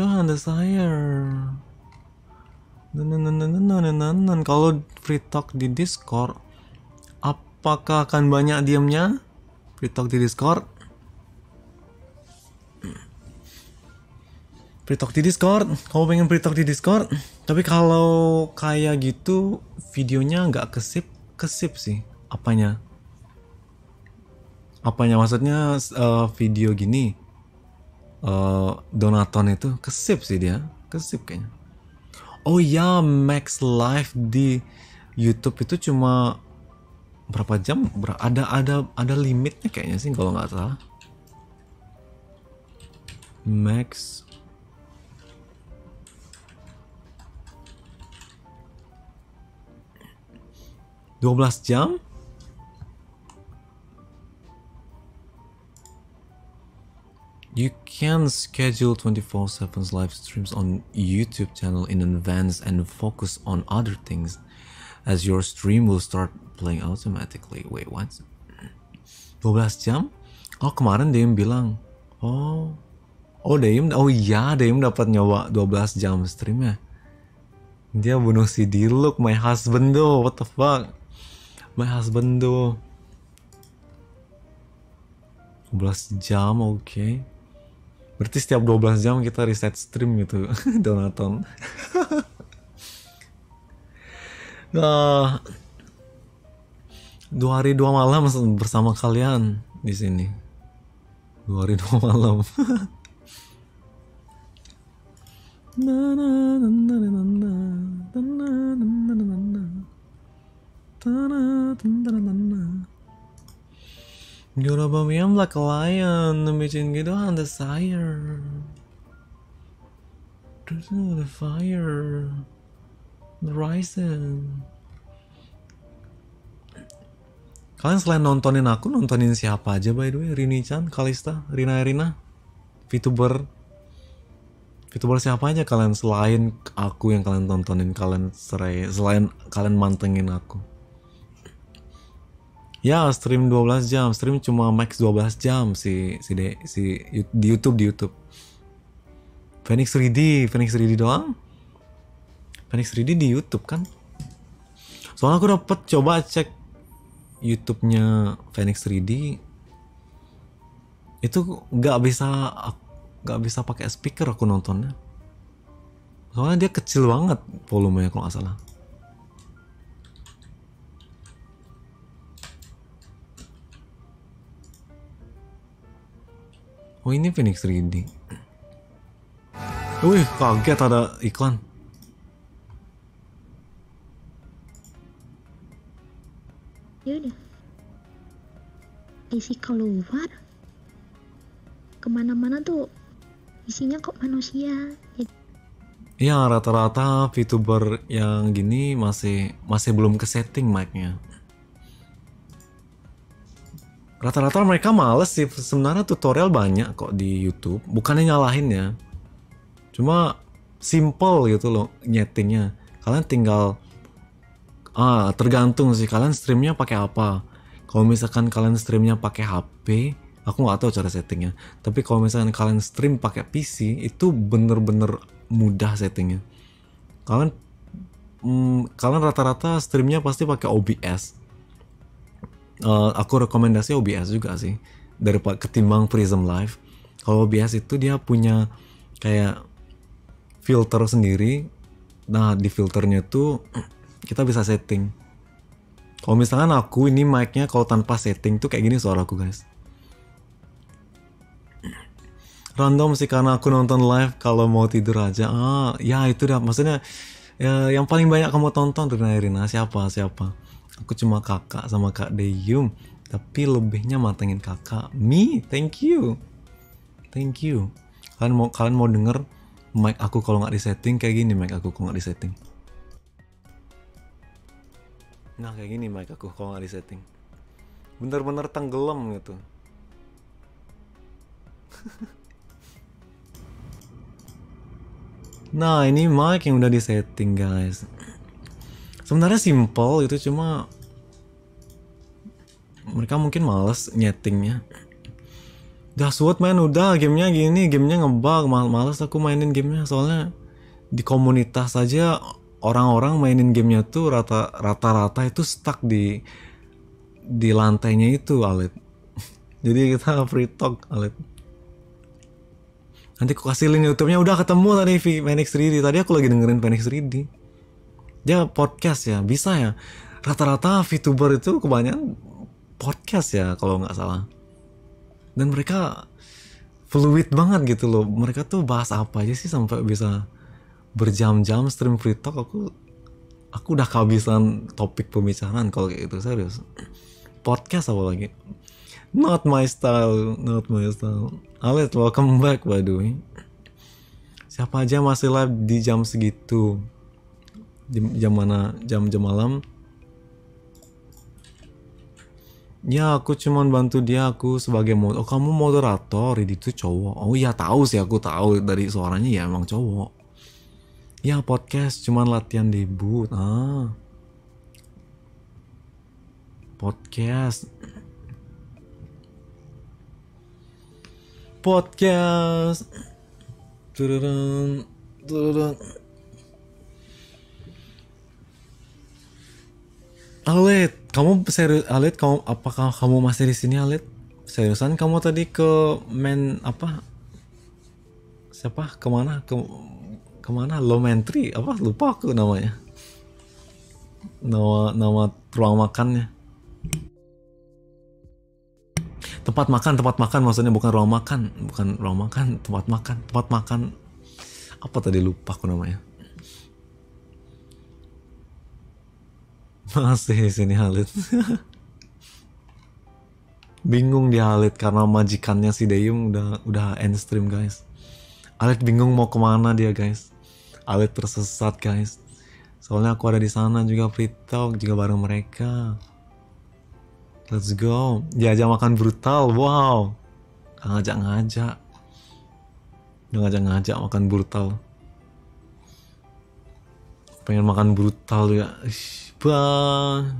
nen, nen. Kalau free talk di Discord, apakah akan banyak diemnya? Free talk di Discord. Free talk di Discord. Kamu pengen free talk di Discord? Tapi kalau kayak gitu videonya nggak kesip, kesip sih. Apanya? Apanya maksudnya uh, video gini? Uh, Donaton itu kesip sih dia, kesip kayaknya. Oh ya, Max Live di YouTube itu cuma berapa jam? Ber ada ada ada limitnya kayaknya sih kalau nggak salah. Max dua belas jam You can schedule 24-7 live streams on YouTube channel in advance and focus on other things as your stream will start playing automatically. Wait, what? 12 jam? Oh, kemarin Dayum bilang. Oh. Oh, Dayum. Oh iya, Dayum dapat nyoba 12 jam streamnya. Dia bunuh si Diluk, my husband though. What the fuck? My husband though. 12 jam, oke. Okay. Berarti setiap 12 jam kita reset stream gitu, Donaton. nah, dua hari dua malam bersama kalian di sini. Dua hari dua malam. You're Aubameyang like a lion, amazing gitu, on ah, the sire. the fire, the rising. Kalian selain nontonin aku, nontonin siapa aja by the way? Rini Chan, Kalista, Rina Rina, VTuber, VTuber siapa aja kalian selain aku yang kalian tontonin kalian serai, selain kalian mantengin aku? Ya stream 12 jam, stream cuma max 12 jam si si de, si di YouTube di YouTube. Phoenix 3D, Phoenix 3D doang. Phoenix 3D di YouTube kan? Soalnya aku dapat coba cek YouTube-nya Phoenix 3D itu nggak bisa nggak bisa pakai speaker aku nontonnya. Soalnya dia kecil banget volumenya kalau nggak salah. Oh ini Phoenix 3D. Wih kaget ada iklan. Yaudah. Isi keluar. Kemana-mana tuh isinya kok manusia. Iya rata-rata VTuber yang gini masih masih belum ke setting mic-nya rata-rata mereka males sih sebenarnya tutorial banyak kok di YouTube bukannya nyalahin ya cuma simple gitu loh nyetingnya kalian tinggal ah tergantung sih kalian streamnya pakai apa kalau misalkan kalian streamnya pakai HP aku nggak tahu cara settingnya tapi kalau misalkan kalian stream pakai PC itu bener-bener mudah settingnya kalian mm, kalian rata-rata streamnya pasti pakai OBS uh, aku rekomendasi OBS juga sih daripada ketimbang Prism Live. Kalau OBS itu dia punya kayak filter sendiri. Nah, di filternya itu kita bisa setting. Kalau misalkan aku ini mic-nya kalau tanpa setting tuh kayak gini suara aku, guys. Random sih karena aku nonton live kalau mau tidur aja. Ah, ya itu dah maksudnya ya, yang paling banyak kamu tonton Rina Rina siapa siapa Aku cuma kakak sama Kak Deyum, tapi lebihnya matengin kakak. Me, thank you. Thank you. Kalian mau kalian mau denger mic aku kalau nggak disetting kayak gini mic aku kalau nggak disetting. Nah kayak gini mic aku kalau nggak disetting. Bener-bener tenggelam gitu. [LAUGHS] nah ini mic yang udah disetting guys sebenarnya simple itu cuma mereka mungkin males nyetingnya suat main udah gamenya gini gamenya ngebug mal males aku mainin gamenya soalnya di komunitas aja orang-orang mainin gamenya tuh rata-rata itu stuck di di lantainya itu Alit [LAUGHS] jadi kita free talk Alit nanti aku kasih link YouTube-nya udah ketemu tadi Phoenix 3D tadi aku lagi dengerin Phoenix 3D dia ya, podcast ya bisa ya rata-rata VTuber itu kebanyakan podcast ya kalau nggak salah dan mereka fluid banget gitu loh mereka tuh bahas apa aja sih sampai bisa berjam-jam stream free talk aku aku udah kehabisan topik pembicaraan kalau kayak gitu serius podcast apa lagi not my style not my style Alet welcome back by the way siapa aja masih live di jam segitu jam, mana jam jam malam ya aku cuman bantu dia aku sebagai mod oh kamu moderator ini tuh cowok oh ya tahu sih aku tahu dari suaranya ya emang cowok ya podcast cuman latihan debut ah podcast podcast turun turun Alet, kamu serius Alet, kamu apakah kamu masih di sini Alet? Seriusan kamu tadi ke men apa? Siapa? Kemana? Ke kemana? mentri? apa? Lupa aku namanya. Nama nama ruang makannya. Tempat makan, tempat makan maksudnya bukan ruang makan, bukan ruang makan, tempat makan, tempat makan. Apa tadi lupa aku namanya? Masih sini Halit. bingung dia Halit karena majikannya si Dayung udah udah end stream guys. Alit bingung mau kemana dia guys. Alit tersesat guys. Soalnya aku ada di sana juga free talk juga bareng mereka. Let's go. Diajak makan brutal. Wow. Ngajak-ngajak. Udah ngajak-ngajak makan brutal. Pengen makan brutal juga. Ish. People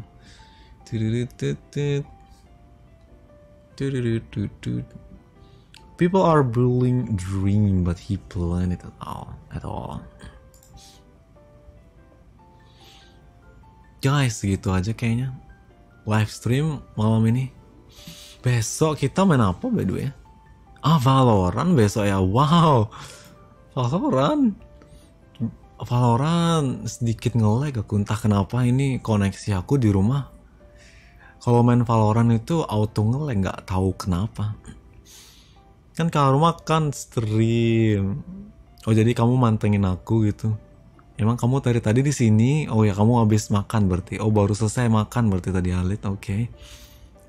are building Dream, but he planned it at all. At all. Guys, segitu aja kayaknya live stream malam ini. Besok kita main apa by the way? Ah, Valorant besok ya. Wow. Valorant. Valorant sedikit ngelag aku entah kenapa ini koneksi aku di rumah kalau main Valorant itu auto ngelag nggak tahu kenapa kan kalau rumah kan stream oh jadi kamu mantengin aku gitu emang kamu tadi tadi di sini oh ya kamu habis makan berarti oh baru selesai makan berarti tadi alit oke okay.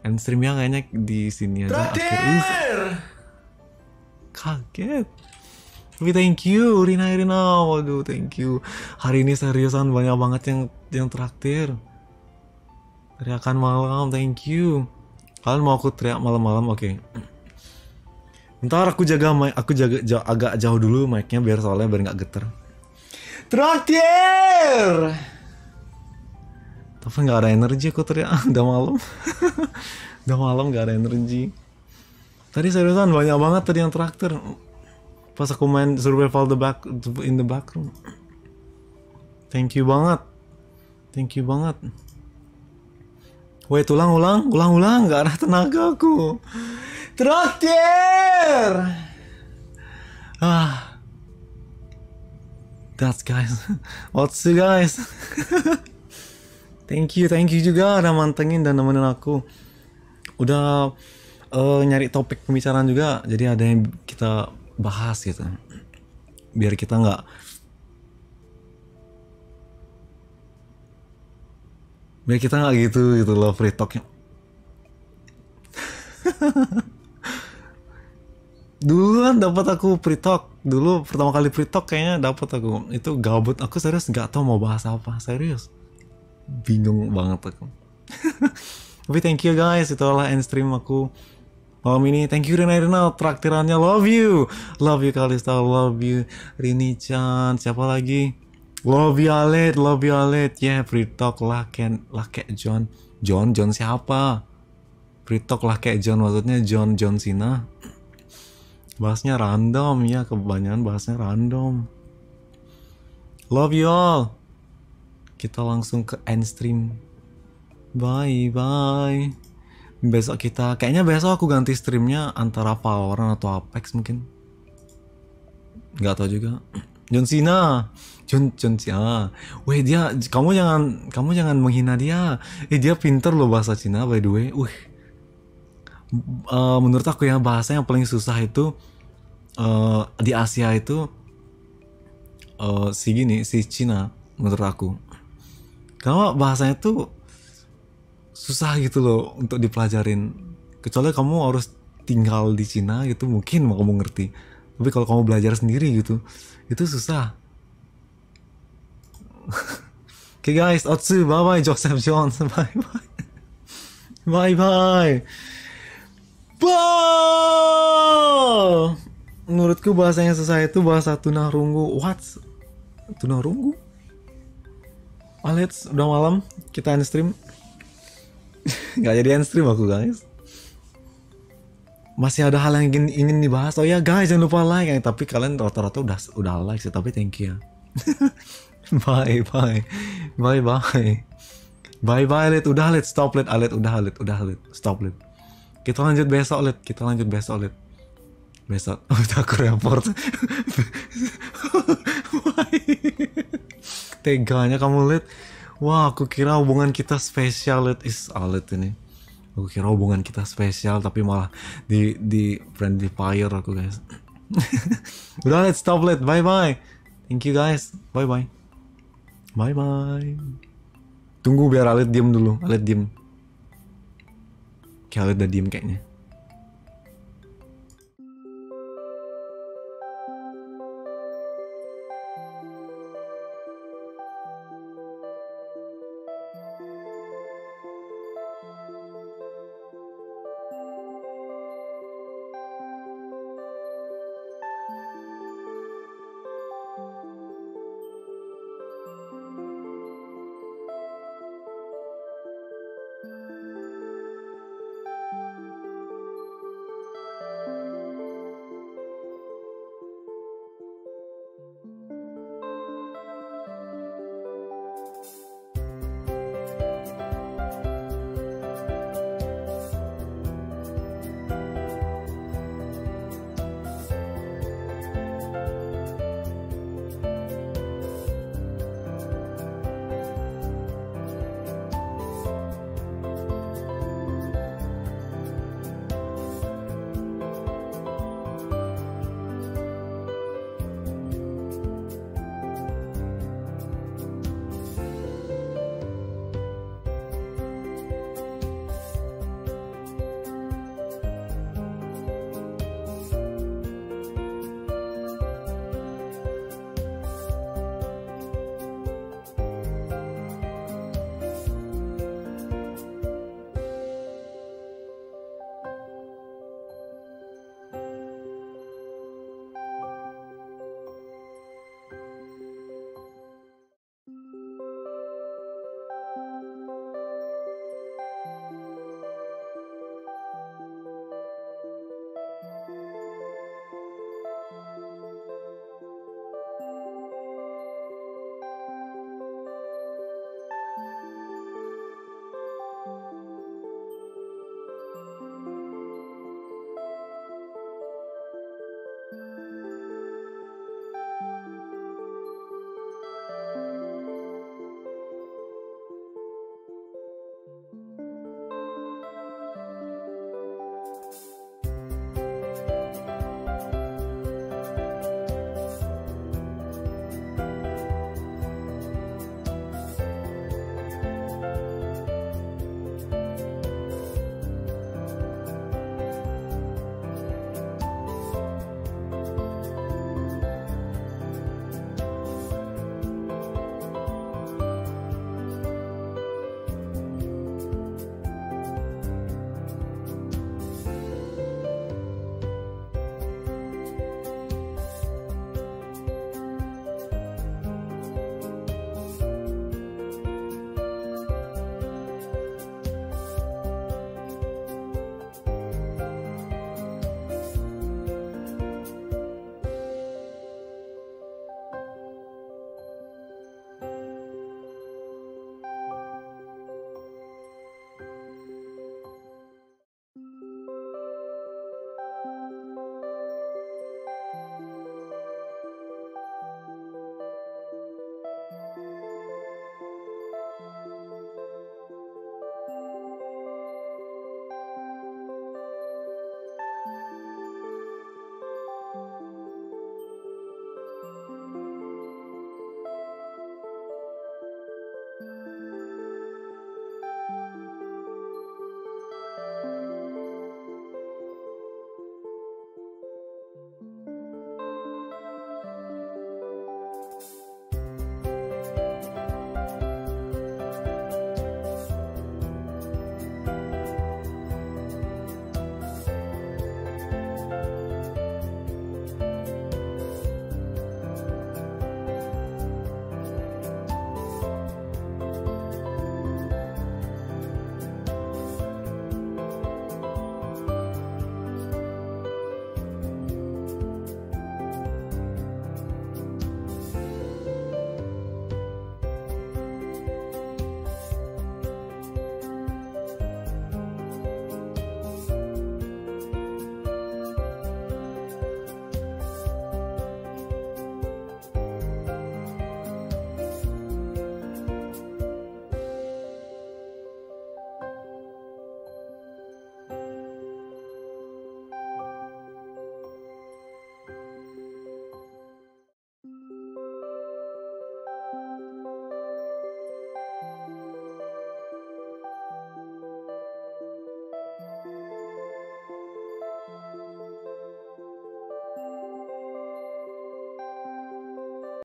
and streamnya kayaknya di sini aja Terakhir. kaget tapi thank you Rina Rina Waduh, thank you. Hari ini seriusan banyak banget yang yang traktir. Teriakan malam, thank you. Kalian mau aku teriak malam-malam, oke. Okay. Ntar aku jaga mic, aku jaga jauh, agak jauh dulu mike nya biar soalnya biar nggak geter. Traktir. Tapi nggak ada energi aku teriak, [LAUGHS] udah malam. [LAUGHS] udah malam nggak ada energi. Tadi seriusan banyak banget tadi yang traktir pas aku main survival the back in the back room, thank you banget thank you banget Wait, ulang, ulang, ulang, ulang, gak ada tenaga aku. Terakhir! Ah. That's guys. [LAUGHS] What's up guys? [LAUGHS] thank you, thank you juga udah mantengin dan nemenin aku. Udah uh, nyari topik pembicaraan juga. Jadi ada yang kita bahas gitu biar kita nggak biar kita nggak gitu gitu loh free talknya [LAUGHS] dulu kan dapat aku free talk dulu pertama kali free talk kayaknya dapat aku itu gabut aku serius nggak tau mau bahas apa serius bingung banget aku [LAUGHS] tapi thank you guys itulah end stream aku Malam ini thank you Rina Rina, traktirannya love you. Love you Kalista, love you Rini Chan, siapa lagi? Love you Alet, love you Alet. Ya, yeah, free talk lah Ken, lah kayak John. John, John siapa? Free talk lah kayak John maksudnya John John Cena. Bahasnya random ya, kebanyakan bahasnya random. Love you all. Kita langsung ke end stream. Bye bye besok kita kayaknya besok aku ganti streamnya antara Valorant atau Apex mungkin Gak tau juga John Cena John John Cena weh dia kamu jangan kamu jangan menghina dia eh dia pinter loh bahasa Cina by the way uh, menurut aku yang bahasa yang paling susah itu uh, di Asia itu uh, si gini si Cina menurut aku kalau bahasanya tuh susah gitu loh untuk dipelajarin kecuali kamu harus tinggal di Cina gitu mungkin mau kamu ngerti tapi kalau kamu belajar sendiri gitu itu susah oke [LAUGHS] okay guys otsu [LAUGHS] bye bye Joseph Jones bye bye bye bye Wow! Menurutku bahasanya susah itu bahasa tunarunggu. What? Tunarunggu? Alex, ah, udah malam. Kita end stream. [LAUGHS] nggak jadi stream aku guys masih ada hal yang ingin, ingin dibahas oh ya guys jangan lupa like eh, tapi kalian rata-rata udah udah like sih tapi thank you ya. [LAUGHS] bye bye bye bye bye bye let udah let stop let alet ah, udah let udah let stop let kita lanjut besok let kita lanjut besok let besok oh, [LAUGHS] aku report teganya kamu let Wah, aku kira hubungan kita spesial it is alit ini. Aku kira hubungan kita spesial tapi malah di di friendly fire aku guys. [LAUGHS] Udah, let's stop let. Bye bye. Thank you guys. Bye bye. Bye bye. Tunggu biar Alit diem dulu. Alit diem. Kayak Alit udah diem kayaknya.